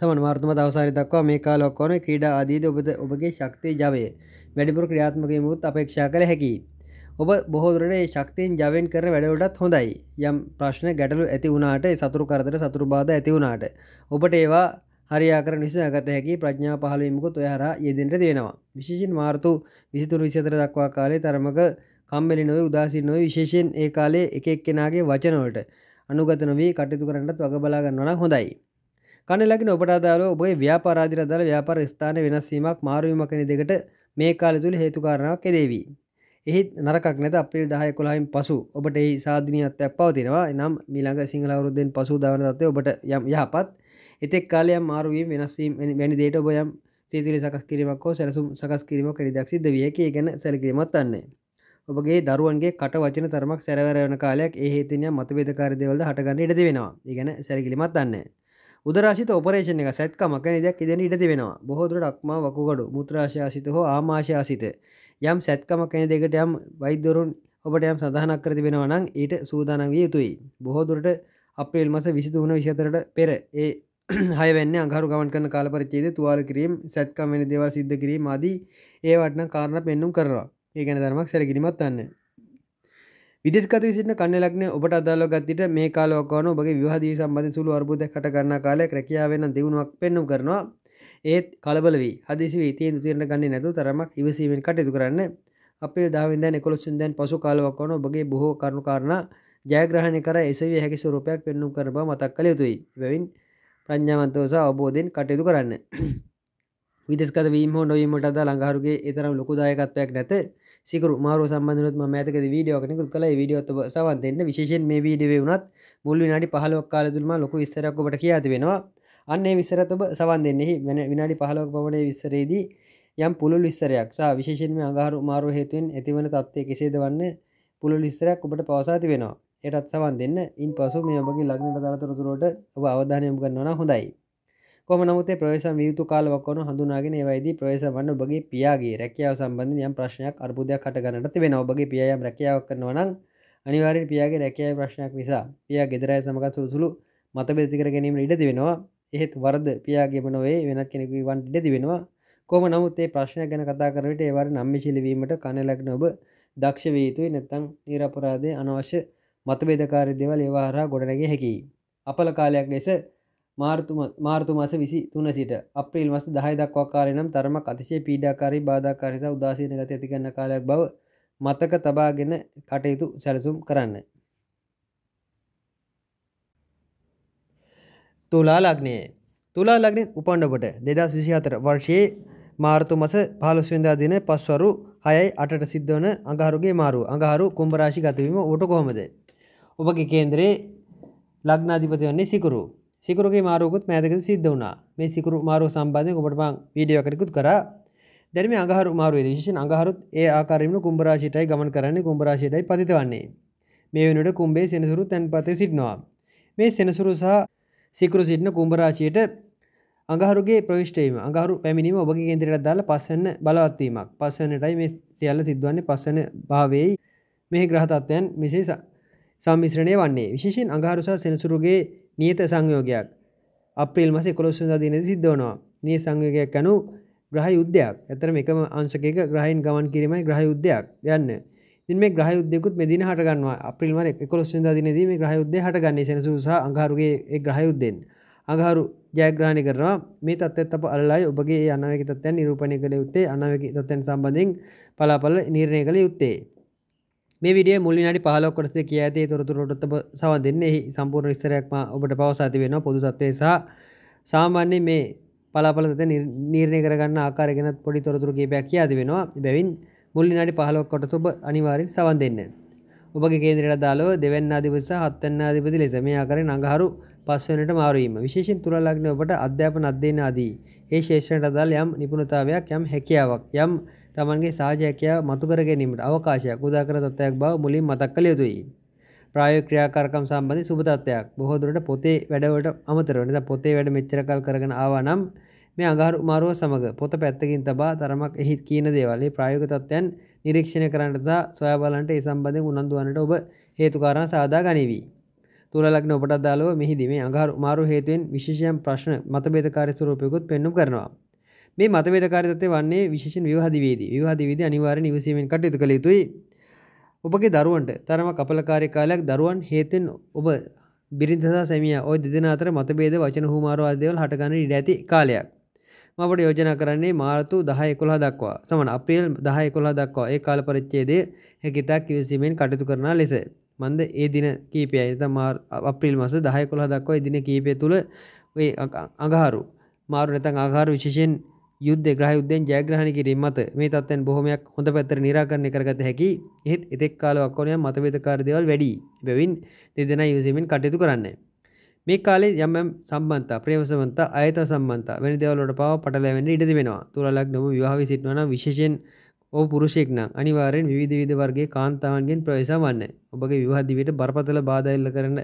සම මාර්තම දවසාරි දක්වා මේ කාලොක්කොන ක්‍රීඩ අදීද ඔබද ඔබගේ ශක්තිය ජවය වැඩිපුර ක්‍රියාත්මකයමුත් අපේක්ෂා කළ හැකි ඔබ බොහෝදුරට ශක්තියෙන් ජවෙන් කර වැඩවලටත් හොඳයි යම් ප්‍රශ්න ගැටලු ඇති වුණට සතුරු කරදර සතුරු බාධ ඇති වුණට ඔබට ඒවා හරියාකර නිසා ගත හැකි ප්‍රඥා පහලීමකුත් ඔයාර යෙදෙන්ට දෙෙනවා විශේෂෙන් මාර්තු විසිතුරු විසතර දක්වා කාලේ තරමක කම්මලි නොව උදාසින් නොව විශේෂයෙන් ඒ කාලේ එකෙක් කෙනගේ වචනවලට අනුගත නොවී කටයුතු කරන්නත් වග බලාගන්නවන හොඳයි කනෙලකින ඔබට අදාල ඔබේ ව්‍යාපාරාදිර අදාල ව්‍යාපාර ස්ථාන වෙනස්වීමක් මාරුවීමක් කෙන දෙකට මේ කාල තුළ හේතුකාරණක් එදේවී එහිත් නරකක් නැත අපිල් දහය කොළහින් පසු ඔබට ඒ සාධනීත් ඇත් පවතිනවා එනම් මිළඟ සිංහලවරුද්දෙන් පසු දාවන තත්වය ඔබට යම් යහපත් එතෙක් කාලයක් මාරුවීම වෙනස්වීම වැනි දේට ඔබයම් සීතුලි සකස් කිරීමක් හෝ සැලසුම් සකස් කිරීමක් කිරිදක් සිද්ධ විය ඒ ගැන සැලකිරීමත් වන්නේ. ඔබගේ දරුවන්ගේ කට වචන තරමක් සැරවරවන කාලයක් ඒ හේතුනය මතවේදකාර දෙවල්ද හටගන්න ඉඩද වෙනවා. ඒ ගැන සැලකිලිමත් දන්නේ. උදරාශිත ඔපරේෂණ එක සැත්කමක් නිදයක් ඉදන ඉඩති වෙනවා බොහෝදුරට අක්මා වකුගඩු මුත්‍රාශාසිත හෝ ආමාශාසිත යම් සැත්කමක් කෙන දෙකට යම් වෛද්‍යරුන් ඔබට යම් සඳහනක් කර තිබෙනවා නම් ඊට සූදානම් විය යුතුයි බොහෝදුරට අපේල් මස විසිදුන විසිතරට පෙර ඒ හයවැන්න අහරු ගමන් කන කාලපරිචේද තුවාල කිරීම සැත්කම් වෙන දෙවල් සිද්ධ කිරීම අදී ඒ වටන කාරණ පෙන්නුම් කරවා ඒගැන ධර්මක් සැලකිරිමත් වන්න විදෙස්කත විසිට කන්න ලක්න ඔබට අදාල ගත්තට මේ කාලෝකවන ඔබගේ විවාදී සම්බඳ සුළු අර්බුද කටගන්න කාලය ක්‍රැකියාවෙන දෙවුණුවක් පෙන්නුම් කරනවා ඒත් කලබල වී හදිසි වී තීන් තිරණ ගන්න නැතු තරමක් ඉවසීමෙන් කටයුතු කරන්න අපේ දාවිදන් එකොළොස්සුන් දැන් පසු කාලවක්වන ඔබගේ බොහෝ කරුණු කාරණ ජයග්‍රහණ කර එසවිය හැකි ස්වරූපයක් පෙන්නුම් කරබ මතක් කළ යුතුයි බැවින් ප්‍රඥාවන්තෝස අවබෝධයෙන් කටයුතු කරන්න විදෙස්කත වීම හෝ නොවීමට අදා ලඟහරුගේ එතරම් ලොකු දායකත්වයක් නැත සිකරු මාරු සම්බන්ධනොත් මම ඇතකද වීඩියෝ කෙනෙකුත් කළ ඒ වීඩියෝ ඔබ සවන් දෙන්න විශේෂයෙන් මේ වීඩියෝ වුණත් මුල් විනාඩි 15ක් කාලය තුල මම ලොකු විස්තරයක් ඔබට කියා දෙනවා අන්න ඒ විස්තරත් ඔබ සවන් දෙන්නේ විනාඩි 15ක පමණ විස්තරයේදී යම් පුළුල් විස්තරයක් සහ විශේෂයෙන්ම අඟහරු මාරු හේතුවෙන් ඇතිවන තත්ත්වය කෙසේද වන්නේ පුළුල් විස්තරයක් ඔබට පවසා තිබෙනවා යටත් සවන් දෙන්න ඉන් පසු මේ ඔබගේ ලග්නට දරතුරතුරට ඔබ අවධානයම් කරන්නවන හොඳයි කොම නමුතේ ප්‍රවේශ වියුතු කාලවක්වන හඳුනාගෙන ඒවයිදී ප්‍රවේශ වන්න ඔබගේ පියාගේ රැකියාව සම්බන්ධ යම් ප්‍රශ්නයක් අර්බුදයක් කටගන්නට තිබෙන ඔබගේ පියයම් රැකියාවක් කරනවනං අනිවාරෙන් පියාගේ රැකියාව ප්‍රශ්නයක් නිසා පියා ගෙදරය සමඟ සුළුසුළු මත බෙතිකර ගැනීම ඉඩ තිබෙනවා එහෙත් වර්ද පියාගේම නොවේ වෙනත් කෙනෙකු වන්ට ඉඩ තිබෙනවා කොම නමුත් ඒ ප්‍රශ්නය ගැන කතා කරවිට ඒවට නම්ම ශිලිවීමට කණලක් නොබ දක්ෂ වීතුයි නැත්තං නිරපරාදය අනවශ්‍ය මතබේදකාරය දෙවල් ඒවාහරා ගොඩනැගේ හැකි. අපල කාලයක් ලෙස මාර්තු මස විසි තුන සිට අපිල් මස දහය දක්වාකාරයනම් තරම අතිශය පීඩාකාරී බාධාකාරිස උදාසීන ගත ඇතිගන්න කාලයක් බව මතක තබාගෙන කටයුතු සැලසුම් කරන්න. තුලා ලග්නයේ තුලා ලග්නින් උපන්ඩපට දෙදස් විසිහතර වර්ෂයේ මාර්තු මස පාලොස්වෙන්දා දින පස්වරු හයයි අටට සිද්ධවන අඟහරුගේ මාරු අඟහරු කුම්ඹරාශි ගතවීම ට කොහොමදේ ඔබගේ කේන්දරේ ලග්නාධිපති වන්නේ සිකුරු සිකරුගේ මාරුවකුත් මෑතකද සිද්ධ වුණා මේ සිකරු මාරුව සම්බන්ධයෙන් ඔබට මං වීඩියෝ එකකුත් කරා දැන් මේ අඟහරු මාරුවේද විශේෂයෙන් අඟහරුත් ඒ ආකාරයෙන්ම කුම්භ රාශියටයි ගමන් කරන්නේ කුම්භ රාශියටයි පතිත වන්නේ මේ වෙනුවට කුම්භයේ සෙනසුරු තැන්පතේ සිටිනවා මේ සෙනසුරු සහ සිකරු සිටින කුම්භ රාශියට අඟහරුගේ ප්‍රවිෂ්ඨ වීම අඟහරු පැමිණීම ඔබගේ කේන්දරයට දාලා පස්වෙනි බලවත් වීමක් පස්වෙනිටයි මේ සියල්ල සිද්ධවන්නේ පස්වෙනි භාවයේයි මේ ග්‍රහ තත්වයන් මෙසේ සම්මිශ්‍රණය වන්නේ විශේෂෙන් අඟහරුසා සෙනසුරුගේ නියත සංයෝගයක් අප්‍රේල් මස කොළොස්සුදා දිනද සිද්ධවනවා නිය සංයෝගයක් යනු ග්‍රහ යුද්ධයක් ඇතරම එකම අංශකක ග්‍රහයින් ගමන් කිරීමයි ග්‍රහ යුද්ධයක් යන්න ඉතින් මේ ග්‍රහ යුද්ධයකුත් මෙදින හටගන්නවා අප්‍රේල් මාස 11 වෙනිදා දිනේදී මේ ග්‍රහ යුද්ධය හටගන්නේ සෙනසුරු සහ අඟහරුගේ ඒ ග්‍රහ යුද්ධෙන් අඟහරු ජයග්‍රහණය කරනවා මේ තත්ත්වයට අප අලලායි ඔබගේ ඒ අනාවැකී තත්ත්වයන් නිරූපණය කළ යුත්තේ අනාවැකී තත්ත්වයන් සම්බන්ධයෙන් පලාපල නිර්ණය කළ යුත්තේ මේ විඩිය මුල්ලිනට පහලොක්කොටස කිය ඇති තොරතුරොට සව දෙන්නේ එහි සම්පූර්ණ ස්තරයක්ම ඔබට පවසාති වෙන පොදුතත්වේ සහ සාමාන්‍ය මේ පලාපලත නිර්ණය කරගන්න ආකාරගෙනත් පොඩි තොරතුරු ගේපයක් කිය ඇති වෙනවා බැවින් මුල්ලිනට පහලොක්කොට සුබ අනිවාරින් සවන් දෙන්න ඔබගේ කේදරට දාලෝ දෙවන්න අධිපස හත්තන්න අධිපති ලෙස මේ ආකර නඟහරු පස්වනට මාරුවීම විශේෂෙන් තුරල්ලක්න ඔබට අධ්‍යාපන අධ්‍යයන අදී ඒ ශේෂණයට අදාල් යම් නිපුණතාවයක් යම් හැකියාවක් යම් තමන්ගේ සාජයකයා මතුකර ගැනීමට අවකාශයක් උදාකර තත්ත්වයක් බව මුලින් මතක් කළ යුතුයි. ප්‍රායෝගික ක්‍රියාකාරකම් සම්බන්ධ සුබ තත්ත්වයක්. බොහෝ දුරට පොතේ වැඩවලට අමතරව නැත්නම් පොතේ වැඩ මෙච්චර කල් කරගෙන ආවා නම් මේ අගාරු මාරුව සමග පොත පැත්තකින් තබා තරමක් එහි කියන දේවල්ේ ප්‍රායෝගික තත්ත්වයන් නිරීක්ෂණය කරන්නට සහ සොයා බලන්නට ඒ සම්බන්ධයෙන් උනන්දු වන්නට ඔබ හේතුකාරණා සාදා ගනිවි. තුල ලග්න ඔබට අදාළව මෙහිදී මේ අගාරු මාරු හේතුවෙන් විශේෂයෙන් ප්‍රශ්න මතභේදකාරී ස්වරූපයකුත් පෙන්වු කරනවා. මේ මතවේදකාරිතත්වය වන්නේ විශේෂෙන් විවාහදිවේදී විවාහදිවේදී අනිවාර්යෙන් ඉවසීමෙන් කටයුතු කළ යුතුයි. ඔබගේ දරුවන්ට තරම කපලකාරී කාලයක් දරුවන් හේතෙන් ඔබ බිරිඳ සහ සැමියා ওই දෙදෙනා අතර මතභේද වචන හුමාරු ආදී දේවල් හටගන්න ඉඩ ඇති කාලයක්. මම අපට යෝජනා කරන්නේ මාර්තු 10 11 දක්වා සමන අප්‍රේල් 10 11 දක්වා ඒ කාල පරිච්ඡේදයේ හැකියතාක් ඉවසීමෙන් කටයුතු කරන ලෙස මන්ද ඒ දින කීපයයි නැත්නම් අප්‍රේල් මාස 10 11 දක්වා ඒ දින කීපය තුල ඔය අඟහරු මාරු නැත්නම් ආහාර විශේෂයෙන් යුද්ධ ග්‍රහ යුද්ධෙන් ජයග්‍රහණ කිරීම මත මේ තත්ත්වයන් බොහොමයක් හොඳ පැත්තට නිරාකරණය කරගත හැකි එහෙත් එතෙක් කාලයක් ඕනෑ මතභේදකාරී දේවල් වැඩි බැවින් දෙදෙනා ඉවසීමෙන් කටයුතු කරන්න මේ කාලේ යම් යම් සම්බන්තා ප්‍රේමසම්බන්තා ආයතන සම්බන්තා වැනි දේවල් වලට පාව පටලැවෙන්න ඉඩ තිබෙනවා තුලලක් නොම විවාහ වී සිටිනවා නම් විශේෂයෙන් ඔබ පුරුෂයෙක් නම් අනිවාර්යෙන් විවිධ විවිධ වර්ගයේ කාන්තාවන්ගෙන් ප්‍රවේශ වන්න ඔබගේ විවාහ දිවියට බරපතල බාධා එල්ල කරන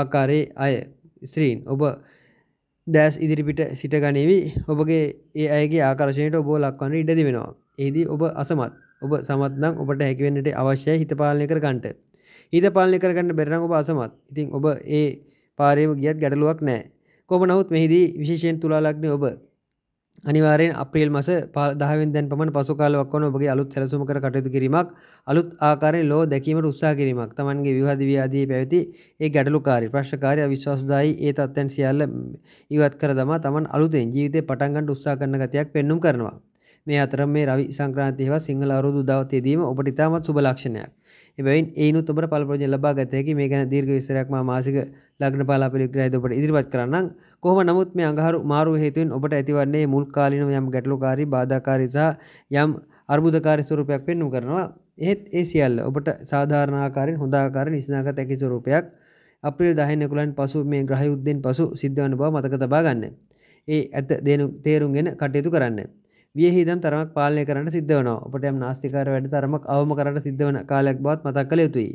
ආකාරයේ අය ස්ත්‍රීන් ඔබ ඩෑස් ඉදිරිපිට සිට ගනීවි ඔබගේ ඒ අගේ ආකර්ශණයට ඔබෝ ලක්වන්න ඉඩදි වෙනවා ඒදී ඔබ අසමත් ඔබ සමත්නම් ඔබට හැකිවෙන්නට අවශ්‍යය හිතපාලනය කර ගන්ට හිත පාලනය කරගන්න බෙරන ඔබ අසමත් ඉතින් ඔබ ඒ පාරයම ගියත් ගැටලුවක් නෑ කොම නවත් මෙහිදී විශේෂයෙන් තුලාලක්න ඔබ අනිවාරෙන් අප්‍රියල් මස පදහෙන් දැන් පමණ පසු කාලවක්වන ඔබගේ අලුත් සැලසුම කර කටයුතු කිරීමක් අලුත් ආකාරෙන් ලෝ දැකීමට උත්සා කිරීමක් තමන්ගේ විවාද ව්‍යාදී පැවති ඒ ගැටලුකාරි ප්‍රශ්කාරය විශ්වාසදායි ඒ තත්ත්වයන් සියල්ල ඉවත් කර දමා තමන් අලුතෙන් ජීවිතේ පටන් ගන්න උත්සාහ කරන ගතියක් පෙන්눔 කරනවා මේ අතර මේ රවි සංක්‍රාන්තියව සිංහල අවුරුදු උදවතේදීම ඔබට ඉතාමත් සුබ ලක්ෂණයක් එබැයින් ඒනුත් ඔබට පල්පරෝජන ලබා ගත හැකි මේ ගැන දීර්ඝ විස්තරයක් මා මාසික ලග්න පාලාපල විග්‍රහයද ඔබට ඉදිරිපත් කරන්නම්. කොහොම නමුත් මේ අඟහරු මාරු හේතුවෙන් ඔබට ඇතිවන්නේ මුල් කාලීනව යම් ගැටලුකාරී බාධාකාරී සහ යම් අර්බුදකාරී ස්වරූපයක් පෙන්වු කරනවා. එහෙත් ඒ සියල්ල ඔබට සාධාරණ ආකාරයෙන් හොඳ ආකාරයෙන් විසඳාගත හැකි ස්වරූපයක් අප්‍රිල් 10 වෙනිකුලන් පසු මේ ග්‍රහ යුද්ධෙන් පසු සිද්ධ වන බව මතක තබා ගන්න. ඒ ඇත දේනු තේරුම්ගෙන කටයුතු කරන්න. වියහිදම් තරමක් පාලය කරන්න සිද්ධවන ඔපට යම් නාස්තිකාර වැඩ තරමක් අවම කරට සිද්ධවන කාලයක් බවත් මතක් කළ යුතුයි.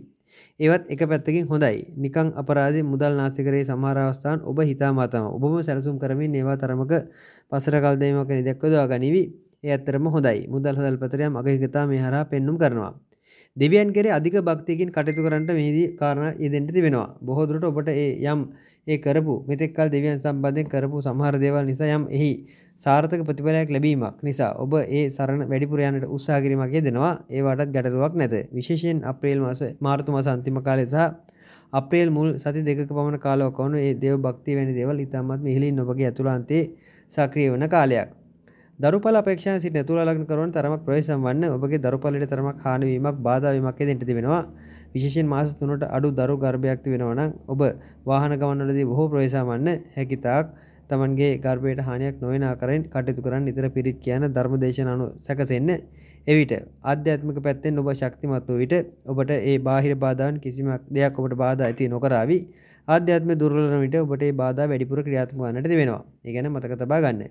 ඒවත් එක පැත්තකින් හොඳයි නිකං අපරාධ මුදල් නාසිකරේ සමහරවස්ථාන් ඔබ හිතාමාතම ඔබම සැලසුම් කරමින් ඒවා තරමක පසර කල්දීමක නිදැක්වදවා ගනිවි ඒ අත්තරම හොඳයි මුදල් සල්පතරයම් අගහිකතා මේ හරා පෙන්නුම් කරනවා. දෙවියන් කෙරේ අධික භක්තියකින් කටයුතු කරන්නට මෙහිදී කාරණ ඉදෙන්ට තිබෙනවා බොහෝදුරට ඔබට ඒ යම් ඒ කරපු මෙතෙක්කල් දෙවියන් සම්බන්ධයෙන් කරපු සමහර දේවල් නිසා යම් එහි සාර්ථක ප්‍රතිඵලයක් ලැබීමක් නිසා ඔබ ඒ සරණ වැඩිපුරයනට උත්සාහකිරීමගේ දෙනවා ඒවටත් ගැටරුවක් නැත විශේෂයෙන් අප්‍රේල් මස මාර්තුම සන්තිම කාලය සහ අප්‍රේල් මුල් සති දෙක පමණ කාලෝක වනු ඒ දේව භක්ති වැනි දෙවල් ඉතාමත් මිහිලින් ඔබගේ ඇතුළන්තේ සක්‍රිය වන කාලයක් දරුපල අපේක්ෂා සිට නැතුරලගන කරන තරමක් ප්‍රවේශම් වන්න ඔබගේ දරුපලට තරමක් හානිවීමක් බාධාවීමක් දෙට තිබෙනවා විශේෂෙන් මාස තුනට අඩු දරු ගර්භයක්ති වෙනවනම් ඔබ වාහන ගමන්නලදී බොහෝ ප්‍රවේශම් වන්න හැකිතාක් තමන්ගේ ගර්පයට හානියක් නොවෙනකරෙන් කටයුතු කරන්න ඉතර පිරිත් කියන ධර්ම දේශන අනු සැකසෙන්න එවිට අධ්‍යාත්මික පැත්තෙන් ඔබ ශක්තිමත් වූ විට ඔබට ඒ බාහිර බාධාවන් කිසිමක් දෙයක් ඔබට බාධා ඇති නොකරාවි ආධ්‍යාත්ම දුර්වලන විට ඔබට ඒ බාධා වැඩිපුර ක්‍රියාත්මක වන්නට වෙනවා. ඒ ගැන මතක තබා ගන්න.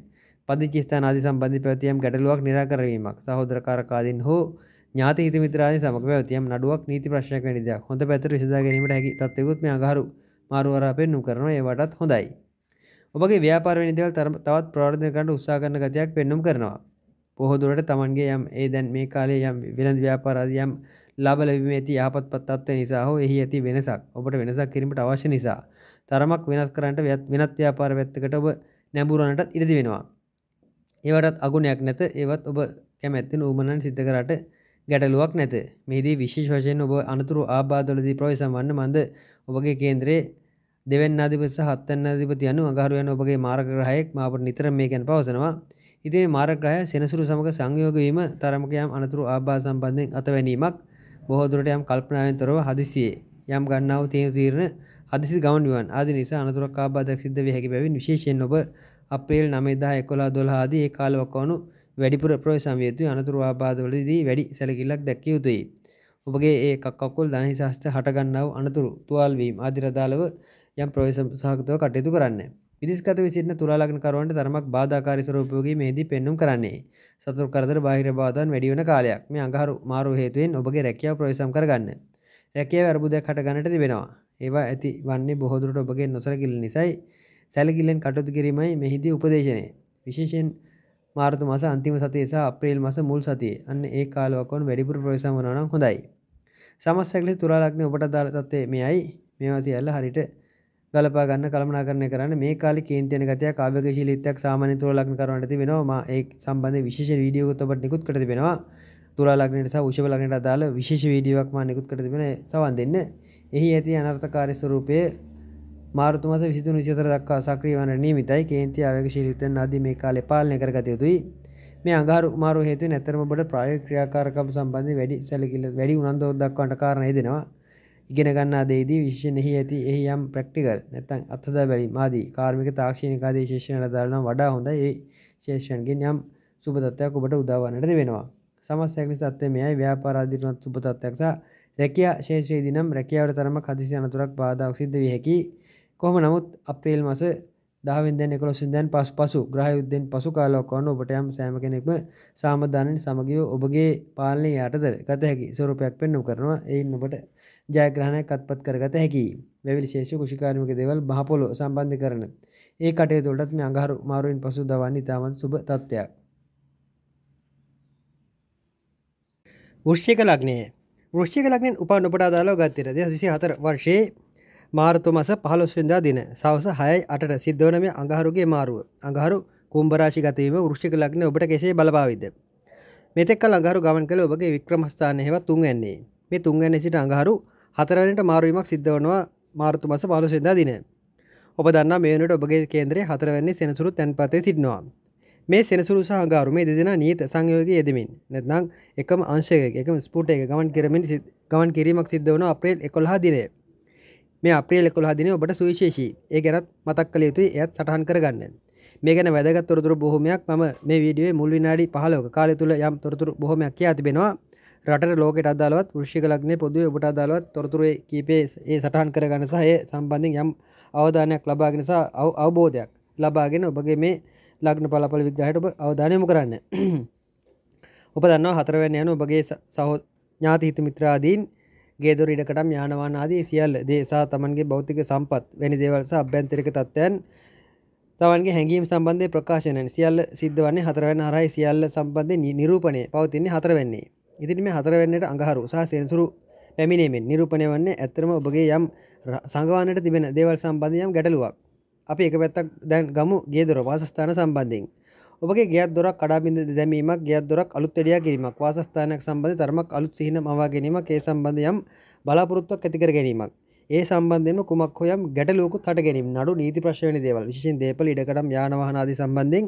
පදිචිස්ථාන ආදී සම්බන්ධ පැවතියම් ගැටලුවක් निराකරවීමක් සහෝදරකාරකාදීන් හෝ ඥාති හිත මිත්‍රාදී සමග පැවතියම් නඩුවක් නීති ප්‍රශ්නයක් වැනි දෙයක්. හොඳ පැත්තට විසඳා ගැනීමට හැකි තත්ත්වයකුත් මේ අගහරු මාරුවරා පෙන්වු කරනවා. ඒ වටත් හොඳයි. ඔබගේ ව්‍යාපාරවෙනි දෙවල් තරම තවත් ප්‍රාර්ධය කරට උත්සා කරන ගතියක් පෙන්නුම් කරනවා. පොහොදුරට තමන්ගේ යම් ඒ දැන් මේ කාලේ යම් වෙළඳ ව්‍යාපාරාදයම් ලබ ලැබීම ඇති යහපත් පත්ත්වය නිසා හෝ එහි ඇති වෙනසක් ඔබට වෙනසක් කිරීමට අවශ්‍ය නිසා. තරමක් වෙනස් කරන්නට වෙනත් ව්‍යාපාර වැත්තකට ඔබ නැඹුරණට ඉරදි වෙනවා. ඒවටත් අගුණයක් නැත ඒවත් ඔබ කැමැත්තෙන ඌමනන් සිද්ධ කරට ගැටලුවක් නැත මේදී විශේෂ වශයෙන් ඔබ අනතුරු ආබාධවලදී ප්‍රවේශම් වන්න මන්ද ඔබගේ කේන්ද්‍රයේ දෙවන්න අධිපස හත්තන්න අධිපති යනු අගරුවයන ඔබගේ මාර්ග්‍රහයෙක් මාපට නිතර මේ ගැන පවසනවා ඉතින් මාරග්‍රහය සෙනසුරු සමඟ සංයෝගවීම තරමකයම් අනතුරු ආබා සම්බන්ධයෙන් අත වැනීමක් බොහෝදුරට යම් කල්පනාවෙන් තොරව හදිසියේ යම් ගන්නාව තියෙන තීරණ හදිසි ගමන් විවන් ආදි නිසා අනතුරක් ආබාධයක් සිද්ධ විය හැකි බැවින් විශේෂයෙන් ඔබ අප්‍රේල් 9 10 ආදී ඒ කාලවක වනු වැඩිපුර ප්‍රවේශම් විය යුතුයි අනතුරු ආබාධවලදී වැඩි සැලකිල්ලක් දැක්විය යුතුයි. ඔබගේ ඒ එකක් අකුල් ධනහිසාස්ත හටගන්නව අනතුරු තුවාල්වීම ආදිරදාලව යම් ප්‍රවේශසාහකතව කටයුතු කරන්නේ. විදිස්ගත විසින්න තුලාලගන කරුවන්ට තරමක් බාධාකාරි ස්වරූපයෝගී මේදී පෙන්නුම් කරන්නේ. සතුරු කරදර බාහිර බාධාන් වැඩි වෙන කාලයක් මේ අඟහරු මාරු හේතුවෙන් ඔබගේ රැකියාව ප්‍රවේශම් කරගන්න. රැකියාව අර්බුදයක් හට ගන්නට තිබෙනවා. ඒවා ඇති වන්නේ බොහෝ දුරට ඔබගේ නොසලකිල්ල නිසායි. සැලකිල්ලෙන් කටයුතු කිරීමයි මෙහිදී උපදේශනය. විශේෂයෙන් මාර්තු මාස අන්තිම සතිය සහ අප්‍රේල් මාස මුල් සතියේ අන්න ඒ කාලවකවන් වැඩිපුර ප්‍රවේශම් වෙනවා නම් හොඳයි. සමස්තයක් ලෙස තුලාලග්නේ ඔබට දාලා තත්ත්වය මෙයයි. මේවා සියල්ල හරියට ගලපා ගන්න කළමනාකරණය කරන්න මේ කාලේ කේන්තියන ගතියක් ආවේගශීලීත්වයක් සාමාන්‍ය තුලා ලග්න කරවන්න ඇති වෙනවා මා ඒ සම්බන්ධ විශේෂ වීඩියෝ එකක් ඔබට නිකුත් කර තිබෙනවා තුලා ලග්නයට සහ වෘෂභ ලග්නයට අදාළ විශේෂ වීඩියෝ එකක් මා නිකුත් කර තිබෙන සවන් දෙන්න එහි ඇති අනර්ථකාරී ස්වરૂපය මාර්තු මාස 23 24 දක්වා සක්‍රිය වන නියමිතයි කේන්ති ආවේගශීලීත්වයන් ආදී මේ කාලේ පාලනය කරගත යුතුයි මේ අඟහරු මාරු හේතුවෙන් ඇත්තරම ඔබට ප්‍රායෝගික ක්‍රියාකාරකම් සම්බන්ධයෙන් වැඩි සැලකිලි වැඩි උනන්දුවක් දක්වන්නට කාරණා දෙනවා ඉගෙන ගන්නා දෙේදී විශෂණෙහි ඇති එහි යම් ප්‍රක්ටිකල් නැතන් අත්හද බැලි මාදී කාර්මික තාක්ෂණකාදී ශේෂණ දාරනම් වඩා හොඳ ඒ ශේෂණගෙන් යම් සුපතත්වයක් ඔබට උදාවන්නට වෙනවා සමස්සයක්නි සත්වය මෙයයි ව්‍යාපාරාධිරනත් සුපතත්වයක් සහ රැකයා ශේෂ්‍රයේ දිනම් රැකියාවට තරම කදිසි අනතුරක් බාධාවක් සිද්ධ විය හැකි කොහම නමුත් අප්‍රේල් මස දහවිදෙන් කොසිදන් පස් පසු ග්‍රහයුද්ධෙන් පසු කාලොක්කොන්න ඔබට යම් සෑම කෙනෙක්ම සාමධානෙන් සමගියෝ ඔබගේ පාලනය යටතර ගත හැකි ස්වරූපයක් පෙන්නු කරනවා එයින් ඔබට ජයග්‍රහණයක් අත්පත් කරගත හැකි. වැවිලි ශේෂ කෘෂිකාර්මික දේවල් බහපොළො සම්බන්ධ කරන. ඒ කටයුතුවලටත් මේ අඟහරු මාරුවෙන් පසු දවන්නේ ඉතාමත් සුබ තත්ත්වයක්. වෘෂ්‍යක ලග්නය වෘෂ්‍යක ලග්නෙන් උපන් ඔබට අදාළව ගත්තෙර 2024 වර්ෂයේ මාර්තු මාස 15 වෙනිදා දින සවස 6:08ට සිද්ධ වන මේ අඟහරුගේ මාරුව. අඟහරු කුම්භ රාශි ගත වීම වෘෂ්‍යක ලග්නය ඔබට කෙසේ බලපාවිද? මෙතෙක් කල අඟහරු ගමන් කළ ඔබගේ වික්‍රමස්ථානය හේවත් තුන්වැන්නේ. මේ තුන්වැන්නේ සිට අඟහරු හතරවනට මාරුවීමක් සිද්ධ වනවා මාර්තු මස පාලුසෙදා දින. ඔබ දන්න මේනට ඔබගේ කේන්ද්‍රේ හතරවන්නේ සෙනසුරු තැන්පතේ සිටිනවා. මේ සෙනසුරු සහගාරුමේ දෙදෙන නීත සංයෝග යෙදමින් නැත්නම් එකම අංශයක එකම ස්පූට් එක ගමන් කරමින් ගමන් කිරීමක් සිද්ධ වන අප්‍රේල් එකොළහා දිනේ. මේ අප්‍රේල් එකොළහා දිනේ ඔබට සුවිශේෂී ඒ ගැනත් මතක් කළ යුතුයි එයත් සටහන් කරගන්න. මේ ගැන වැදගත් තොරතුරු බොහොමයක් මම මේ වීඩියෝවේ මුල් විනාඩි 15ක කාලය තුල යම් තොරතුරු බොහොමයක් කියා තිබෙනවා. රට ලෝකට අදාලවත් ෘෂික ලක්නේ පොදුව ඔබට අදාලවත් තොරතුරේ කීපේ ඒ සටහන් කරගන්න සහ ඒ සම්බන්ධින් යම් අවධානයක් ලබාගෙන සහ අවබෝධයක් ලබාගෙන ඔබගේ මේ ලග්න පලපල විග්‍රහයට ඔබ අවධානයමු කරන්න ඔබ දන්නවා හතරවැන්න යන ඔබගේ සහෝ ඥාති හිත මිත්‍රාදීන් ගේදුර ඉඩකටම් යානවාන ආදී සියල් දේසා තමන්ගේ භෞතික සම්පත් වැනි දේවල්ස අභ්‍යන්තරික තත්ත්වයන් තමන්ගේ හැඟීම් සම්බන්ධය ප්‍රකාශනයන් සියල්ල සිද්ධ වන්නේ හතරවැන්න හරයි සියල්ල සම්බන්ධය නිරූපණය පවතින්නේ හතරවෙන්නේ ඉදිරි මේ හතරවැන්නට අඟහරු සහ සෙන්සුරු පැමිණීමෙන් නිරූපණය වන්නේ ඇත්තරම ඔබගේ යම් සංගවානට තිබෙන දේවල් සම්බන්ධයම් ගැටලුවක් අපි එක පැත්තක් දැන් ගමු ගේ දොර වාසස්ථාන සම්බන්ධයෙන් ඔබගේ ගේත් දොරක් කඩාබිඳ දැමීමක් ගේත් දොරක් අලුත් එඩියා කිරීමක් වාසස්ථානයක් සම්බඳධ තරමක් අලුත් සිහින මවා ගැනීමක් ඒ සම්බන්ධයම් බලාපොරොත්තුවක් ඇතිකර ගැනීමක් ඒ සම්බන්ධයම කුමක් හොයම් ගැටලෝකු හට ගැනීම නඩු නීති ප්‍රශ්වනි දේවල් විශෂෙන් දේපල ඉඩකටම් යානවාහනාදී සම්බන්ධයෙන්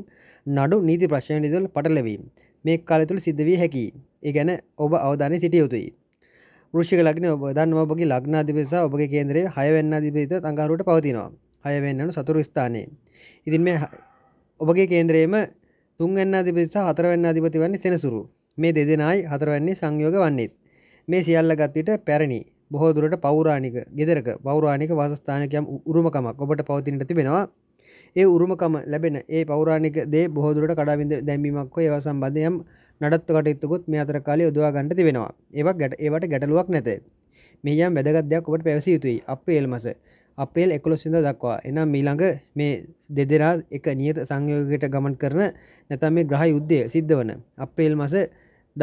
නඩු නීති ප්‍රශ්වනිදල් පටලවීම මේ කාලතුළ සිද්ධ වී හැකියි ඒගැන ඔබ අවධානය සිටිය යුතුයි ෘෂික ලක්න ඔබ දන්න ඔබගේ ලක්නාධිපෙසා ඔබගේ කේන්ද්‍රයේ හයවෙන්න අධිපේත තංගාරුට පවතිනවා හයවෙන්නනු සතුරු ස්ථානයේ ඉතින් මේ ඔබගේ කේන්ද්‍රයේම තුන්වෙන්න අධිපතිසා හතරවෙන්න අධිපති වන්නේ සෙනසුරු මේ දෙදෙනයි හතරවන්නේ සංයෝග වන්නේත් මේ සියල්ල ගත්විට පැරණි බොහෝ දුරට පෞරාණික ගෙදරක පෞරාණික වාසස්ථානකයම් උරුමකමක් ඔබට පවතිනට තිබෙනවා ඒ උරුමකම ලැබෙන ඒ පෞරාණික දේ බොහෝදුරට කඩාවිද දැමීමක්ව ඒවා සම්බන්ධයම් නඩත්තු කටයුත්තකුත් මේ අතර කාලේ යොදවා ගන්න තිබෙනවා. ඒවක් ගැට ඒවට ගැටලුවක් නැත. මේ යම් වැදගත් දෙයක් ඔබට පැවසිය යුතුයි. අප්‍රේල් මාස අප්‍රේල් 11 වෙනිදා දක්වා. එනම් ඊළඟ මේ දෙදෙනා එක නියත සංයෝගයකට ගමන් කරන නැත්නම් මේ ග්‍රහ යුද්ධය සිද්ධ වන අප්‍රේල් මාස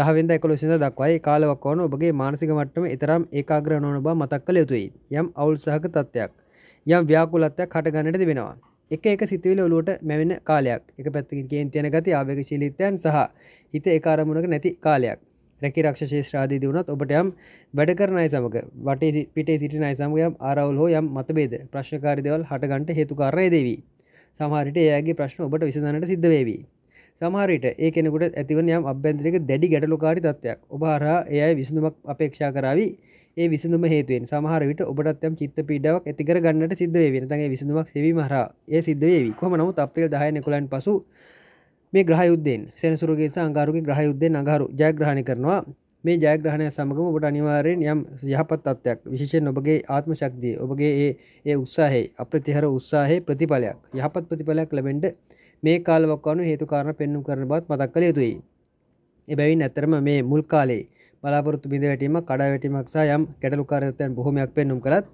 10 වෙනිදා 11 වෙනිදා දක්වා ඒ කාලවක් වන ඔබගේ මානසික මට්ටම ඊතරම් ඒකාග්‍ර නොවන බව මතක් කළ යුතුයි. යම් අවුල්සහගත තත්ත්වයක් යම් ව්‍යාකූලත්වයක් හටගන්නට තිබෙනවා. එක එක සිතවිල ඔලුවට මැවෙන කාලයක් එක පැත්තිකින් කියෙන් තියෙන ගති ආවක ශීලිතයන් සහ හිත එකකාරමුණක නැති කාලයක් රැකි රක්ෂ ශේෂ්‍රාදී දුණත් ඔබට යම් වැඩ කරනයි සමඟ වටේ පිටේ සිටිනයි සමගයම් ආරවුල් හෝ යම් මතබේද ප්‍රශ්කාරිදවල් හටගන්ට හේතුකාරය දෙවී සමහරිට ඒගේ ප්‍රශ්න ඔබට විසඳනට සිද්ධවේවී සමහරිට ඒ කෙනෙකුට ඇතිවන යම් අභ්‍යන්ත්‍රික දැඩි ගැටලුකාරි තත්වයක් ඔබහරහා එයයි විසඳුමක් අපේක්ෂා කරාවී ඒ විසඳම හේතුවෙන් සමහර විට ඔබටත් යම් චිත්ත පීඩාවක් ඇති කර ගන්නට සිද්ධ වේවි නැත්නම් ඒ විසඳුමක් සෙවීම හරහා ඒ සිද්ධ වේවි කොහොම නමුත් අප්‍රේල් 10 11න් පසු මේ ග්‍රහ යුද්ධයෙන් සෙනසුරුගේ සහ අඟහරුගේ ග්‍රහ යුද්ධයෙන් අඟහරු ජයග්‍රහණය කරනවා මේ ජයග්‍රහණය සමගම ඔබට අනිවාර්යෙන් යම් යහපත් තත්ත්වයක් විශේෂයෙන් ඔබගේ ආත්ම ශක්තිය ඔබගේ ඒ ඒ උත්සාහයේ අප්‍රතිහර උත්සාහයේ ප්‍රතිඵලයක් යහපත් ප්‍රතිඵලයක් ලැබෙන්න මේ කාලවකවානු හේතු කාරණා පෙන්වු කරන බවත් මතක් කළ යුතුයි. එබැවින් ඇත්තරම මේ මුල් කාලේ බලාපොරත්තු බිඳ වැටීමක් කඩා වැටීමක් සහ යම් ගැටලුකාරයන් බොහොමයක් පෙන්නුම් කළත්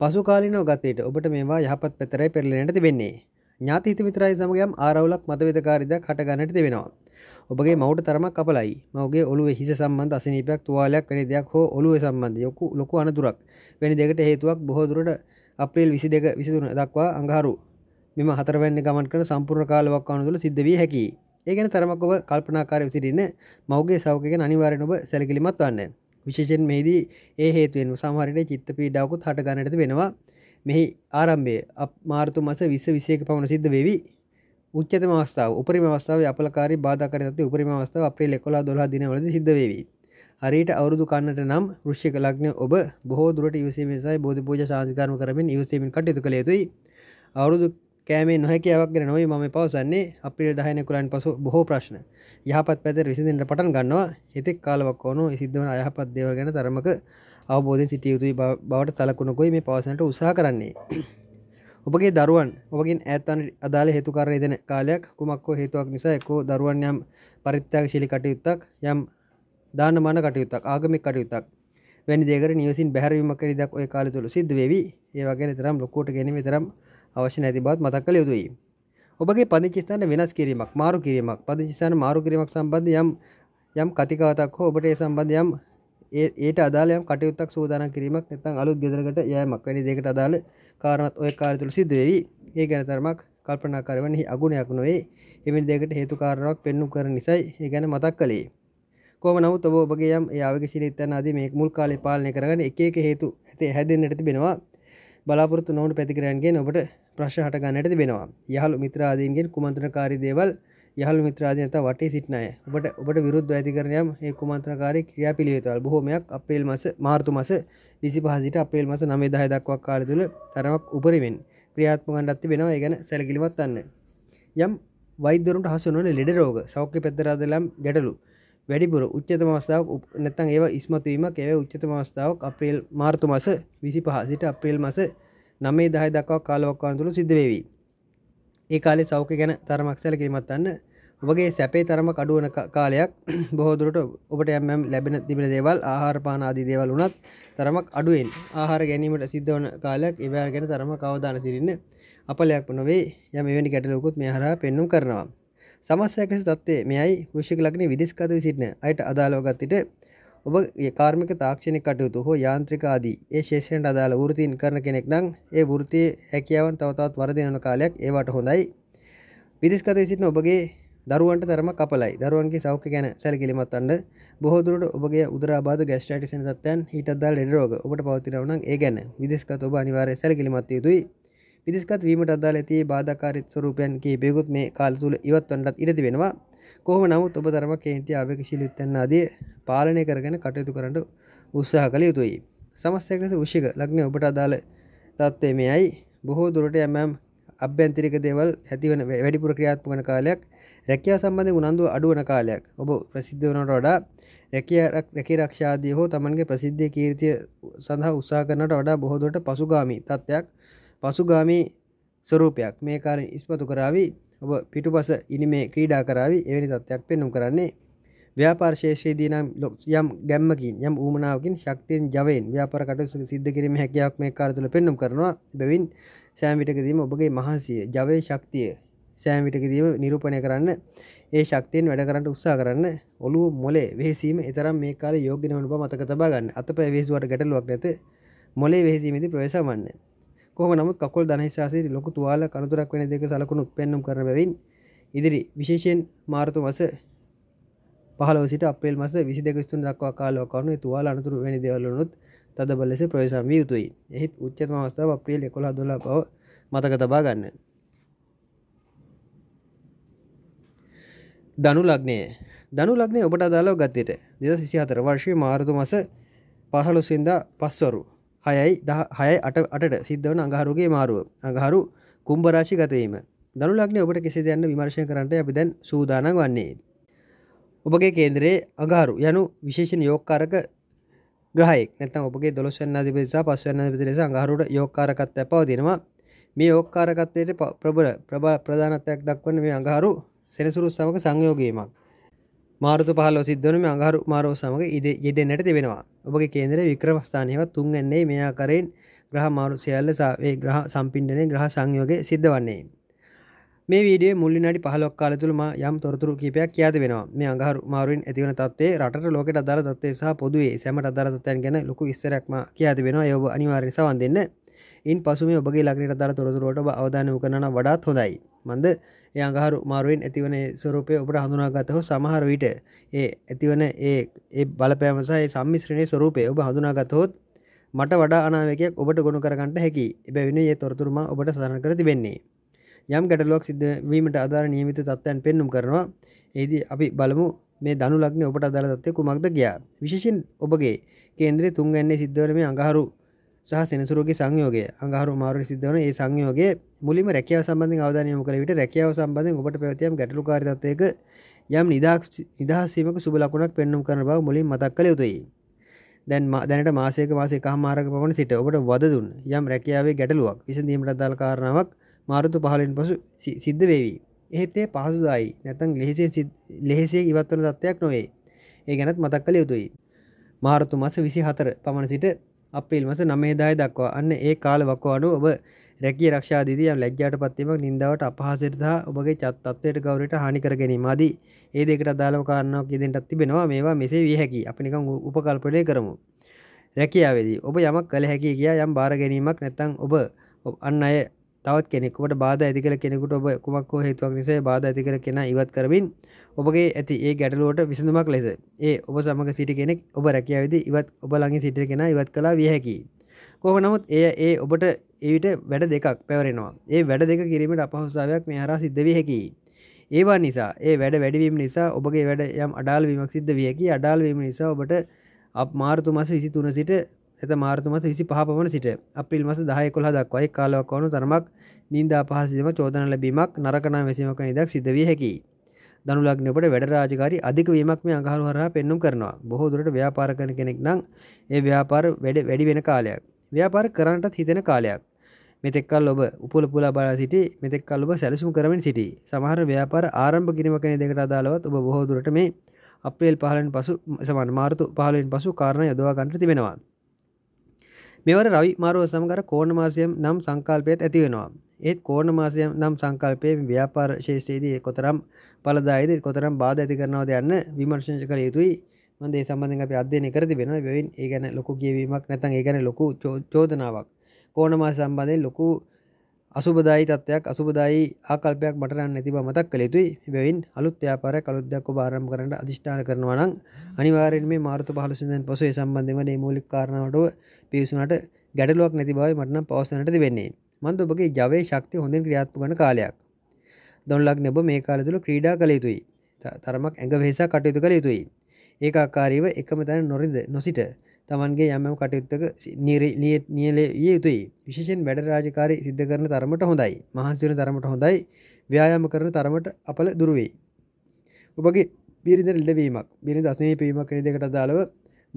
පසු කාලීනව ගතයට ඔබට මේවා යහපත් පැතරයි පෙරලෙනට තිබෙන්නේ. ඥාති හිත මිතරයි සමග යම් ආරවුලක් මතවිදකාරීදයක් හටගන්නට තිබෙනවා. ඔබගේ මවට තරමක් අපලයි මවගේ ඔලුවේ හිස සම්බන්ධ අසනීපයක් තුවාලයක් වැනි දෙයක් හෝ ඔලුවේ සම්බන්ධ යොකු ලොකු අනතුරක් වැනි දෙකට හේතුවක් බොහෝ දුරට අප්‍රේල් 22 23 දක්වා අඟහරු මෙම හතරවැන්නේ ගමන් කරන සම්පූර්ණ කාලයක් අනුතුල සිද්ධ විය හැකියි ඒගැන තරමක් ඔබ කල්පනාකාර විසිරන්න මවගේ සෞකගෙන අනිවාරෙන් ඔබ සැලකිලිමත් වන්න විශේෂෙන් මෙහිදී ඒ හේතුවෙන් සමහරයට චිත්ත පීඩාවකුත් හට ගණට වෙනවා මෙහි ආරම්භය මාර්තු මස විස විසයක පමණ සිද්ධ වෙවි උච්චතම අවස්ථාව උපරිම අවස්ථාව අපලකාරි බාධකර ඇති උපරිම අවස්ථාව අපේ ලෙකොලා දොලා දිනවලද සිද්ධ වේවී හරියට අවුරුදු කන්නට නම් ෘෂ්‍යක ලග්න ඔබ බොහෝ දුරට ඉවසීමේ සහ බෝධි පූජා සාධිකරම කරමින් ඉවසීමෙන් කටයුතු කළ යුතුයි. අවුරුදු කෑමේ නොහැකියාවක් ගැන නොවේ මම පවසන්නේ අප්‍රේල් 10 කුලයන් පසු බොහෝ ප්‍රශ්න යහපත් පැත්තට විසඳෙන්න පටන් ගන්නවා හිතෙක් කාලවක් ඕනෝ සිද්ධ වන අයහපත් දේවල් ගැන තරමක අවබෝධයෙන් සිටිය යුතුයි බවට සලකුණකොයි මේ පවසන්නට උත්සාහ කරන්නේ ඔබගේ දරුවන් ඔබගින් ඇත්තන් අදාළ හේතුකාරය දෙන කාලයක් කුමක් හෝ හේතුවක් නිසා එක්කෝ දරුවන් යම් පරිත්‍යාගශීලී කටයුත්තක් යම් දානමාන කටයුත්තක් ආගමික කටයුත්තක් වැනි දෙයකට නිවසින් බැහැරවීමක් කරි දක් ඔය කාලය තුළ සිද්ධ වෙවි ඒ වගේ තරම් ලොකුවට ගැනීම තරම් අවශ්‍ය නැති බවත් මතක් කළ යුතුයි. ඔබගේ පදිංචි ස්ථාන වෙනස් කිරීමක්, මාරු කිරීමක්, පදිංචි ස්ථාන මාරු කිරීමක් සම්බන්ධ යම් යම් කතිකාවතක් හෝ ඔබට ඒ සම්බන්ධ යම් ඒට අදාළ යම් කටයුත්තක් සූදානම් කිරීමක් නැත්නම් අලුත් ගෙදරකට යෑමක් වැනි දෙයකට අදාළ කාරණාත් ඔය කාර්ය තුල සිද්ධ වෙයි. ඒ ගැන තරමක් කල්පනාකාරව නැහි අගුණයක් නොවේ. එවැනි දෙයකට හේතු කාරණාවක් පෙන්වු කරන නිසායි ඒ ගැන මතක් කළේ. කොහොම නමුත් ඔබ ඔබගේ යම් ඒ ආවේගශීලී තන ආදී මේ මුල් කාලේ පාලනය කරගෙන එක එක හේතු හැදෙන්නට තිබෙනවා. බලාපොරොත්තු නොවුණු ප්‍රතික්‍රියන්ගෙන් ඔබට ප්‍රශ් හටගන්නට තිබෙනවා යහළු මිත්‍රාදීන්ගෙන් කුමන්ත්‍රකාරි දේවල් යහළු මිත්‍රාදී ඇත වටේ සිටිනය ඔබට ඔබට විරුද්ධ ඇතිකරණයම් ඒ කුමන්ත්‍රකාරි ක්‍රියා පිළිවෙතවල් බොහෝමයක් අප්‍රේල් මස මාර්තු මස විසි පහසිට අප්‍රේල් මස නමේ දහ දක්වක් කාල තුළ තරමක් උපරිවෙන් ක්‍රියාත්මකණ්ඩත් තිබෙනවා ගැන සැලකිලිවත් වන්න යම් වෛදරුට හසුනන ලෙඩ රෝග සෞඛ්‍ය පෙදරාදලම් ගැටලු වැඩිපුර උච්චතම අවස්ථාවක් නැත්තන් ඒවා ඉස්මතුවීම කෙව උච්චතම අවස්ථාවක් අප්‍රේල් මාර්තු මස විසි පහසිට අප්‍රේල් මස නමේ දහය දක්වා කාලවක්වාන තුළු සිද්ධ වේවි. ඒ කාලේ සෞඛ්‍ය ගැන තරමක් සැලකිලිමත් වන්න ඔබගේ සැපේ තරම කඩුවන කාලයක් බොහෝ දුරට ඔබට යම් යම් ලැබෙන තිබෙන දේවල් ආහාර පාන ආදී දේවල් වුණත් තරමක් අඩුවෙන් ආහාර ගැනීමට සිද්ධ වන කාලයක් ඒවා ගැන තරම කවදාන සිටින්න අපලයක් නොවේ යම එවැනි ගැටලුවකුත් මේ හරහා පෙන්වුම් කරනවා. සමස්යක් ලෙස தත්ත්වය මෙයයි වෘෂික ලග්නේ විදේශගතව සිටින අයට අදාළව ගත් විට ඔබ කාර්මික තාක්ෂණි කටයුතු හෝ යාන්ත්‍රික ආදී ඒ ශේෂයන්ට අදාළ වෘතීන් කරන කෙනෙක් නම් ඒ වෘතියේ හැකියාවන් තව තවත් වර්ධනය කාලයක් ඒවට හොඳයි. විදේශගතයේ සිටින ඔබගේ දරුවන්ට තරම කපලයි. දරුවන්ගේ සෞඛ්‍ය ගැන සැලකිලිමත් වන්න බොහෝ දුරට ඔබගේ උදරාබාධ ગેස්ට්‍රයිටිස් වෙන තත්ත්වයන් ඊට අදාළ ලෙඩ රෝග ඔබට පවතිනවා නම් ඒ ගැන විදේශගත ඔබ අනිවාර්යයෙන් සැලකිලිමත් යුතුයි. විදේශගත වීමට අදාළ ඇති බාධාකාරී ස්වරූපයන් කීපයකුත් මේ කාල තුල ඉවත් වන්නත් ඉඩ තිබෙනවා. කොහම නමුත් ඔබ තරම කේන්ති ආවකශීලිත්තන්න අදේ පාලනය කරගෙන කටයුතු කරට උත්සාහ කළ යුතුයි සමස්සයකනස ෘෂික ලක්න ඔබට අදාළ තත්වේ මෙයයි බොහෝ දුරට යමම් අභ්‍යන්තරික දේවල් ඇතිවන වැඩිපුර ක්‍රියාත්මක වන කාලයක් රැකියා සම්බන්ධ උනන්දු අඩුවන කාලයක් ඔබ ප්‍රසිද්ධ වනට වඩා රැකේ රක්ෂාදී හෝ තමන්ගේ ප්‍රසිද්ධය කීර්තිය සඳහා උත්සා කරනට වඩා බොහෝදුරට පසුගාමී තත්ත්වයක් පසුගාමී ස්වරූපයක් මේ කාලෙන් ඉස්මතු කරාවී ඔබ පිටුපස ඉනිමේ ක්‍රීඩා කරාවි එවැනි තත්ත්වයක් පෙන්නුම් කරන්නේ ව්‍යාපාර්ශේෂයේදී නම් යම් ගැම්මකින් යම් ූමනාවකින් ශක්තියෙන් ජවයෙන් ව්‍යාපාර කටයුතු සිද්ධ කිරීම හැකියාවක් මේ කාර්ය තුළ පෙන්නුම් කරනවා බැවින් සෑම විටකදීම ඔබගේ මහන්සිය ජවයේ ශක්තිය සෑම විටකදීම නිරූපණය කරන්න ඒ ශක්තියෙන් වැඩ කරන්න උත්සාහ කරන්න ඔළුව මොලේ වෙහසීම එතරම් මේ කාලේ යෝග්‍ය නොවන බව මතක තබා ගන්න. අතපය වෙහසුවට ගැටලුවක් නැත. මොලේ වෙහසීමේදී ප්‍රවේශ වන්නේ. කොම නමුත් කකුල් ධනශාසී ලොකු තුවාල කනතුරක් වෙන දෙක සලකුණු පෙන්නුම් කරන බැවින් ඉදිරි විශේෂයෙන් මාර්තු මස පහලව සිට අපේල් මස විසි දෙක ස්තුන් දක්වා කාලව කරුණු තුවාල අනතුරු වැනි දෙවලනුත් තද බලෙස ප්‍රවේශම් විය යුතුයි එහිත් උච්චතම අවස්ථාව අප්‍රේල් එකොළ දොලා බව මතක තබා ගන්න දනු ලග්නය දනු ලග්නය ඔබට අදාලව ගත්තයට දෙදස් විසි හතර වර්ශය මාර්තු මස පහලොසින්දා පස්වරු හයයි හයයි අට අට සිද්ධවන අඟහරුගේ මාරුව අඟහරු කුම්භරාශි ගතවීම දනු ලක්නය ඔබට කෙසේ දෙයන්න විමර්ශය කරට අපි දැන් සූදාන වන්නේ. ඔබගේ කේන්දරේ අගහරු යනු විශේෂණ යෝක්කාරක ග්‍රහයෙක් නැතම් ඔබගේ දොළොස්වන්න අධිපතිසා පස්වන්න අධිපතිලෙස අඟහරුට යෝක්කාරකත්වය පවතිනවා මේ යෝක්කාරකත්වයට ප්‍රබල ප්‍රබල ප්‍රධානත්වයක් දක්වන මේ අඟහරු සෙනසුරු සමග සංයෝගීමක් මාරතු පහල සිද්ධන මේ අඟහරු මාරෝ සමඟ ඉද යෙදෙන්නට තිබෙනවා ඔබගේ කේන්දර වික්‍රවස්ථානයව තුන් එන්නේ මෙයා කරෙන් ග්‍රහ මාරු සියල්ල සාවේ ග්‍රහ සම්පින්ඩනය ග්‍රහ සංයෝගය සිද්ධ වන්නේ මේ වීඩිය මුල්ලි නඩි පහලොක් කාල තුළ යම් තොරතුරු කීපයක් කියද වෙනවා මේ අඟහරු මාරුවෙන් ඇතිවන තත්වේ රට ලෝකට අදාර තත්වේ සහ පොදුවේ සැමට අදාර තත්වයන් ගැන ලොකු විස්තරක්ම කියද වෙනවා යෝබ අනිවාර්ය සවන් දෙන්න ඉන් පසුම ඔබගේ ලක්නට අදාර තොරතුරුවට අවධානය කරන වඩාත් හොඳයි මන්ද ඒ අඟහරු මාරුවෙන් ඇතිවන ස්වරූපය ඔබට හඳුනාගතහු සමහර විට ඒ ඇතිවන ඒ ඒ බලපෑමසයි සම්මිශ්‍රණය ස්වරූපය ඔබ හඳුනාගතහොත් මට වඩා අනාවකයක් ඔබට ගොුණු කරගන්නට හැකි එබැවිනි ඒ තොරතුරම ඔබට සරණ කර තිබෙන්නේ යම් ගැටලොක් සිද්ධවීමට අදාර නියමිත තත්වයන් පෙන්නුම් කරනවා ඒදී අපි බලමු මේ දනු ලක්න ඔබට අදාරතත්වය කුමක්ද ගියා විශේෂෙන් ඔබගේ කේන්ද්‍රය තුන්ගන්නේ සිද්ධවරම අඟහරු සහ සෙනසුරුගේ සංයෝගය අඟහරු මාරු සිද්ධවන ඒ සංයෝගේ මුලිම රැකව සබඳ අවධනයම කළ විට රැකව සම්බඳධ ඔබට පැවතියම් ගැටලු කාරිතත්වයක යම් නිදහසීමක සුබලකුණක් පෙන්නුම් කරන බව මුලින් මතක් කළ යුතුයි දැන් දැනට මාසයක මාසේ කාමාරක පමණ සිට ඔබට වදදුන් යම් රැකියාවේ ගැටලුවක් විසඳීමට දාල් කාරණාවක් මාරුතු පහලින් පසු සිද්ධ වේවී එහෙත්තේ පහසුදායි නැතන් ලෙහෙසේ ලෙහෙසේ ඉවත්වන තත්වයක් නොවේ ඒ ගැනත් මතක් කළ යුතුයි මාරතු මස විසි හතර පමණ සිට අපිල් මස නමේදාය දක්වා අන්න ඒ කාල වක්වාඩු ඔබ රැකිය රක්ෂාදීදී යම් ලැජ්ජාට පත්වීමක් නින්දාවට අපහාසයට සහ ඔබගේ චත්තත්වයට ගෞරවයට හානි කර ගැනීම ආදී ඒ දෙකට අදාළව කාරණාවක් ඉදිරියටත් තිබෙනවා මේවා මෙසේ විය හැකියි අපි නිකන් උපකල්පනය කරමු රැකියාවේදී ඔබ යමක් කළ හැකි කියා යම් බාර ගැනීමක් නැත්නම් ඔබ අන් අය තවත් කෙනෙක් ඔබට බාධා ඇති කළ කෙනෙකුට ඔබ කුමක් හෝ හේතුවක් නිසා බාධා ඇති කළ කෙනා ඉවත් කරමින් ඔබගේ ඇති ඒ ගැටලුවට විසඳුමක් ලෙස ඒ ඔබ සමග සිටි කෙනෙක් ඔබ රැකියාවේදී ඉවත් ඔබ ළඟින් සිටින කෙනා ඉවත් කළා විය හැකියි කොහ නමුත් එය ඒ ඔබට ඒවිට වැඩ දෙකක් පැවරෙනවා ඒ වැඩ දෙක කිරීමට අපහසුතාවයක් මේ හර සිද්ධවිය හැකි ඒවා නිසා ඒ වැඩ වැඩවීම නිසා ඔබගේ වැඩ යම් අඩාල් වීමක් සිද්ධ වියකි අඩාල්වීම නිසා ඔබට අප මාර්තු මස විසි තුන සිට ඇත මාර්තුමස විසි පහපමන සිට අපිල් මස දහය කොළ දක්වයි කාලවක් වනු තරමක් නින්දා පහසිම චෝදන ලැබීමක් නරකනා වැසීමක නිදක් සිදවිය හැකි. දනුලක්නට වැඩ රාජකාරි අධික වීමක් මේ අඟහරු හරහා පෙන්නුම් කරනවා බොහෝ දුරට ව්‍යාපාර කන කෙනෙක් නම් ඒ ව්‍යාපාර වැඩ වැඩි වෙන කාලයක් ව්‍යාපාර කරන්නටත් හිතෙන කාලයක් මෙතෙක්කල් ඔබ උපල පුලා බලා සිටි මෙතෙක්කල් ඔබ සැලසුම් කරමින් සිටි සමහර ව්‍යාපාර ආරම්භ කිරීම කෙන දෙකට අදාළවත් ඔබ බොහෝදුරට මේ අපේල් පහලෙන් පසු සමන් මාර්තු පහලෙන් පසු කාරණ යොදවාගන්නට තිබෙනවා මෙවර රවි මාරුව සමගර කෝණ මාසයම් නම් සංකල්පයත් ඇතිවෙනවා ඒත් කෝණ මාසයම් නම් සංකල්පය ව්‍යාපාර ශේෂ්‍රයේදී කොතරම් පලදායිද කොතරම් බාධ ඇති කරනවාද යන්න විමර්ශංශ කළ යුතුයි මන්දේ සම්බඳධ අප අධ්‍යයන කරති වෙන වෙන් ඒ ගැන ලොකු කියවීමක් නැතන් ඒ ගැන ලොකු චෝදනාවක් කෝනමා සම්බන්ධය ලොකු අසුබදායි තත්වයක් අසුබදායි ආකල්පයක් මටරන්න ඇතිබ මතක් කළ යුතුයි බැවින් අලුත් ්‍යාපාර කළුද්දක්ක භාරම් කරට අධිෂ්ඨාන කරනවනං අනිවාරෙන් මේ මාර්තු පහලුසිදන් පසේ සම්බන්ධම නේමූලික් කාරණාවට පිවිසුනට ගැඩලුවක් නැති බව මටන පවසනට වෙන්නේ මන්ද ඔබගේ ජවේ ශක්ති හොඳින් ක්‍රියාත්මගන කාලයක් දොන්ලක් නැබ මේ කාලතුළ ක්‍රීඩා කළ යුතුයි තරමක් ඇඟ වෙසා කටයුතු කළ යුතුයි ඒ ආකාරීව එකම තැන නොරිද නොසිට තමන්ගේ යමම කටයුත්තක නිරලිය නියලේ යුතුයි විශෂෙන් වැඩ රාජකාරය සිද්ධ කරන තරමට හොඳයි මහන්සිවන තරමට හොඳයි ව්‍යයාම කරන තරමට අපල දුරුවෙයි ඔබගේ බිරිඳ ලඩවීමක් බිරි දසනය පීමක් කන දෙකට දාලව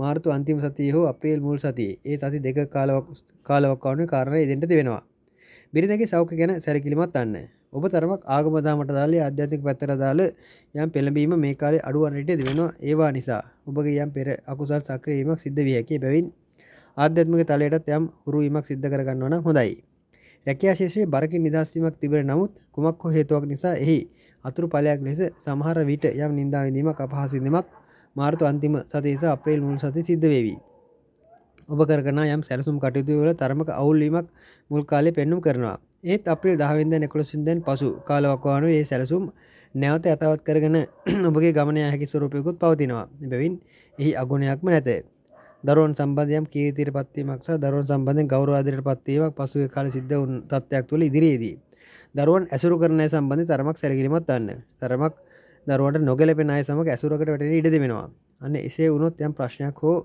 මාර්තු අන්තිම සතිය හෝ අප්‍රේල් මුල් සතිය ඒ සති දෙක කාලවක් කාලවක්කාවන කාරණය දෙන්නට දෙවෙනවා බිරිඳගේ සෞඛ ගැන සැරකිලිමත් අන්න ඔබ තරමක් ආගමදාමට දාලේ අධ්‍යාතික පැත්තර දාල යම් පෙළඹීම මේ කාලේ අඩුවන්නට දෙවෙනවා ඒවා නිසා ඔබගේ යම් පෙර අකුසල් සක්‍රීමක් සිද්ධ විය හැකි බැවින් ආධ්‍යාත්මික තලයටත් යම් හුරුවීමක් සිද්ධ කරගන්නවන හොඳයි රැකියා ශේෂයේ බරකින් නිදහස්වීමක් තිබෙන නමුත් කුමක් හෝ හේතුවක් නිසා එහි අතුරු ඵලයක් ලෙස සමහර විට යම් නින්දා විඳීමක් අපහාසින්දීමක් මාර්තු අන්තිම සතියේ සහ අප්‍රේල් මුල් සතියේ සිද්ධ වේවි ඔබ කරගන යම් සැලසුම් කටයුතු වල තරමක අවුල්වීමක් මුල් කාලේ පෙන්눔 කරනවා ඒත් අපිල් දහවිද නෙකොලසින්දෙන් පසු කාලවක්වානු ඒ සැලසුම් නැවත ඇතවත් කරගෙන ඔබගේ ගමනය හැකි ස්වරූපයකුත් පවතිනවා බැවින් එහි අගුණයක්ම නැත දරුවන් සම්බන්ධයම් කීතීර පත්වීමක් සහ දරුවන් සම්බන්ධයෙන් ගෞරවාදරයට පත්වීමක් පසුගිය කාලේ සිද්ධ වුණු තත්ත්වයක් තුළ ඉදිරියේදී දරුවන් ඇසුරු කරන අය සම්බන්ධ තරමක් සැලකිලිමත් වන්න. තරමක් දරුවන්ට නොගැලපෙන අය සමග ඇසුරකට වැටෙන ඉඩ දෙවෙනවා. අන්න එසේ වුණොත් යම් ප්‍රශ්නයක් හෝ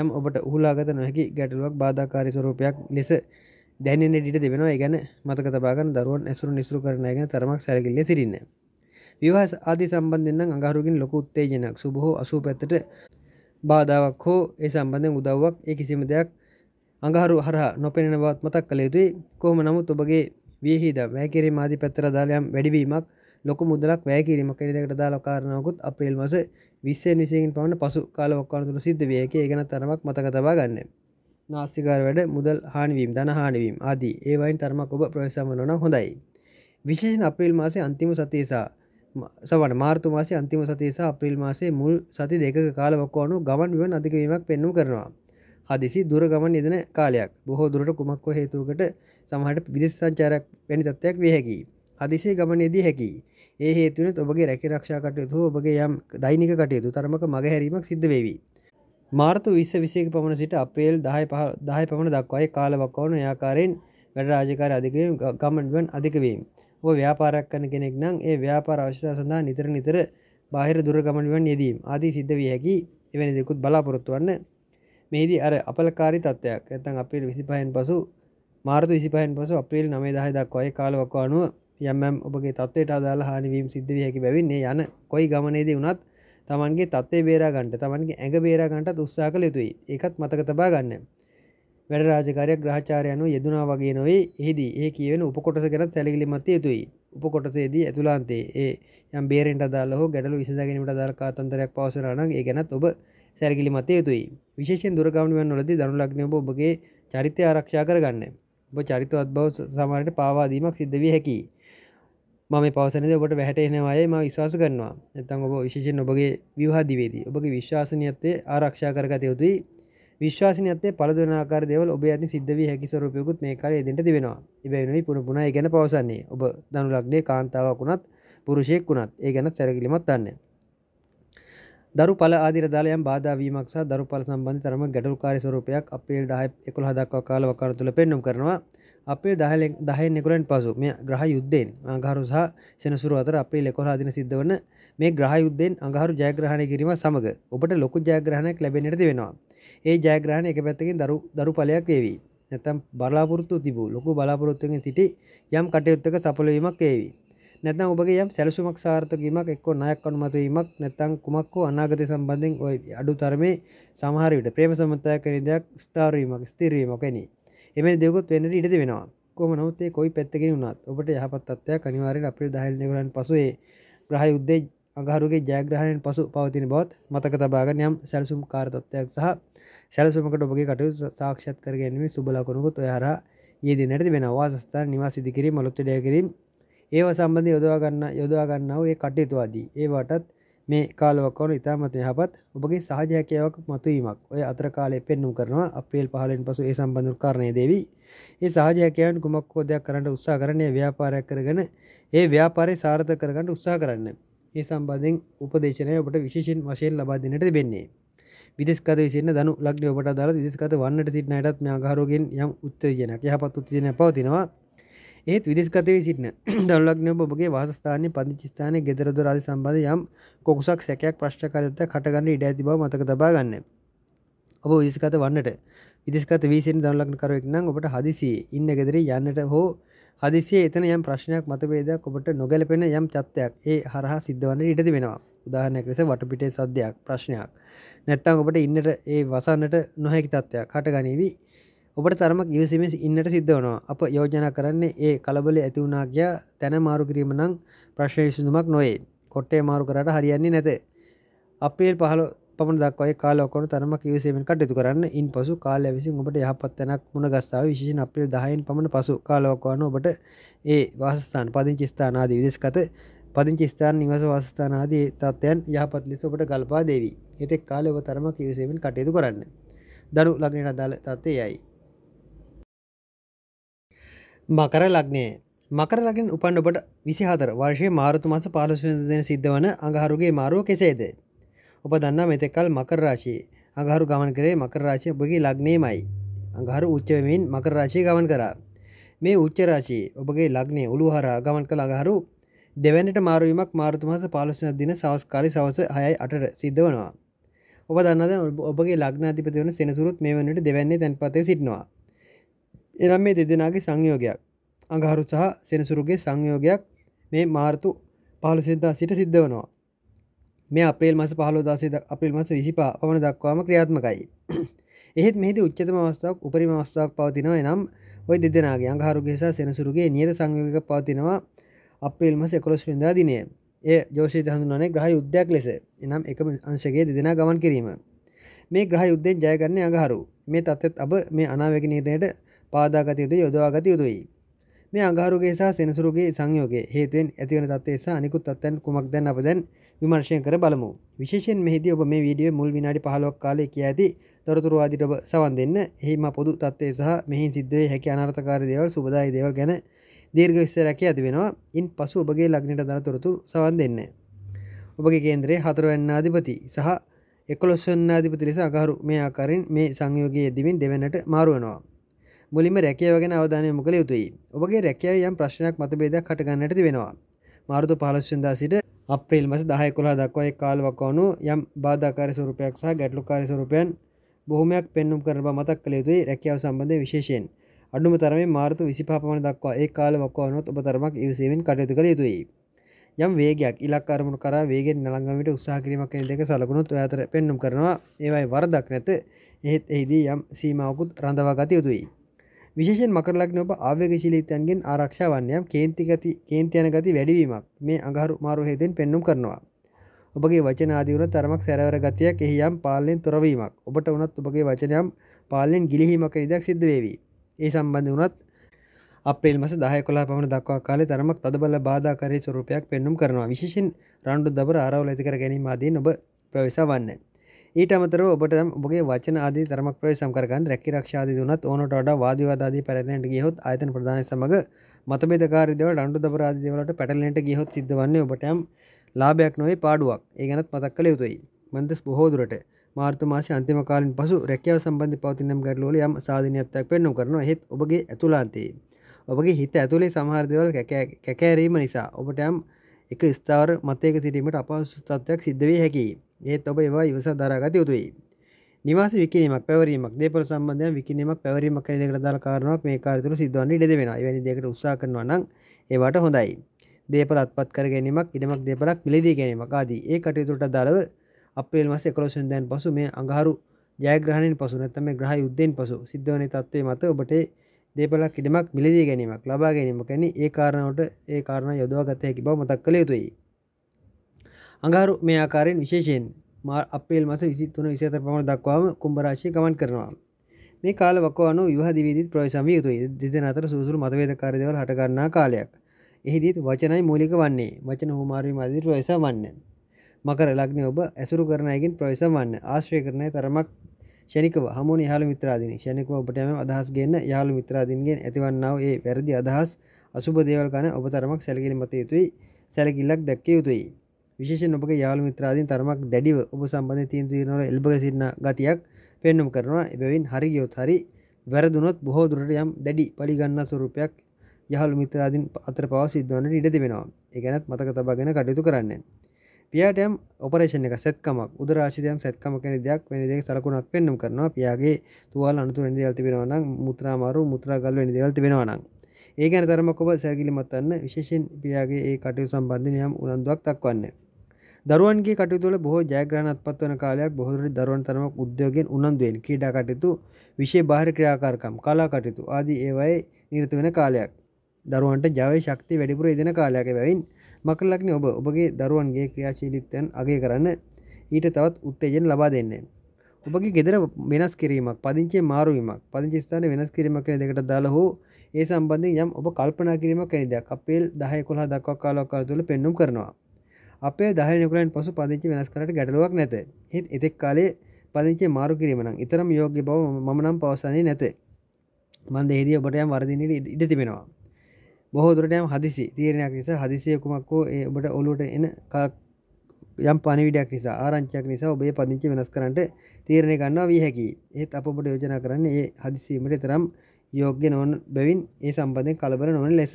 යම් ඔබට උහුලාගත නොහැකි ගැටලුවක් බාධාකාරී ස්වරූපයක් ලෙස දැනෙන ඩිට දෙවෙනවා ගැන මතක තබාගන දරුවන් ඇසුරු නිසරු කරන ගැන තරමක් සැරකිල්ල සිරින්න විවාස ආදී සම්බන්ධෙන්න්න අඟහරුගින් ලොක උත්තේජනක් සුබහෝ අසූ පැත්තට බාධාවක් හෝ ඒ සම්බන්ධෙන් උදව්වක් ඒ කිසිම දෙයක් අඟහරු හරහා නොපෙනෙන බවත් මතක් කළ යුතුයි කොහොම නමුත් ඔබගේ වියහිද වැෑකිරීම ආදි පැත්තර දාලයම් වැඩවීමක් ලොක මුදලක් වැෑකිරීම කෙරිදකට දාලකාරනවකුත් අපේල් මස විස්සෙන් විසියෙන් පවන පසු කාලවක්කාන තුළ සිද්ධ වියක ගැන තරමක් මතකතබා ගන්න නාස්තිකාර වැඩ මුදල් හානිවීම් දන හානිවීම් ආදී ඒවයින් තරමක් ඔබ ප්‍රවේශම් වනනම් හොඳයි. විශේෂෙන් අප්‍රේල් මාසේ අන්තිම සතියසා සවට මාර්තු මාසේ අන්තිම සතියසා අප්‍රිල් මාසේ මුල් සති දෙක කාලවක්වානු ගමන් විවන් අධිකවීමක් පෙන්නු කරනවා. හදිසි දුර ගමන් යෙදෙන කාලයක් බොහෝ දුරට කුමක්ව හේතුවකට සමහට විදෙස් සංචාරයක් වැනි තත්ත්වයක් විය හැකි. හදිසේ ගමනේදී හැකි. ඒ හේතුනත් ඔබගේ රැකි රක්ෂා කටයුතු ඔබගේ යම් දෛනික කටයුතු තරමක මගහැරීමක් සිද්ධ වේවී. මාර්තු විස්ස විසේක පමණ සිට අපේල් දහය පහ දහය පමණ දක්වායි කාලවක්වන යාකාරයෙන් වැඩ රාජකාර අධිකවීම ගමන්ුවන් අධිකවීම ඔ ව්‍යාපාරක් කන කෙනෙක් නම් ඒ ව්‍යාපාර අවශ්‍යතා සඳහා නිතර නිතර බාහිර දුරගමනුවන් යෙදීම් ආදී සිද්ධ විය හැකි එවැනි දෙකුත් බලාපොරොත්තු වන්න මේදී අර අපලකාරි තත්ත්වයක් ඇතන් අපිල් විසිපහයෙන් පසු මාර්තු විසිපහයෙන් පසු අපිල් නමේ දහ දක්වාය කාලවක්වා අනුව යම්මම් ඔබගේ තත්වයට අදාලා හානිවීම් සිද්ධ විය හැකි බැවින්නේ යන කොයි ගමනේදී වනත් තමන්ගේ තත්ේ බේරාගන්ට තමන්ගේ ඇඟ බේරාගන්ට උත්සා කළ යුතුයි එකත් මතක තබා ගන්න වැඩ රාජකාරයක් ග්‍රහචාරයනු යෙදනා වගේ නොවේ එහිදී ඒ කියවෙන උපකොටස කරත් සැලිලිමත් යුතුයි උපකොටසේදී ඇතුලාන්තේ ඒ යම් බේරෙන්ට දාලහ ගැඩලු විසඳගැනීමට දාල් කාතන්තරයක් පවසරන ඒ ගැනත් ඔබ සැරගිලිමත යුතුයි විශේෂෙන් දුරගමනිවන් නොලදී දරු ලක්නය ඔබගේ චරිතය ආරක්ෂා කරගන්න ඔබ චරිතවත් බව සමරට පාවාදීමක් සිද්ධවිය හැකියි මම පවසනද ඔබට වැහට එනවාය ම විශවාස කරනවා එතන් ඔබ විශෂෙන් ඔබගේ විවාදිවේදී ඔබගේ විශ්වාසනයත්තේ ආරක්ෂා කරගත යුතුයි විශ්වාසනයත්තේ පලදුනාකාර දෙවල් ඔබ අති සිද්ධවී හැකිසරපයකුත් මේ කාල දෙට තිබෙනවා එබැනුයි පුරපුුණ ගැන පවසන්නේ ඔබ දනුලක්නේ කාන්තාවක් වුණත් පුරුෂයෙක් වුණත් ඒ ගැන සැරකිලිමත් වන්නේ දරු පල ආදිරදාලයම් බාධාවීමක් සහ දරු පල සම්බන්ධ තරම ගැටලුකාරී ස්වරූපයක් අප්‍රේල් 10 11 දක්වා කාල වකවානුව තුළ පෙන්වුම් කරනවා අපේ දහල දහය නෙකරෙන් පසු මේ ග්‍රහ යුද්ධයෙන් අඟහරු සහ සෙනසුරු අතර අපේ ලෙකොර අදින සිද්ධ වන මේ ග්‍රහ යුද්ධෙන් අඟහරු ජයග්‍රහණය කිරීම සමඟ ඔබට ලොකු ජයග්‍රහණයක් ලැබෙනට වෙනවා ඒ ජයග්‍රහණ එක පැත්තකින් දරු දරු පලයක් වේවී නැතම් බලාපොරොත්තු තිබූ ලොකු බලාපොරොත්තුවෙන් සිටි යම් කටයුත්තක සපලවීමක් ඒවි. නැතම් ඔබගේ යම් සැලසුමක් සාර්ථකීමක් එක්ක නායක් අනුමතවීමක් නැතම් කුමක් හෝ අනාගතය සම්බන්ධයෙන් ඔය අඩු තරමේ සමහර විට ප්‍රේම සමතයක් කනිදයක් ස්ථාරීමක් ස්තිරීමක් එනි. එම දෙකුත් වෙන්නට ඉඩද වෙනවා කොම නොත්තේ කොයි පැත්තකින් වුණත් ඔබට යහපත්ත්වයක් අනිවාරෙන් අපේ දහල් දෙකරන් පසුවේ ග්‍රහ යුද්ධ අගහරුගේ ජයග්‍රහණයෙන් පසු පවතින බවත් මතක තබාගෙන යම් සැලසුම් කාර්තත්වයක් සහ සැලසුමකට ඔබගේ කටයු සාක්ෂත් කරගැනීම සුබලකුණුකුත් ඔයාර ඒ දිනට වෙන අවාසස්ථාන නිවාස ඉදිකිරීම මලොත්තඩය කිරීම ඒව සම්බඳධ යොදවාගන්න යොදවාගන්නනාව ඒ කටයුතුවාදී ඒවටත් මේ කාලවක්කවන ඉතාමත් යහපත් ඔබගේ සහජයකයාවක් මතුවීමක් ඔය අතර කාලය පෙන්නුම් කරනවා අපේල් පහලෙන් පසු ඒ සම්බඳු කාරණය දෙවී ඒ සහජයකයන් කුමක් හෝදයක් කරන්නට උත්සා කරණය ව්‍යාපාරයක් කරගෙන ඒ ව්‍යාපාරය සාර්ථ කරගන්නට උත්සා කරන්න ඒ සම්බන්ධෙන් උපදේශනය ඔබට විශේෂෙන් වශයෙන් ලබාදිනට බෙන්නේ විදෙස්කත විසින්න දනු ලක්ඩ ඔබට දර විදෙස්කත වන්නට සිටනයටත් මේ ආගාරෝගෙන් යම් උත්තේජනයක් යහපත් උත්තේජනයක් පවතිනවා ඒත් විදිස්කතව සිටින දල්ලක්න ඔබගේ වාසස්ථානය පදිචිස්ථානය ගෙදරදුරාදි සම්බඳ යම් කොකුසක් සැකයක් ප්‍රශ්කරත කටගන්න ඉඩ ඇති බව මතක තබා ගන්න. ඔබ විදිස්කත වන්නට විදිස්කත වීසිෙන් දල්ලක්න කරවෙක්නම් ඔබට හදිසි ඉන්න ගෙදර යන්නට හෝ හදිසිේ එතන යම් ප්‍රශ්නයක් මතවේදයක් ඔබට නොගැලපෙන යම් චත්තයක් ඒ හරහා සිද්ධවන්න ඉඩති වෙනවා උදාහරණයක් ලෙස වටපිටේ සද්‍යයක් ප්‍රශ්නයක් නැත්තං ඔබට ඉන්නට ඒ වසන්නට නොහැකි තත්ත්වයක් හට ගනීවී ඔබට තරමක් ඉවසීම ඉන්නට සිද්ධ වනවා අප යෝජනා කරන්නේ ඒ කලබල ඇති වුණාගයා තැන මාරු කිරීම නම් ප්‍රශ්ය විසඳුමක් නොවේ කොට්ටේ මාරු කරට හරියන්නේ නැත අපේල් පහල පමණ දක්වයි කාලකොන තරම කිවසීමෙන් කටයුතු කරන්න ඉන් පසු කාල විසින් ඔබට යහපත් තැනක් මුණ ගස්සාාව විශෂ අපිල් දහයින් පමණ පසු කාලවක්වාන ඔබට ඒ වාසස්ථාන පදිංචි ස්ථානාදී විදෙස්කත පදිංචි ස්ථාන නිවස වස්ථානාදී තත්වයන් යහපත් ලෙස ඔබට ගල්පා දේවී එතෙක් කාලව තරම කිවසීමෙන් කටයුතු කරන්න දනු ලගනට අදාළ තත්වේ යයි මකර ලක්නේ මකර ලගින් උපන් ඔබට විසිහතර වර්ෂය මාරතු මස පාලසදන සිද්ධවන අඟහරුගේ මාරුව කෙසේද. ඔබ දන්න මෙතෙකල් මකරරාශී අඟහරු ගමන් කරේ මකරරාශය ඔබගේ ලග්නේමයි. අඟහරු උච්චවමින් මකරරාශී ගමන් කරා. මේ උච්චරාශී ඔබගේ ලග්නේ උළු හරා ගමන් කළ අඟහරු දෙවැනිට මාරුවීමක් මාරතුමහස පාලසන දින සවස්කාරි සවස හයයි අටට සිද්ධ වනවා. ඔබ දන්නද ඔබගේ ලග්නාධිපති වන සෙනසුරුත් මේ වනට දෙවැන්නේ තැන්පතය සිටනවා. එනම් මේ දෙදෙනගේ සංයෝගයක් අඟහරු සහ සෙනසුරුගේ සංයෝගයක් මේ මාර්තු පහළු සිද්ධා සිට සිද්ධ වනවා මේ අපේල් මස පහලෝ දාසේ අපිල් මස විසිපා පමණ දක්වාම ක්‍රියාත්මකයි එහෙත් මෙහිද උච්චතම අවස්ථාවක් උපරිම අවස්ථාවක් පවතිනවා එනම් ඔය දෙදෙනගේ අඟහරුගේ සහ සෙනසුරුගේ නියත සංයෝගක පවතිනවා අපේල් මස එකොළොස් වෙනදා දිනය ඒ ජෝෂී හඳුනනේ ග්‍රහ යුද්ධයක් ලෙස එනම් එකම අංශගේ දෙදෙනා ගමන් කිරීම මේ ග්‍රහ යුද්ධෙන් ජයගන්නේ අඟහරු මේ තත්ත්වෙත් අප මේ අනාවැකි නීතයට පාදාගත යුතු යොදවාගත යුතුයි මේ අගාරුගේ සහ සෙනසුරුගේ සංයෝගේ හේතුවෙන් ඇතිවන තත්වේ සහ අනිකුත් අත්තැන් කුමක් දැන් අප දැන් විමර්ශය කර බලමු විශේෂෙන් මෙහිදී ඔබ මේ වීඩියෝ මුල් විනාඩි පහලොක් කාලය කිය ඇති තොරතුරු ආදිට ඔබ සවන් දෙන්න එහෙම පොදු තත්වේ සහ මෙහින් සිද්ධුවේ හැකි අනර්ථකාර දේවල් සුබදායි දේවල් ගැන දීර්ඝ විස්තරයක් ඇති වෙනවා ඉන් පසු ඔබගේ ලග්නයට දන තොරතුරු සවන් දෙන්න ඔබගේ කේන්ද්‍රයේ හතරවැන්න අධිපති සහ එකොලොස්වන්න අධිපති ලෙස අගහරු මේ ආකාරයෙන් මේ සංයෝගයේ දිවින් දෙවැන්නට මාරුවනවා මුලින්ම රැකියාව ගැන අවධානය යොමු කළ යුතුයි. ඔබගේ රැකියාව යම් ප්‍රශ්නයක් මතභේදයක් හටගන්නට තිබෙනවා. මාර්තු 15 වෙනිදා සිට අප්‍රේල් මාස 10 11 දක්වා ඒ කාලවකවානු යම් බාධාකාරී ස්වරූපයක් සහ ගැටලුකාරී ස්වරූපයන් බොහොමයක් පෙන්නුම් කරන බව මතක් කළ යුතුයි රැකියාව සම්බන්ධයෙන් විශේෂයෙන්. අඩුම තරමේ මාර්තු 25 පමණ දක්වා ඒ කාලවකවානුවත් ඔබ තරමක් ඉවසීමෙන් කටයුතු කළ යුතුයි. යම් වේගයක් ඉලක් අරමුණු කර වේගෙන් නළංගමට උත්සාහ කිරීමක් කෙන දෙක සලකුණුත් ඔය අතර පෙන්නුම් කරනවා ඒවයි වරදක් නැත එහෙත් එහිදී යම් සීමාවකුත් රඳවා ගත යුතුයි විශේෂෙන් මකරලක් නොබ ආව්‍යගශීලීතයන්ගෙන් ආරක්ෂාවන්නයම් කේන්තිගති කේන්තියන ගති වැඩවීමක් මේ අඟහරු මාරු හේතෙන් පෙන්නුම් කරනවා ඔබගේ වචනාදීවර තරමක් සැරවර ගතියක් එහියම් පාලෙන් තොරවීමක් ඔබට වනත් ඔබගේ වචනයම් පාලෙන් ගිලිහීමක ඉදක් සිද්ධ වේවී ඒ සම්බන්ධ වනත් අපේල් මස දහ කොලා පමණ දක්වා කාලේ තරමක් තදබල බාධාකරය ස්වරූපයක් පෙන්නුම් කරනවා විශේෂෙන් රණ්ඩු දබර ආරවල ඇතිකර ගැනීම ආදී නොබ ප්‍රවේශ වන්නේ ඊට අමතරව ඔබට ඔබගේ වචන ආදී තරමක් ප්‍රවේශම් කරගන්න රැකී ආරක්ෂාදී දුනත් ඕනට වඩා වාදවිවාද ආදී පැරණියට ගියහොත් ආයතන ප්‍රධානී සමග මතභේදකාරී දේවල් රණ්ඩු දබර ආදී දේවල්ට පැටලෙන්නට ගියහොත් සිද්ධ වන්නේ ඔබට යම් ලාභයක් නොවේ පාඩුවක්. ඒ ගැනත් මතක් කළ යුතුයි. මන්දස් බොහෝ දුරට මාර්තු මාසේ අන්තිම කාලින් පසු රැකියාව සම්බන්ධ පවතින යම් ගැටලුවල යම් සාධනීයත්වයක් පෙන්වනු කරනවා. එහෙත් ඔබගේ ඇතුළාන්තයේ ඔබගේ හිත ඇතුලේ සමහර දේවල් කැකෑරීම නිසා ඔබට යම් එක ස්ථාවර මතයක සිටීමට අපහසු තත්ත්වයක් සිද්ධ විය හැකියි. ඒත් ඔබ ඒවා යුස දරාගත යුතුයි නිවාස විකිනීමක් පැවරීමක් දේපල සම්බන්ධය විකිනීමක් පැවරීමක් කරන දෙකට දාලා කාරණාවක් මේ කාර්යතුළු සිද්ධවන්නේ ඉඩ දෙනවා. එවැනි දෙයකට උත්සාහ කරනවා නම් ඒවට හොඳයි. දේපල අත්පත් කර ගැනීමක් ඉඩමක් දේපලක් මිලදී ගැනීමක් ආදී ඒ කටයුතුට අදාළව අප්‍රේල් මාස 11 වෙනිදාන් පසු මේ අඟහරු ජයග්‍රහණයෙන් පසු නැත්නම් මේ ග්‍රහ යුද්ධයෙන් පසු සිද්ධවන තත්ත්වයේ මත ඔබට දේපලක් ඉඩමක් මිලදී ගැනීමක් ලබා ගැනීමක් ගැන ඒ කාරණාවට ඒ කාරණා යොදවා ගත හැකි බව මතක් කළ යුතුයි. අඟහරු මේ ආකාරයෙන් විශේෂයෙන් මා අපේල් මස විසිත්තුන විසතර පමණ දක්වාම කුම්ඹරාශය ගමන් කරනවා මේ කාල වකවනු විවාදවිදිත් ප්‍රවේශම් විය යුතුයි දෙදෙන අතර සුසුරු මතවේදකාරී දේවල් හටගන්නා කාලයක් එහිදීත් වචනයි මූලික වන්නේ වචන හුමාරුවේ මදි ප්‍රවේශම් වන්නේ මකර ලග්නේ ඔබ ඇසුරු කරන අයගෙන් ප්‍රවේශම් වන්න ආශ්‍රය කරන තරමක් ෂණිකව හමුවන යාළු මිත්‍රාදීනි ෂණිකව ඔබට යම් අදහස් ගන්න යාළු මිත්‍රාදීන්ගෙන් ඇතිවන්නා වූ ඒ වැරදි අදහස් අසුබ දේවල් ගැන ඔබ තරමක් සැලකිලි මත යුතුයි සැලකිල්ලක් දැක්විය යුතුයි විශේෂෙන් ඔබගේ යාළු මිත්‍රාදීන් තරමක් දැඩිව ඔබ සම්බන්ධයෙන් තියෙන තීරණවල එල්බගෙන සිටින ගතියක් පෙන්වුම් කරනවා එබැවින් හරි ගියොත් හරි වැරදුනොත් බොහෝ දුරට යම් දැඩි පරිගන්නා ස්වරූපයක් යහළු මිත්‍රාදීන් අතර පවා සිද්ධ වන්නට ඉඩ තිබෙනවා ඒ ගැනත් මතක තබාගෙන කටයුතු කරන්න පියාට යම් ඔපරේෂන් එක සැත්කමක් උදරාශිතයම් සැත්කම කෙන දෙයක් වෙන දෙයක් සලකුණක් පෙන්නුම් කරනවා පියාගේ තුවාල අනතුර වෙන දේවල් තිබෙනවා නම් මුත්‍රාමාරු මුත්‍රාගල් වෙන දේවල් තිබෙනවා නම් ඒ ගැන තරමක් ඔබ සැලකිලිමත් වන්න විශේෂයෙන් පියාගේ ඒ කටයුතු සම්බන්ධයෙන් යම් උනන්දුවක් දක්වන්නේ දරුවන්ගේ කටයුතුල බොහෝ ජයග්‍රහණත් පත්වන කාලයක් බොහොරට දරුවන් තරමක් උද්‍යෝගෙන් උනන්දුවෙන් කීඩා කටයුතු විශෂය භාර ක්‍රියාකාරකම් කලා කටයුතු ආදී ඒවයි නිරත වෙන කාලයක් දරුවන්ට ජවය ශක්ති වැඩිපුර ඉදෙන කාලයක බැවින් මකල්ලක්න ඔබ ඔබගේ දරුවන්ගේ ක්‍රියාශීලිත්තයන් අගේ කරන්න ඊට තවත් උත්තේජෙන් ලබා දෙන්නේ. ඔබගේ ගෙදර වෙනස් කිරීමක් පදිංචේ මාරුවීමක් පදිංචිස්ථාන වෙනස් කිරීමක් කෙන දෙකට දාලා හෝ ඒ සම්බන්ධින් යම් ඔබ කල්පනා කිරීමක් කැනිදයක් අපේල් දහය කොළහ දක්වා කාලක්කාල තුළ පෙන්නුම් කරනවා. අපේ දහ නිකුලන් පසු පදිංචි වෙනස් කරට ගැටලුවක් නැත හෙත් එතෙක් කාලේ පදිංචේ මාරු කිරීමන ඉතරම් යෝග්‍ය බව මනම් පවසන්නේ නැත මන්ද හිදිය ඔබටයම් වරදිනයට ඉඩ තිබෙනවා බොහෝදුරටයම් හදිසි තීරණයක් නිසා හදිසිය කුමක්කෝ ඒ ඔබට ඔලුට එන යම් පණවිඩයක් නිසා ආරංචයක් නිසා ඔබේ පදිංචි වෙනස් කරන්නට තීරණය ගන්නවා වී හැකි ඒත් අප ඔබට යෝජනා කරන්න ඒ හදිසීමට තරම් යෝග්‍ය නොවන් බැවින් ඒ සම්බන්ධෙන් කලබල නොවන ලෙස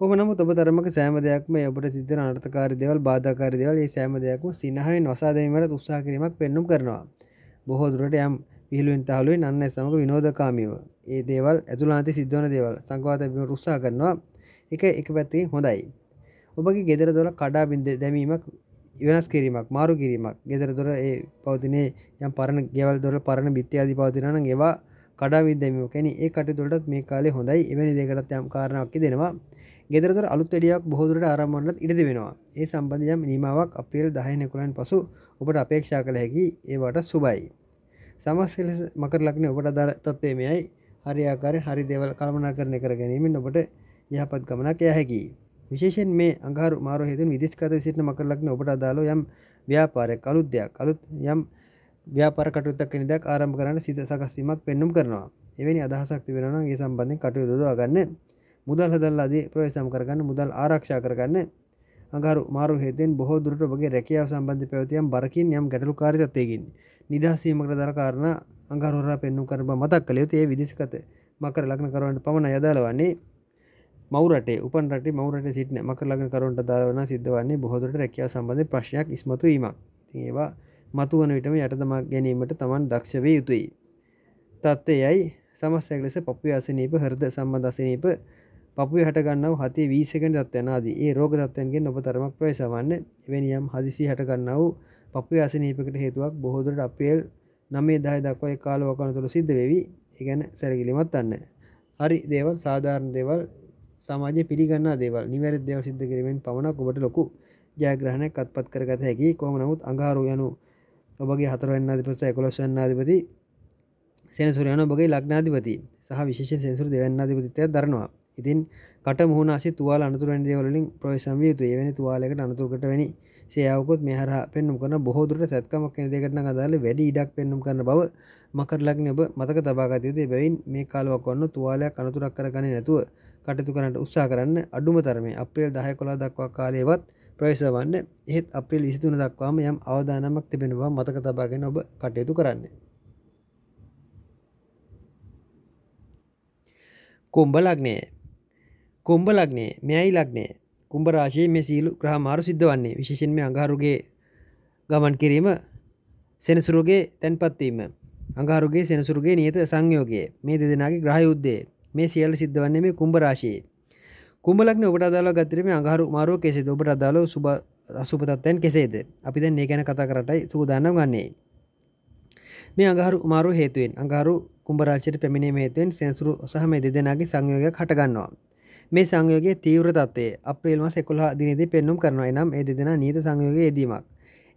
කොමනම ඔබ තරමක සෑම දෙයක්ම ඔබට සිද්ධ අනර්ථකාර දෙවල් බාධකාර දෙවල් ඒ සෑම දෙයක්ම සිනහයි නොසාදීමට උත්සා කිරීමක් පෙන්නුම් කරනවා බොහෝ දුරට යම් විහිලුවෙන් තහලුවෙන් අන්න සමඟ විනෝදකාමියව ඒ දේවල් ඇතුලාන්ති සිද්ධවන දේවල් සංකවාතම රුස්සා කරනවා එක එක පැත්තිෙන් හොඳයි ඔබගේ ගෙදර දොර කඩා බින්ද දැමීමක් වෙනස් කිරීමක් මාරු කිරීමක් ගෙදර දොර ඒ පවතිනේ යම් පරණ ගෙවල් දොර පරණ බිත්්‍යාදි පවතිනන ඒවා කඩාවිදැමීම කැන ඒ කටතුොටත් මේ කාලේ හොඳයි එවැනි දෙකටත් යම් කාරණක්කි දෙනවා ගෙදරතුර අලුත් එඩියක් බොහදුරට ආරම්මන්නත් ඉඩද වෙනවා ඒ සම්බඳධයම් නීමාවක් අප්‍රියල් දහයනෙකුලන් පසු ඔබට අපේක්ෂා කළ හැකි ඒවට සුබයි සමස්කල මකර ලක්නේ ඔබට දර තත්වේමයයි හරියාකාරය හරි දෙවල් කල්මනා කරණය කර ගැනීමෙන් ඔබට යහපත් ගමනක් එය හැකි විශේෂෙන් මේ අඟහර මාර හේතු විදිස්කත සිට මකර ලක්න ඔබට අදාළ යම් ව්‍යාපාරයක් අලුත් දෙයක් අලුත් යම් ව්‍යාපාර කටයුත්තක් කෙන දෙයක් ආරම්භ කරන්න සිත සකස් වීමක් පෙන්눔 කරනවා එවැනි අදහසක් තිබෙනවා නම් ඒ සම්බන්ධයෙන් කටයුතු දවා ගන්න මුදල් හදල්ලාදී ප්‍රවේශම් කරගන්න මුදල් ආරක්ෂා කරගන්න අඟහරු මාරු හේතෙන් බොහෝ දුරට වගේ රැකියාව සම්බන්ධ පැවතියම් බරකින් යම් ගැටලු කාරිතත්වයකින් නිදහසීමකට දරකාරණ අඟහරුර පෙන්නු කරබ මතක් කළයුතු ඒ විදිසිකත මකර ලක්න කරවන්ට පමණ යදාල වන්නේ මවරට උපන්ට මවරට සිටන මකර ලග කරන්ට දාවන සිද්ධවන්නේ බොහොදුරට රැකියාව සම්බඳධ ප්‍රශ්යක් ඉස්මතුවීමක් ඒවා මතුවන විටම යටතමක් ගැනීමට තමන් දක්ෂවේ යුතුයි. තත්ත්ේ යයි සමස්සයක් ලෙස පපු අසනීප හරද සම්බධසනීප පපුය හටගන්නව හතේ වීසකට තත්වයන අද ඒ රෝග තත්වයන්ගෙන් ඔබ තරමක් ප්‍රවේශවන්න එවැනියම් හදිසි හටගන්නව පපු අසනීපකට හේතුවක් බොහෝදුරට අපේල් නමේ දාය දක්වයි කාලවකන තුළ සිද්ධ වෙවි ඒගැන සැරගිලිමත් වන්න හරි දේවල් සාධාරණ දේවල් සමාජ පිළිගන්න දේවල් නිවැරදි දේව සිද්ධ කිරීමෙන් පමණක් ඔබට ලොකු ජයග්‍රහණයක් අත්පත් කරගත හැකි කොහොම නමුත් අඟහරු යනු ඔබගේ හතරවෙනි අධිපති සහ 11 වෙනි අධිපති සෙනසුර යන ඔබගේ ලග්නාධිපති සහ විශේෂ සෙනසුර දෙවැනි අධිපතිත්වයක් දරනවා ඉතින් කට මුහුණසි තුවාල අනතුරන් දේවලින් ප්‍රවේශම් විය යුතුයි එවැනි තුවාලයකට අනතුරකට වැනි සේයාවකොත් මෙහරහා පෙන්නුම් කරන බොහෝ දුරට සැත්කමක් කෙන දෙකටන අදාළ වැඩි ඉඩක් පෙන්නුම් කරන බව මකරලක්න ඔබ මතක තබාගත යුතුයි බැවින් මේ කාලුවක් වන්න තුවාලයක් අනතුරක් කරගන්නේ නැතුව කටයුතු කරන්නට උත්සාහ කරන්න අඩුම තරමේ අප්‍රේල් 10 11 දක්වා කාලයේවත් ප්‍රවේශ වන්න එහෙත් අප්‍රේල් 23 දක්වාම යම් අවදානමක් තිබෙන බව මතක තබාගෙන ඔබ කටයුතු කරන්නේ කුම්බ ලග්නයේ කුම්ඹ ලක්නේ මෙයයි ලක්නේ කුම්ඹ රාශයේ මේ සීලු ග්‍රහ මාරු සිද්ධ වන්නේ විශේෂෙන්ම අඟහරුගේ ගමන් කිරීම සෙනසුරුගේ තැන්පත්වීම අඟහරුගේ සෙනසුරුගේ නියත සංයෝගයේ මේ දෙදෙනගේ ග්‍රහ යුද්ධයේ මේ සියල්ල සිද්ධ වන්නේ මේ කුම්ඹ රාශයේ කුම්ඹ ලග්නේ ඔබට අදාළව ගත්තේ මේ අඟහරු මාරුව කෙසේද ඔබට අදාළව සුබ අසුබ තත්ත්වයන් කෙසේද අපි දැන් මේ ගැන කතා කරටයි සූදානම් වන්නේ මේ අඟහරු මාරුව හේතුවෙන් අඟහරු කුම්ඹ රාශියට පැමිණීම හේතුවෙන් සෙනසුරු සහ මේ දෙදෙනාගේ සංයෝගයක් හටගන්නවා මේ සංයෝගයේ තීව්‍ර තත්ත්වය අප්‍රේල් මාස 11 දිනේදී පෙන්눔 කරනවා. එනම් ඒ දෙදෙනා නියත සංයෝගයේ යෙදීමක්.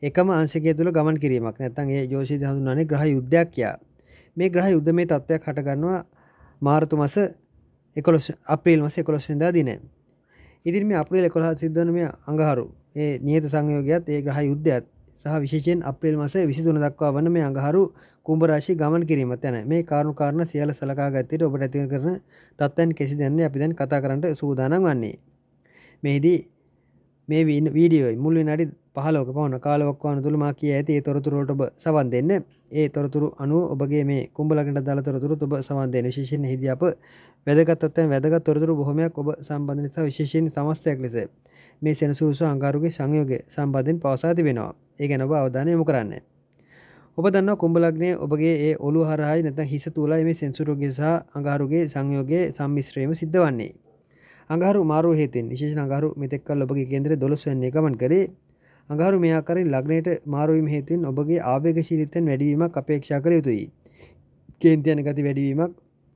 එකම අංශකය තුල ගමන් කිරීමක් නැත්නම් ඒ ජෝතිෂය හඳුන්වන්නේ ග්‍රහ යුද්ධයක් කියා. මේ ග්‍රහ යුද්ධ මේ තත්ත්වයක් හටගන්නවා මාර්තු මාස 11 අප්‍රේල් මාස 11 වෙනිදා දින. ඉතින් මේ අප්‍රේල් 11 සිද්ධ වන මේ අඟහරු ඒ නියත සංයෝගයත් ඒ ග්‍රහ යුද්ධයත් සහ විශේෂයෙන් අප්‍රේල් මාස 23 දක්වා වන මේ අඟහරු කුම්ඹරාශි ගමන් කිරීම තැන මේ කාරුණුකාරණ සියල සලකා ගත්තට ඔබට ඇති කරන තත්ත්වයන් කෙසි දෙන්නේ අපි දැන් කතා කරන්නට සූදානම් වන්නේ. මෙහිදී මේ වීඩියෝයි මුල් විනාඩි 15ක පමණ කාලයක් වන තුල මා කිය ඇති ඒ තොරතුරු වලට ඔබ සවන් දෙන්න. ඒ තොරතුරු අනුව ඔබගේ මේ කුඹලකට දාලා තොරතුරුත් ඔබ සවන් දෙන්න. විශේෂයෙන් එහිදී අප වැදගත් තත්ත්වයන් වැදගත් තොරතුරු බොහොමයක් ඔබ සම්බන්ධ නිසා විශේෂයෙන් සමස්තයක් ලෙස මේ සෙනසුරුසු අංගාරුගේ සංයෝගය සම්බන්ධයෙන් පවසා තිබෙනවා. ඒ ගැන ඔබ අවධානය යොමු කරන්නේ. ඔබ දන්න කුම්ඹලක්නේ ඔබගේ ඒ ඔලු හරහයි නැත හිස තුලා මේ සෙන්සුරුගේ සහ අඟහරුගේ සංයෝගේ සම්මිශ්‍රයම සිද්ධ වන්නේ අඟහරු මාරු හේතුවෙන් විශේෂ අඟහරු මෙතෙක් කල් ඔබගේ කේන්දර 12 වෙනි ගමන් කරේ අඟහරු මේ ආකාරයෙන් ලග්නයට මාරු වීම හේතුවෙන් ඔබගේ ආවේගශීලීත්වයෙන් වැඩිවීමක් අපේක්ෂා කළ යුතුයි කේන්තියන ගති වැඩිවීමක්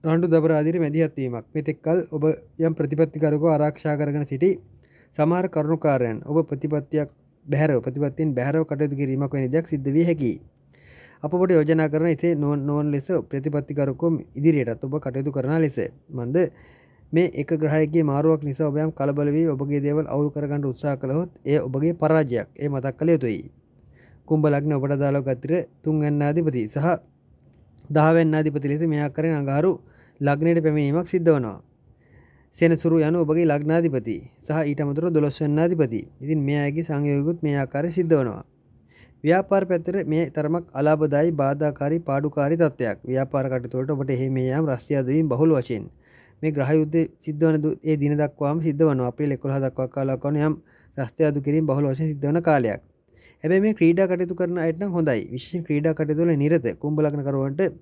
රණ්ඩු දබරාදිර මැදිහත්වීමක් මෙතෙක්කල් ඔබ යම් ප්‍රතිපත්තිකරකෝ ආරක්ෂා කරගෙන සිටි සමහර කරුණුකාරයන් ඔබ ප්‍රතිපත්තියක් බැහරව ප්‍රතිපත්තියෙන් බැහරව කටයුතු කිරීමක් වැනි දෙයක් සිද්ධ විය හැකියි අපට යෝජනා කරන ඉසේ නොන් නොන් ලෙස ප්‍රතිපත්තිකරකොම් ඉදිරියටත් ඔබ කටයුතු කරන ලෙස මන්ද මේ එක ග්‍රහයගේ මාරුවක් නිසා ඔබයම් කලබලවී ඔබගේ දේවල් අවුල් කරගන්නට උත්සා කළහොත් ඒ ඔබගේ පරාජයක් ඒ මතක් කළ යුතුයි කුම්ඹ ලක්න ඔබට දාලෝ ගත්තර තුන් ඇන්නාධිපති සහ දහවැන්නාධිපති ලෙස මෙයක් කරන අඟහරු ලග්නයට පැමිණීමක් සිද්ධ වනවා සෙනසුරු යනු ඔබගේ ලග්නාධිපති සහ ඊටමතුර දොළොස්වන්නාධිපති ඉතින් මෙයාගේ සංයෝයකුත් මේ ආකාරය සිද්ධ වනවා ව්‍යාපාර පැත්තට මේ තරමක් අලාභදායි බාධාකාරී පාඩුකාරී තත්ත්වයක් ව්‍යාපාර කටයුතුවලට ඔබට එහෙ මේ යාම රස්තියාදුවීම් බහුල වශයෙන් මේ ග්‍රහ යුද්ධය සිද්ධ වන ඒ දින දක්වාම සිද්ධ වනවා අප්‍රේල් 11 දක්වා කාලයක් වන යම් රස්තියාදු කිරීම බහුල වශයෙන් සිද්ධ වන කාලයක් හැබැයි මේ ක්‍රීඩා කටයුතු කරන අයට නම් හොඳයි විශේෂයෙන් ක්‍රීඩා කටයුතු වල නිරත කුම්භ ලග්න කරුවන්ට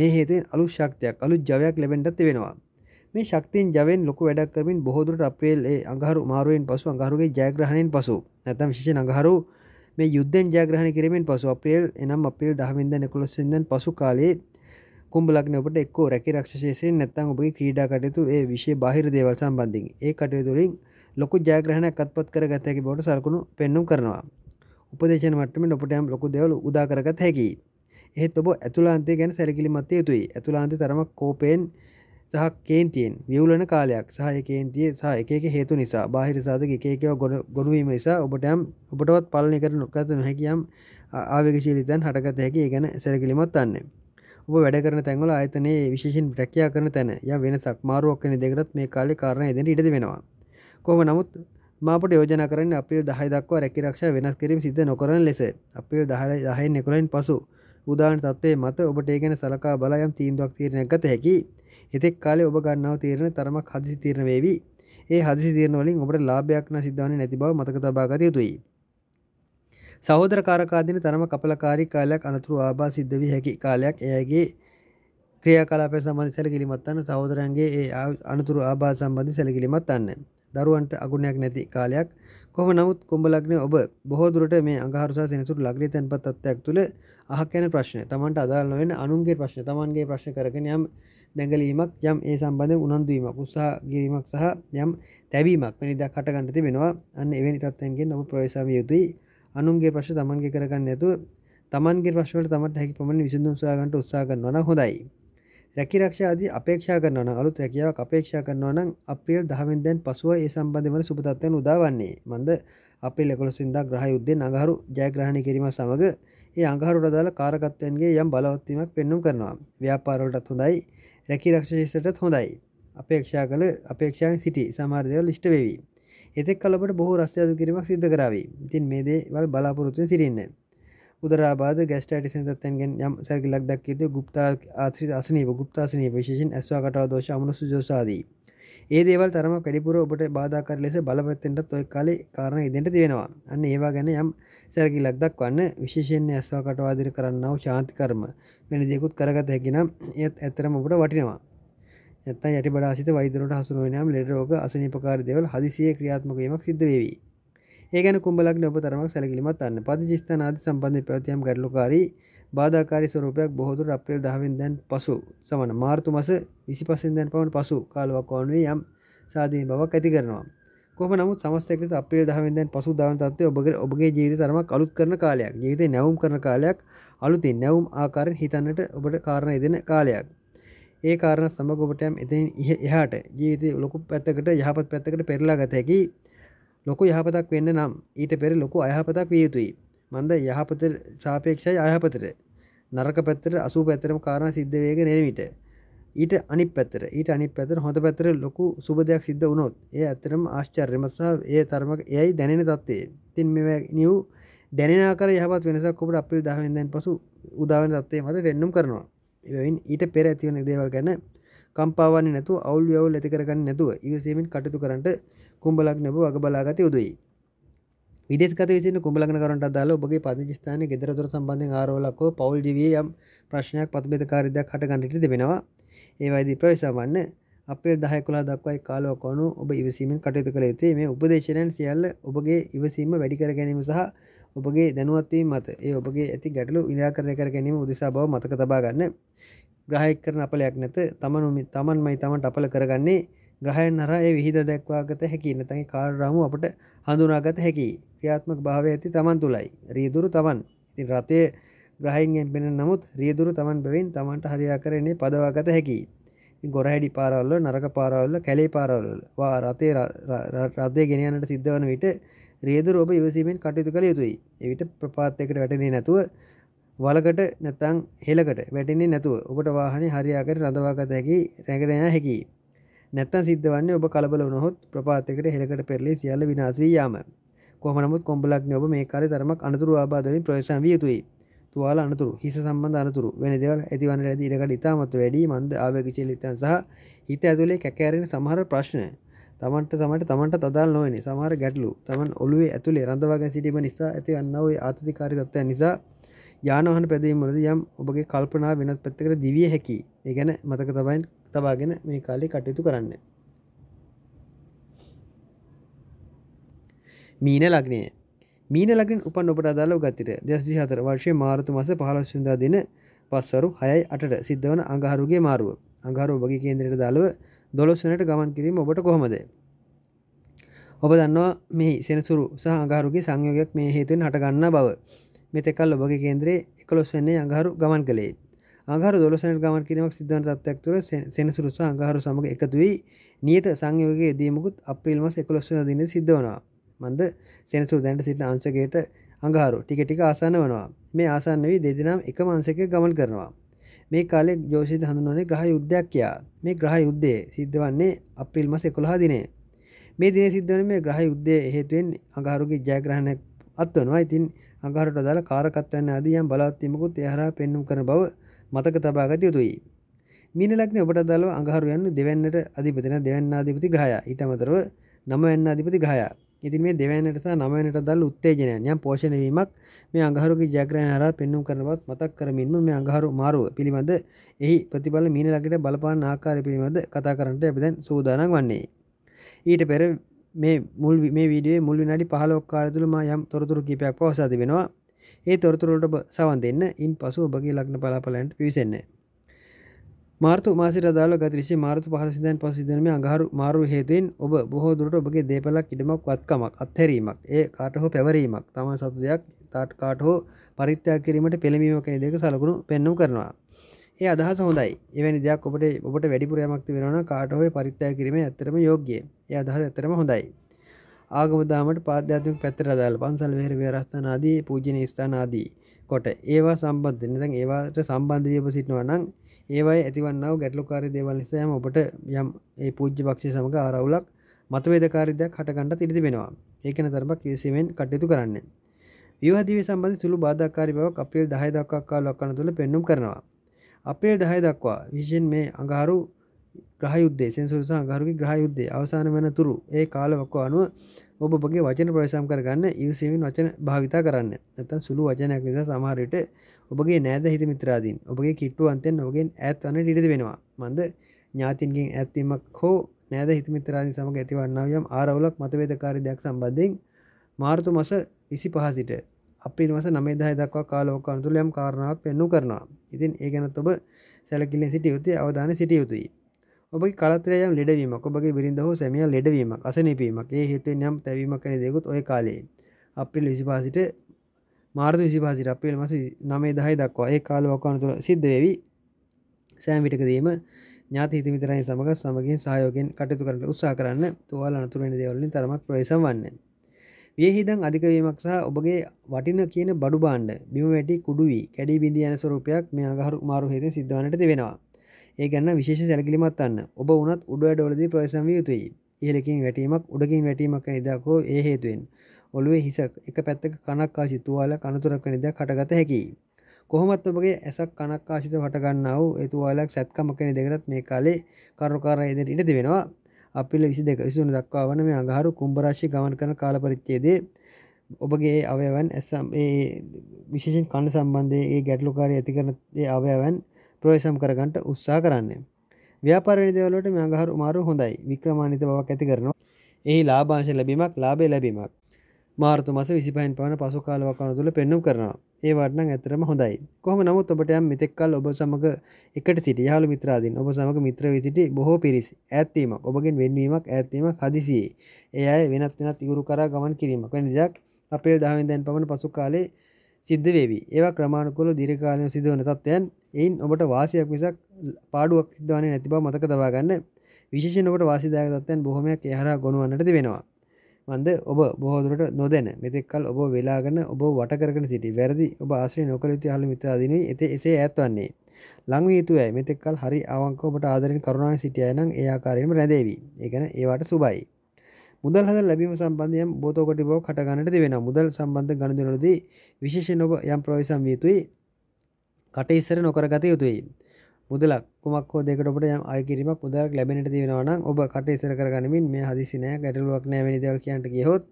මේ හේතුවෙන් අලුත් ශක්තියක් අලුත් ජවයක් ලැබෙන්නත් තිබෙනවා මේ ශක්තියෙන් ජවෙන් ලොකු වැඩක් කරමින් බොහෝදුරට අප්‍රේල් ඒ අඟහරු මාරුවෙන් පසු අඟහරුගේ ජයග්‍රහණයෙන් පසු නැත්නම් විශේෂයෙන් අඟහරු මේ යුද්ධෙන් ජයග්‍රහණ කිරීමෙන් පසු අපේල් එනම් අපිල් දහමින්ද නකොළොස්සෙන්දන් පසු කාලේ කුම්ඹලක්නට එක්කෝ රැකි රක්ෂේෂයෙන් නැත්තං ඔබගේ ක්‍රීඩා කටයුතු ඒ විශෂ බහිර දේවල් සම්බන්ධින් ඒ කටයුතුරින් ලොකු ජයග්‍රහණයක් අත්පත් කර ගතහැකි බවට සරකුණු පෙන්නුම් කරනවා උපදේශන මටම ඔපටයම් ලොකු දෙවල උදාකරගත් හැකි. එහෙත් ඔබ ඇතුලාන්තේ ගැන සැරකිලි මත්තය යුතුයි ඇතුලාන්ත තරමක් කෝපයෙන් සහ කේන්තියෙන් වියවලන කාලයක් සහය කේන්තිය සහ එකක හේතු නිසා බාහිර සාධක එකකව ගොඩ ගොඩුවීම නිසා ඔබටම් ඔබටවත් පලනය කර නොක්කත නොහැකියම් ආවකශීලිතන් හටකත හැකි ගැන සැරකිලිමත් අන්නේ ඔබ වැඩ කරන තැන්වල අයතනයේ විශේෂෙන් ප්‍රැකයා කරන තැන ය වෙනසක් මාරුවක්කන දෙකරත් මේ කාලි කාරණ එදෙන ඉඩද වෙනවා කොම නමුත් මාපට යෝජන කරන අපිල් දහයිදක්වා රැකිරක්ෂ වෙනස් කිරීම සිද නොකරන ලෙස අපිල් දහර දහයෙන් නෙකුලයින් පසු උදාන් තත්වේ මත ඔබට ඒගෙන සලකා බලයම් තීන්දුවක් තිීරණයක්ගත හැකි එතෙක් කාලේ ඔබ ගන්නාව තීරණ තරමක් හදිසි තීරණ වේවි. ඒ හදිසි තීරණ වලින් ඔබට ලාභයක් නා සිද්ධවන්නේ නැති බව මතක තබා ගත යුතුයි. සහෝදර කාරකාදීන තරම කපලකාරී කාලයක් අනතුරු ආබා සිද්ධ වී හැකි කාලයක් එයගේ ක්‍රියාකලාපය සම්බන්ධ සැලකිලිමත් වන්න සහෝදරයන්ගේ ඒ අනතුරු ආබා සම්බන්ධ සැලකිලිමත් වන්න. දරුවන්ට අගුණයක් නැති කාලයක් කොහොම නමුත් කුඹ ලග්නය ඔබ බොහෝ දුරට මේ අඟහරුසා සෙනසුරු ලග්නය තැන්පත් තත්ත්වයක් තුළ අහක් යන ප්‍රශ්න තමන්ට අදාළ නොවන අනුන්ගේ ප්‍රශ්න තමන්ගේ ප්‍රශ්න කරගෙන යම් දැඟලීමක් යම් ඒ සම්බඳධ උනන්දුවීමක් උත්සා කිරීමක් සහ යම් තැබීමක් නිද කටගන්නට තිබෙනවා අන්න එවැනි තත්වන්ගෙන් ඔහු ප්‍රවේශම යුතුයි අනුන්ගේ ප්‍රශ් තමන්ගේ කරගන්න ඇතු තමන්ගේ ප්‍රශ්වට තමට හැකි පමණ විසිඳු සයාගන්ට උත්සා කරන්නවන හොඳයි රැකිරක්ෂාද අපේක්ෂා කරනවන අලුත් රැකියාවක් අපේක්ෂා කරනවන අප්‍රියල් දහමෙන් දැන් පසුව ඒ සම්බන්ධවන සුපතත්වයන් උදාවන්නේ මන්ද අපි ලෙකොලසින්දා ග්‍රහයුද්ධය නඟහරු ජයග්‍රහණය කිරීම සමඟ ඒ අඟහරුට දාල කාරකත්වයන්ගේ යම් බලවත්වීමක් පෙන්නුම් කරනවා ව්‍යාපාරවලටත් හොඳයි රැකි රක්ෂේෂටත් හොඳයි අපේක්ෂා කළ අපේක්ෂාව සිටි සමාර්දයව ලිෂ්ට වෙවී එතෙක් කලට බොහෝ රස්්‍යයදු කිරීමක් සිද්ධ කරාවී ඉතින් මේ දේවල් බලාපොරොත්තුව සිරින්න උදරාබාද ගැස්ටට සතන්ගෙන් යම් සැකිලක් දක්කිද ගුප්තා ආත්‍රි අසනීව ගුප්තාසනය විශේෂෙන් ඇස්වා කටාව දෝෂ අමනුසු ජෝසාදී ඒ දේවල් තරම කඩිපුර ඔබට බාධකර ලෙස බලපත්තෙන්ට ඔය කාලේ කාරණ ඉදට තියෙනවා අන්න ඒවා ගැන යම් සැරකිලක් දක්වන්න විශේෂෙන් ඇස්වා කටවාදිර කරන්නව ශාන්ති කර්ම වෙන දෙකුත් කරගත හැකිනම් ඒත් ඇතරම ඔබට වටිනවා ඇත්තන් යට බඩාසිත වෛදරට හසුරුවනම් ලෙඩරෝග අසනිපකාර දෙවල් හදිසිය ක්‍රියාත්මකීමක් සිද්ධ වේවි ඒගැන කුඹලක් ඔබ තරමක් සැලකිලිමත් අන්න පති ජිස්ථාන ආද සම්බන්ධ පැවතියම් ගැටලුකාරී බාධාකාරි ස්වරූපයක් බොහෝදුර අප්‍රේල් දහවෙන් දැන් පසු සමන මාර්තු මස විසි පසෙන් දැන් පවන් පසු කාලුවක් ඕනුවේ යම් සාධීන බවක් ඇති කරනවා කොම නමුත් සමස්තක අපේ දහවෙන් දැන් පසු දාවන්තත්වය ඔබගේ ඔබගේ ජීවිත තරමක් අලුත් කරන කාලයක් ජීවිත නැවුම් කරන කාලයක් අලුතින් නැවුම් ආකාරෙන් හිතන්නට ඔබට කාරණ දෙන කාලයක් ඒ කාරණ සමග ඔබටයම් එතින් එහාට ජීවිත ලොකු පැත්තකට යහපත් පැත්තකට පෙරලා ගත හැකි ලොකු යහපතක් වෙන්න නම් ඊට පෙර ලොකු අයහපතක් විය යුතුයි මන්ද යහපත සාපේක්ෂයි අයහපතට නරක පැත්තට අසූ පැත්තරම කාරණ සිද්ධවේග නෙවිට ඊට අනි පැතර ඊට අනි පැතර හොඳ පැතර ලොකු සුබදයක් සිද්ධ වනොත් ඒ ඇතරම ආශ්චර්යමසා ඒ තරමක යයි දැනෙන තත්වේ තින් මෙ නිව් දැනකර යහපත් වෙනසක් ඔබට අපිල් දහවෙන්දැන් පසු උදාවන තත්වේ මත වෙන්නුම් කරනවා එවයින් ඊට පෙර ඇතිවන දේවල් ගැන කම්පාවන්නේ නැතු අවුල් යවුල් ඇතිකරගන්න නැතුව ඉවසේමෙන් කටතු කරට කුම්ඹලක් නැබ අගබලාගත යුතුයි විදෙස්කත විසින කුඹලගන කරට දාල ඔබගේ පදිචිස්ථාන ගෙදරතුර සම්බන්ධ ආරෝලක්කෝ පවල් ජිවියම් ප්‍රශ්නයක් පත්මත කාරිදයක් හට ගණඩිට දෙබෙනවා ඒවයිදී ප්‍රවේශවන්න අපේ දහකුලා දක්වයි කාලෝකොනු ඔබ ඉවසීමෙන් කටයුතු කළ යුත්තේ මේ උපදේශනයන් සියල්ල ඔබගේ ඉවසීම වැඩිකර ගැනීම සහ ඔබගේ දැනුවත්වීම මත ඒ ඔබගේ ඇති ගැටලු විනාකරය කර ගැනීම උදෙසා බව මතක තබා ගන්න ග්‍රහයක් කරන අපලයක් නැත තමනුමි තමන් මයි තමන්ට අපල කරගන්නේ ග්‍රහයන් අර ඒ විහිද දැක්වාගත හැකි නැතැයි කාරරාම අපට හඳුනාගත හැකි ක්‍රියාත්මක භාව ඇති තමන් තුළයි රියදුරු තමන් ඉතින් රතය ග්‍රහයින්ගෙන් පෙන නමුත් රියදුරු තමන් බැවින් තමන්ට හරියා කරන්නේ පදවාගත හැකි ගොරහැඩි පාරවල්ල නරක පාරවල්ල කැලේ පාරවල්ල වා රතේ රදය ගෙනයනට සිද්ධ වන විට රේද රෝප ඉවසීමෙන් කටයුතු කළ යුතුයි එවිට ප්‍රපාත්තයකට වැටෙනේ නැතුව වලකට නැතං හෙලකට වැටෙන්නේ නැතුව ඔබට වාහනය හරියාකට රඳවාගත හැකි රැගෙනයා හැකි නැත්තන් සිද්ධ වන්නේ ඔබ කලබල වනොත් ප්‍රපාත්තයකට හෙලකට පෙරලේ සියල්ල විනාශවී යාම කොහමනමුත් කොම්බලක් ඔබ මේ කාර තරමක් අනතුරු ආබාධලින් ප්‍රවේශන් විය යුතුයි තුවාල අනතුරු හිස සම්බඳ අනතුරු වෙන දෙවල් ඇතිවන ඇති ඉඩකට ඉතාමත් වැඩි මන්ද ආවකිචලිතන් සහ හිත ඇතුළේ කැකෑරෙන සමහර ප්‍රශ්න තමන්ට තමට තමන්ට අදාල් නොවනි සමහර ගැටලු තමන් ඔලුවේ ඇතුළේ රඳවාගෙන සිටීම නිසා ඇති අන්නව ආතතිකාරි තත්ත්වය නිසා යානවහන පැදීමලද යම් ඔබගේ කල්පනා වෙනත් පැත්තකට දිවිය හැකි ඒගැන මතක තබයින් තබාගෙන මේ කාලෙ කටයුතු කරන්න මීන ලග්නය මීන ලගින් උපන් ඔබට අදාලව ගතිර දෙසි හතර වර්ෂය මාරතු මස පහලස්සුන්දා දෙන පස්වරු හයයි අටට සිද්ධවන අඟහරුගේ මාරුව අඟහරු ඔබගේ කේන්ද්‍රයට දාලව දොළොස්සනට ගමන් කිරීම ඔබට කොහොමද ඔබ දන්නවා මේ සෙනසුරු සහ අඟහරුගේ සංයෝගයක් මේ හේතුවෙන් හටගන්න බව මෙතෙකල් ඔබගේ කේන්ද්‍රයේ එකොළොස්සන්නේ අඟහරු ගමන් කළේ අඟහරු දොළොස්සනට ගමන් කිරීමක් සිද්ධවන තත්ත්වයක් තුර සෙනසුරු සහ අඟහරු සමග එකතු වී නියත සංයෝගයේ දීමකුත් අප්‍රේල් මාස 11 වෙනිදා දිනේ සිද්ධ වෙනවා මන්ද සෙනසුරු දැනට සිටින අංශකයට අඟහරු ටික ටික ආසන්න වෙනවා මේ ආසන්න වී දෙදෙනාම එක මාංශයක ගමන් කරනවා මේ කාලෙ ජෝෂිත හඳුනනේ ග්‍රහ යුද්ධයක් කියා මේ ග්‍රහ යුද්ධය සිද්ධ වන්නේ අප්‍රිල් මස එකොළහා දිනේ මේ දින සිද්ධන මේ ග්‍රහ යුද්ධය හේතුවෙන් අඟහරුගේ ජයග්‍රහණයක් අත්වනවා ඉතින් අඟහරුට දාලා කාරකත්වන්න අදී යම් බලවත්වීමකුත් එහරා පෙන්නුම් කරන බව මතක තබා ගත යුතුයි මීන ලක්න ඔබට දලව අඟහරු යන්න දෙවන්නට අධිපතින දෙවන්න අධිපති ග්‍රහය ඊටමතරව නම වෙන්න අධිපති ග්‍රහය ඉතින් මේ දෙවන්නට සහ නමවැනට දල් උත්තේජනයන් යම් පෝෂණවීමක් මේ අගහරුගේ ජයග්‍රහණ හර පෙන්නුම් කරන බවත් මතක් කරමින්ම මේ අගහරු මාරුව පිළිබඳ එහි ප්‍රතිඵල මීන ලකට බලපාන ආකාරය පිළිබඳ කතා කරන්නට අපි දැන් සූදානම් වන්නේ. ඊට පෙර මේ මුල් මේ වීඩියෝවේ මුල් විනාඩි 15ක් කාලය තුල මා යම් තොරතුරු කිහිපයක් පවසා තිබෙනවා. ඒ තොරතුරු වලට සවන් දෙන්න ඉන්පසු ඔබගේ ලග්න බලාපලයන්ට පිවිසෙන්න. මාර්තු මාසයට අදාළ ගත 20 මාර්තු 15 සිදන් පසු සිදන මේ අඟහරු මාරු හේතුවෙන් ඔබ බොහෝ දුරට ඔබගේ දේපලක් ඉඩමක් වත්කමක් අත්හැරීමක් ඒ කාට හෝ පැවරීමක් තමන් සතු දෙයක් තාට් කාට හෝ පරිත්‍යාග කිරීමට පෙළඹීම කෙන දෙක සලකුණු පෙන්නුම් කරනවා. ඒ අදහස හොඳයි එවැනි දෙයක් ඔබට ඔබට වැඩිපුර යමක්ති වෙනවා කාට හෝ පරිත්‍යාග කිරීම ඇත්තටම යෝග්‍යයි. ඒ අදහස ඇත්තටම හොඳයි. ආගම දාමට පාධ්‍යාත්මික පැත්තට අදාළ පන්සල් වෙහෙර විහාරස්ථාන ආදී පූජනීය ස්ථාන ආදී කොට ඒවා සම්බන්ධ නැත්නම් ඒවාට සම්බන්ධ වී ඔබ සිටිනවා නම් ඒවයි ඇතිවන්නව ගැටලුකාරී දේවල් නිසා යම් ඔබට යම් ඒ පූජ්‍ය පක්ෂය සමග ආරවුලක් මතවේදකාරීදයක් හටගන්නට ඉඩ තිබෙනවා. ඒකන තරමක් කිවිසීමෙන් කටයුතු කරන්නේ. විවාදීව සම්බඳ සුළු බාධකාරි බවක් අපේල් දහය දක්වා කාලක්කන තුළ පෙන්නුම් කරනවා. අපේල් දහය දක්වා විශෂෙන් මේ අඟහරු ග්‍රහයුද්දේ සෙන්සුරුස අඟහරුගේ ග්‍රහයුද්දේ අවසාන වන තුරු ඒ කාලවක්ව අනුව ඔබගේ වචන ප්‍රවේශම් කරගන්න ඉවසීමෙන් වචන භාවිතා කරන්න ඇතන් සුළු වචනයක් නිසා සමහරයට ඔබගේ නෑද හිත මිත්‍රාදීන් ඔබගේ කිට්ටු අන්තෙන් ඔගෙන් ඇත් වන ඉඩද වෙනවා මන්ද ඥාතින්ගෙන් ඇත්වීමක් හෝ නෑද හිතමිත්‍රාදී සමඟ ඇතිවන්නාවයම් ආරවුලක් මතවේදකාරි දෙයක් සම්බන්ධයෙන් මාර්තු මස විසි පහසිට අපි නිවස නමේ දහ දක්වා කාලෝක අනතුළයම් කාරණාවක් පෙන්නු කරනවා ඉතින් ඒ ගැනත් ඔබ සැලකිල්ලෙන් සිටිය යුතුය අවධාන සිටිය යුතුයි ඔබගේ කලතරයම් ලෙඩවීමක් ඔබගේ බිරිඳ හෝ සැමිය ලෙඩවීමක් අසනපීමක් ඒ හේතුවෙන් යම් තැවීමක් කන දෙකුත් ඔය කාලයේ අප්‍රිල් විසිපාසිට මාර්ද විසිපාසිට අපිල් මස නමේ දහයි දක්වා ඒ කාලෝක අනතුළ සිද්ධවෙවි සෑම් විටකදීම ඥාති හිතමිතරයි සමඟ සමගින් සහයෝගෙන් කටයුතු කරන්න උත්සා කරන්න තුවාල අනතුරෙන දේවලින් තරමක් ප්‍රවේශම් වන්නේ පියහිදන් අධිකවීමක් සහ ඔබගේ වටින කියන බඩු බාණ්ඩ බිම වැටි කුඩුවී කැඩි බිඳ යන ස්වරූපයක් මේ අගහරු මාරු හේතු සිද්ධානට වෙනවා ඒ ගන්න විශේෂ සැලකිලිමත් වන්න ඔබ උනත් උඩ ඩොලදී ප්‍රවේශම් විය යුතුයි ඉහලකින් වැටීමක් උඩකින් වැටීමක් නිදකෝ ඒ හේතුවෙන් ඔළුවේ හිසක් එක පැත්තක කනක් ආශි තුවාල කනතුරක් නිද කටගත හැකියි කොහොමත් ඔබගේ ඇසක් කනක් ආශිත හටගන්නාව ඒතුවාලක් සැත්කමකෙන දෙකරත් මේ කාලේ කරුකාර ඉදිරිට දෙවෙනවා අපිල විසි දෙක විසුන දක්වා වන මේ අඟහරු කුම්භරාශි ගමන් කරන කාලපරිච්චේදේ ඔබගේ අවයවන් ඇසම් ඒ විශේෂෙන් කණ්ඩ සම්බන්ධය ඒ ගැටලුකාරය ඇති කරන අවයවන් ප්‍රවේශම් කරගන්නට උත්සා කරන්නේ ව්‍යාපාරනිදවලට මේ අඟහරු මාරු හොඳයි වික්‍රමාණිත බවක් ඇති කරනවා ඒ ලාභාංශ ලැබීමක් ලාබේ ලැබීමක් මාර්තු මස විසිපයින් පවන පසු කාලවක් වන තුළ පෙන්නුම් කරනවා ඒ වටන ඇතරම හොඳයි කොහම නමුත් ඔබටයම් මෙතෙක්කල් ඔබ සමඟ එකට සිට යාලු මිත්‍රාදින් ඔබ සමඟ මිත්‍ර විසිටි බොහෝ පිරිස් ඇත්වීමක් ඔබගෙන් වෙන්වීමක් ඇත්වීමක් හදිසියේ ඒ අය වෙනත් වෙනත් ඉවුරු කරා ගමන් කිරීමක් නිදක් අපේ දහමෙන්දැන් පමණ පසු කාලේ සිද්ධ වේවි ඒවා ක්‍රමාණකොල දිරකාලය සිදුවන තත්වයන් එයින් ඔබට වාසයක් විසක් පාඩුවක් සිද්ධවානය නැතිබ මතක තබාගන්න විශෂනට වාසිදායකතත්වයන් බොහොමයක් එහර ගොනුවන්නට වෙනවා මන්ද ඔබ බෝදුරට නොදැන මෙතෙක්කල් ඔබ වෙලාගන්න ඔබ වටකරන සිටි වැරදි ඔබ ආශ්‍රය නොකළයුතු හල මිත අදින එත එසේ ඇත්වන්නේ ලංවේතුවයි මෙතෙක්කල් හරි අවංකෝපට ආදරෙන් කරුණා සිටියය නම් ඒආකාරයෙන්ම රැදේවී ඒගැන ඒවට සුබයි මුදල් හද ලැබීම සම්බන්ධයම් බෝතෝකොට බෝ කටගන්නට දෙවෙන මුදල් සම්බන්ධ ගණදනලදී විශේෂ නොබ යම් ප්‍රවේශම් වියතුයි කටඉස්සර නොකරගත යුතුයි මුදලක් කුමක් හෝ දෙකට ඔබට අය කිරීමක් මුදලක් ලැබෙනට තියෙනවා නම් ඔබ කට ඉස්සර කරගනිමින් මේ හදිසි නෑ ගැටලුවක් නෑ වෙන දේවල් කියන්ට ගියහොත්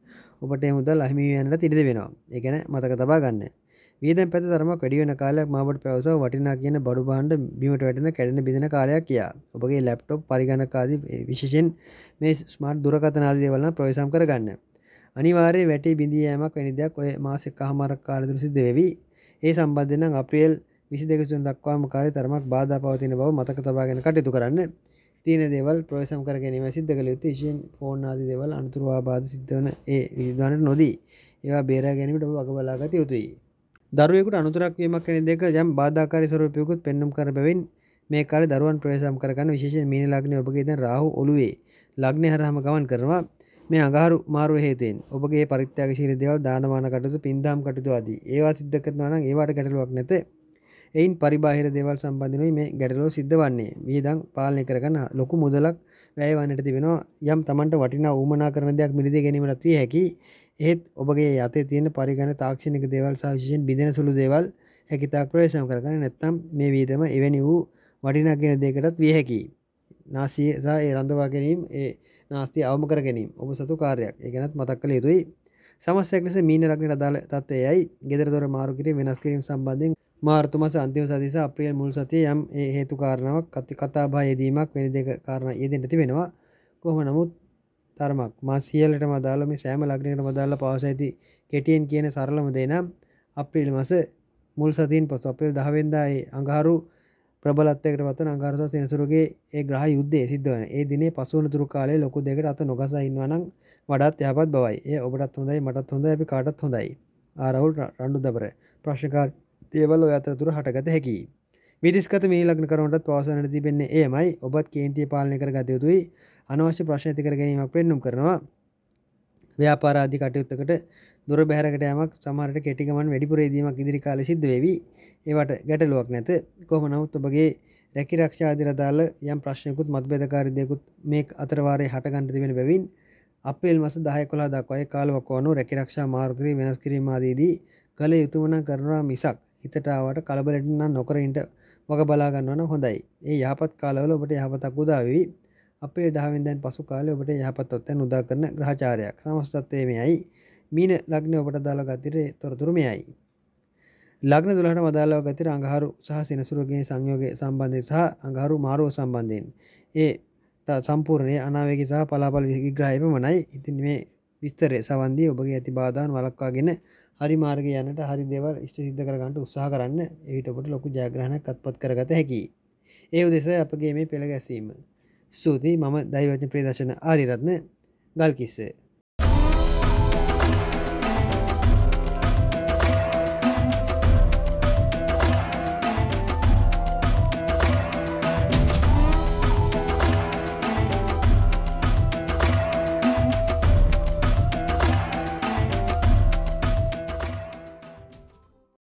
ඔබට ඒ මුදල් අහිමි වෙන්නට ඉඩ වෙනවා. ඒ ගැන මතක තබා ගන්න. වියදම් පැත තරමක් වැඩි වෙන කාලයක් මාබට පැවසව වටිනා කියන බඩු භාණ්ඩ බිමට වැටෙන කැඩෙන බිඳෙන කාලයක් කියා. ඔබගේ ලැප්ටොප් පරිගණක ආදී විශේෂයෙන් මේ ස්මාර්ට් දුරකථන ආදී දේවල් නම් ප්‍රවේශම් කරගන්න. අනිවාර්යයෙන් වැටි බිඳී යෑමක් වැනි දෙයක් ඔය මාසෙක හමාරක් කාලය තුල සිද්ධ වෙවි. ඒ සම්බන්ධයෙන් නම් අප්‍රේල් විසි දෙකසුන් දක්වාම කාරය තරමක් බාධ පවතින බව මතක තබාගෙන කටයුතු කරන්න තියෙන දෙවල් ප්‍රසම් කර ගැනීම සිද්ධ කළ යුතු ශයෙන් ෆෝන් ආදි දෙවල් අනතුරවා බාධ සිද්ධවන ඒ විධානට නොදී ඒවා බේරා ගැනීමට වගබලාගත යුතුයි දරුවෙකුට අනතුරක් වීමක් කෙන දෙක යම් බාධකාරි සරපයකුත් පෙන්නුම් කර බැවින් මේ කාල දරුවන් ප්‍රවේශම් කරගන්න විශේෂ මීන ලග්නය ඔබගේ දැන් රාහු ඔළුවේ ලග්නය හරහම ගමන් කරනවා මේ අගහරු මාරුව හේතුවෙන් ඔබගේ පරිත්‍යාගශීලී දේවල් දානමාන කටයුතු පින්දාම් කටයුතු ආදී ඒවා සිද්ධ කරනවා නම් ඒවට ගැටලුවක් නැත එයින් පරිබාහිර දේවල් සම්බන්ධනයි මේ ගැටලෝ සිද්ධ වන්නේ වියදං පාලනය කරගන්න ලොකු මුදලක් වැෑවන්නට තිබෙනවා යම් තමන්ට වටිනා ූමනා කරන දෙයක් මිලද ගැනීමටත් විය හැකි ඒත් ඔබගේ යතේ තියෙන පරිගණ තාක්ෂණික දේවල් සාවිශෂයෙන් බිඳෙන සුළු දේවල් හැකිතාක් ප්‍රවේශම් කරගන නැත්තම් මේ වීදම එවැනි වූ වටිනාගෙන දේකටත් විය හැකි නාසියසා ඒ රඳවා ගැනීම් ඒ නාස්ති අවම කර ගැනීම ඔබ සතු කාරයක් ඒගැනත් මතක් කළ යුතුයි සමස්යක් ලෙස මීන රක්නට අදාළ තත්වයයි ගෙදරදොර මාරුකිරේ වෙනස් කිරීම සම්බන්ධෙන් මාර්තුමස අන්තිම සතිස අප්‍රියල් මුල් සතිය යම් හේතු කාරණාවක් අති කතාබා යෙදීමක් වෙනි දෙක කාරණ යෙදෙන්ට තිබෙනවා කොහම නමුත් තර්මක් මාසිියලට මදාලම සෑම ලක්නයට මදාල්ල පවස ඇති කෙටියෙන් කියන සරලම දේනම් අප්‍රීල් මස මුල් සතින් පස අපිල් දහවෙන්දායි අඟහරු ප්‍රබලත්තකට පත අංගාරස සෙනසුරුගේ ඒ ග්‍රහ යුද්ධේ සිද්ධවන ඒ දිනේ පසුවන තුරු කාලේ ලොකු දෙකට අත නොගස ඉන්නවනම් වඩත් යපත් බවයි ඒ ඔබටත් හොඳයි මටත් හොඳ අපි කාටත් හොඳයි ආරවුල් රණ්ඩු දබර ප්‍රශ්කාර් දේවල් අතරතුර හටගත හැකි විදිස්කත මේ ලග්න කරනට පවාසනට තිබෙන්නේ ඒමයි ඔබත් කේන්තිය පාලනය කර ගතයුතුයි අනවශ්‍ය ප්‍රශ්න ඇති කර ගැනීමක් පෙන්නුම් කරනවා ව්‍යාපාරාධි කටයුත්තකට දුර බැහරකට යමක් සමහරට කෙටිකමන් වැඩිපුරේදීමක් ඉදිරි කාල සිද්ධ වෙවි ඒවට ගැටලුවක් නැත කොහම නවත් ඔබගේ රැකි රක්ෂාදිරදාල යම් ප්‍රශ්නයකුත් මත්බේදකාරිදයකුත් මේ අතරවාරය හටගන්ට තිබෙන බැවින් අපේල් මස දහය කොලා දක්වයි කාලවක්වනු රැකිරක්ෂා මාර්ගදී වෙනස් කිරීමමාදීදී කළ යුතුමන කරනවා මිසක් හිතටාවට කලබලටන්න නොකරින්ට වග බලාගන්නවන හොඳයි ඒ යහපත් කාලවල ඔබට යහපතක් උදාවී අපේ දහවිදැන් පසු කාලය ඔබට යහපත්තොත්ත උදා කරන ග්‍රහචාරයක් සමස්තත්වයමයයි මීන ලග්න ඔබට දාලාගතිරේ තොරතුරමයයි ලග්න දුලට මදාලාව ගතිර අඟහරු සහ සිනසුරගේ සංයෝගය සම්බන්ධය සහ අඟහරු මාරුව සම්බන්ධයෙන් ඒ සම්පූර්ණය අනාවක සහ පලාපල් විග්‍රහයම මනයි ඉතින් මේ විස්තරය සවන්දී ඔබගේ ඇති බාධාන් වලක්වාගෙන හරි මාර්ග යනට හරි දෙවල් ෂ්ට සිද්ධ කරගන්නට උත්සාහ කරන්න එවිට ඔබට ලොකු ජයග්‍රහණයක් අත්පත් කරගත හැකි. ඒ උදෙස අපගේ මේ පෙළ ගැසීම. ස්තුතියි මම දෛවචන ප්‍රදශන ආරිරත්න ගල්කිස්සේ.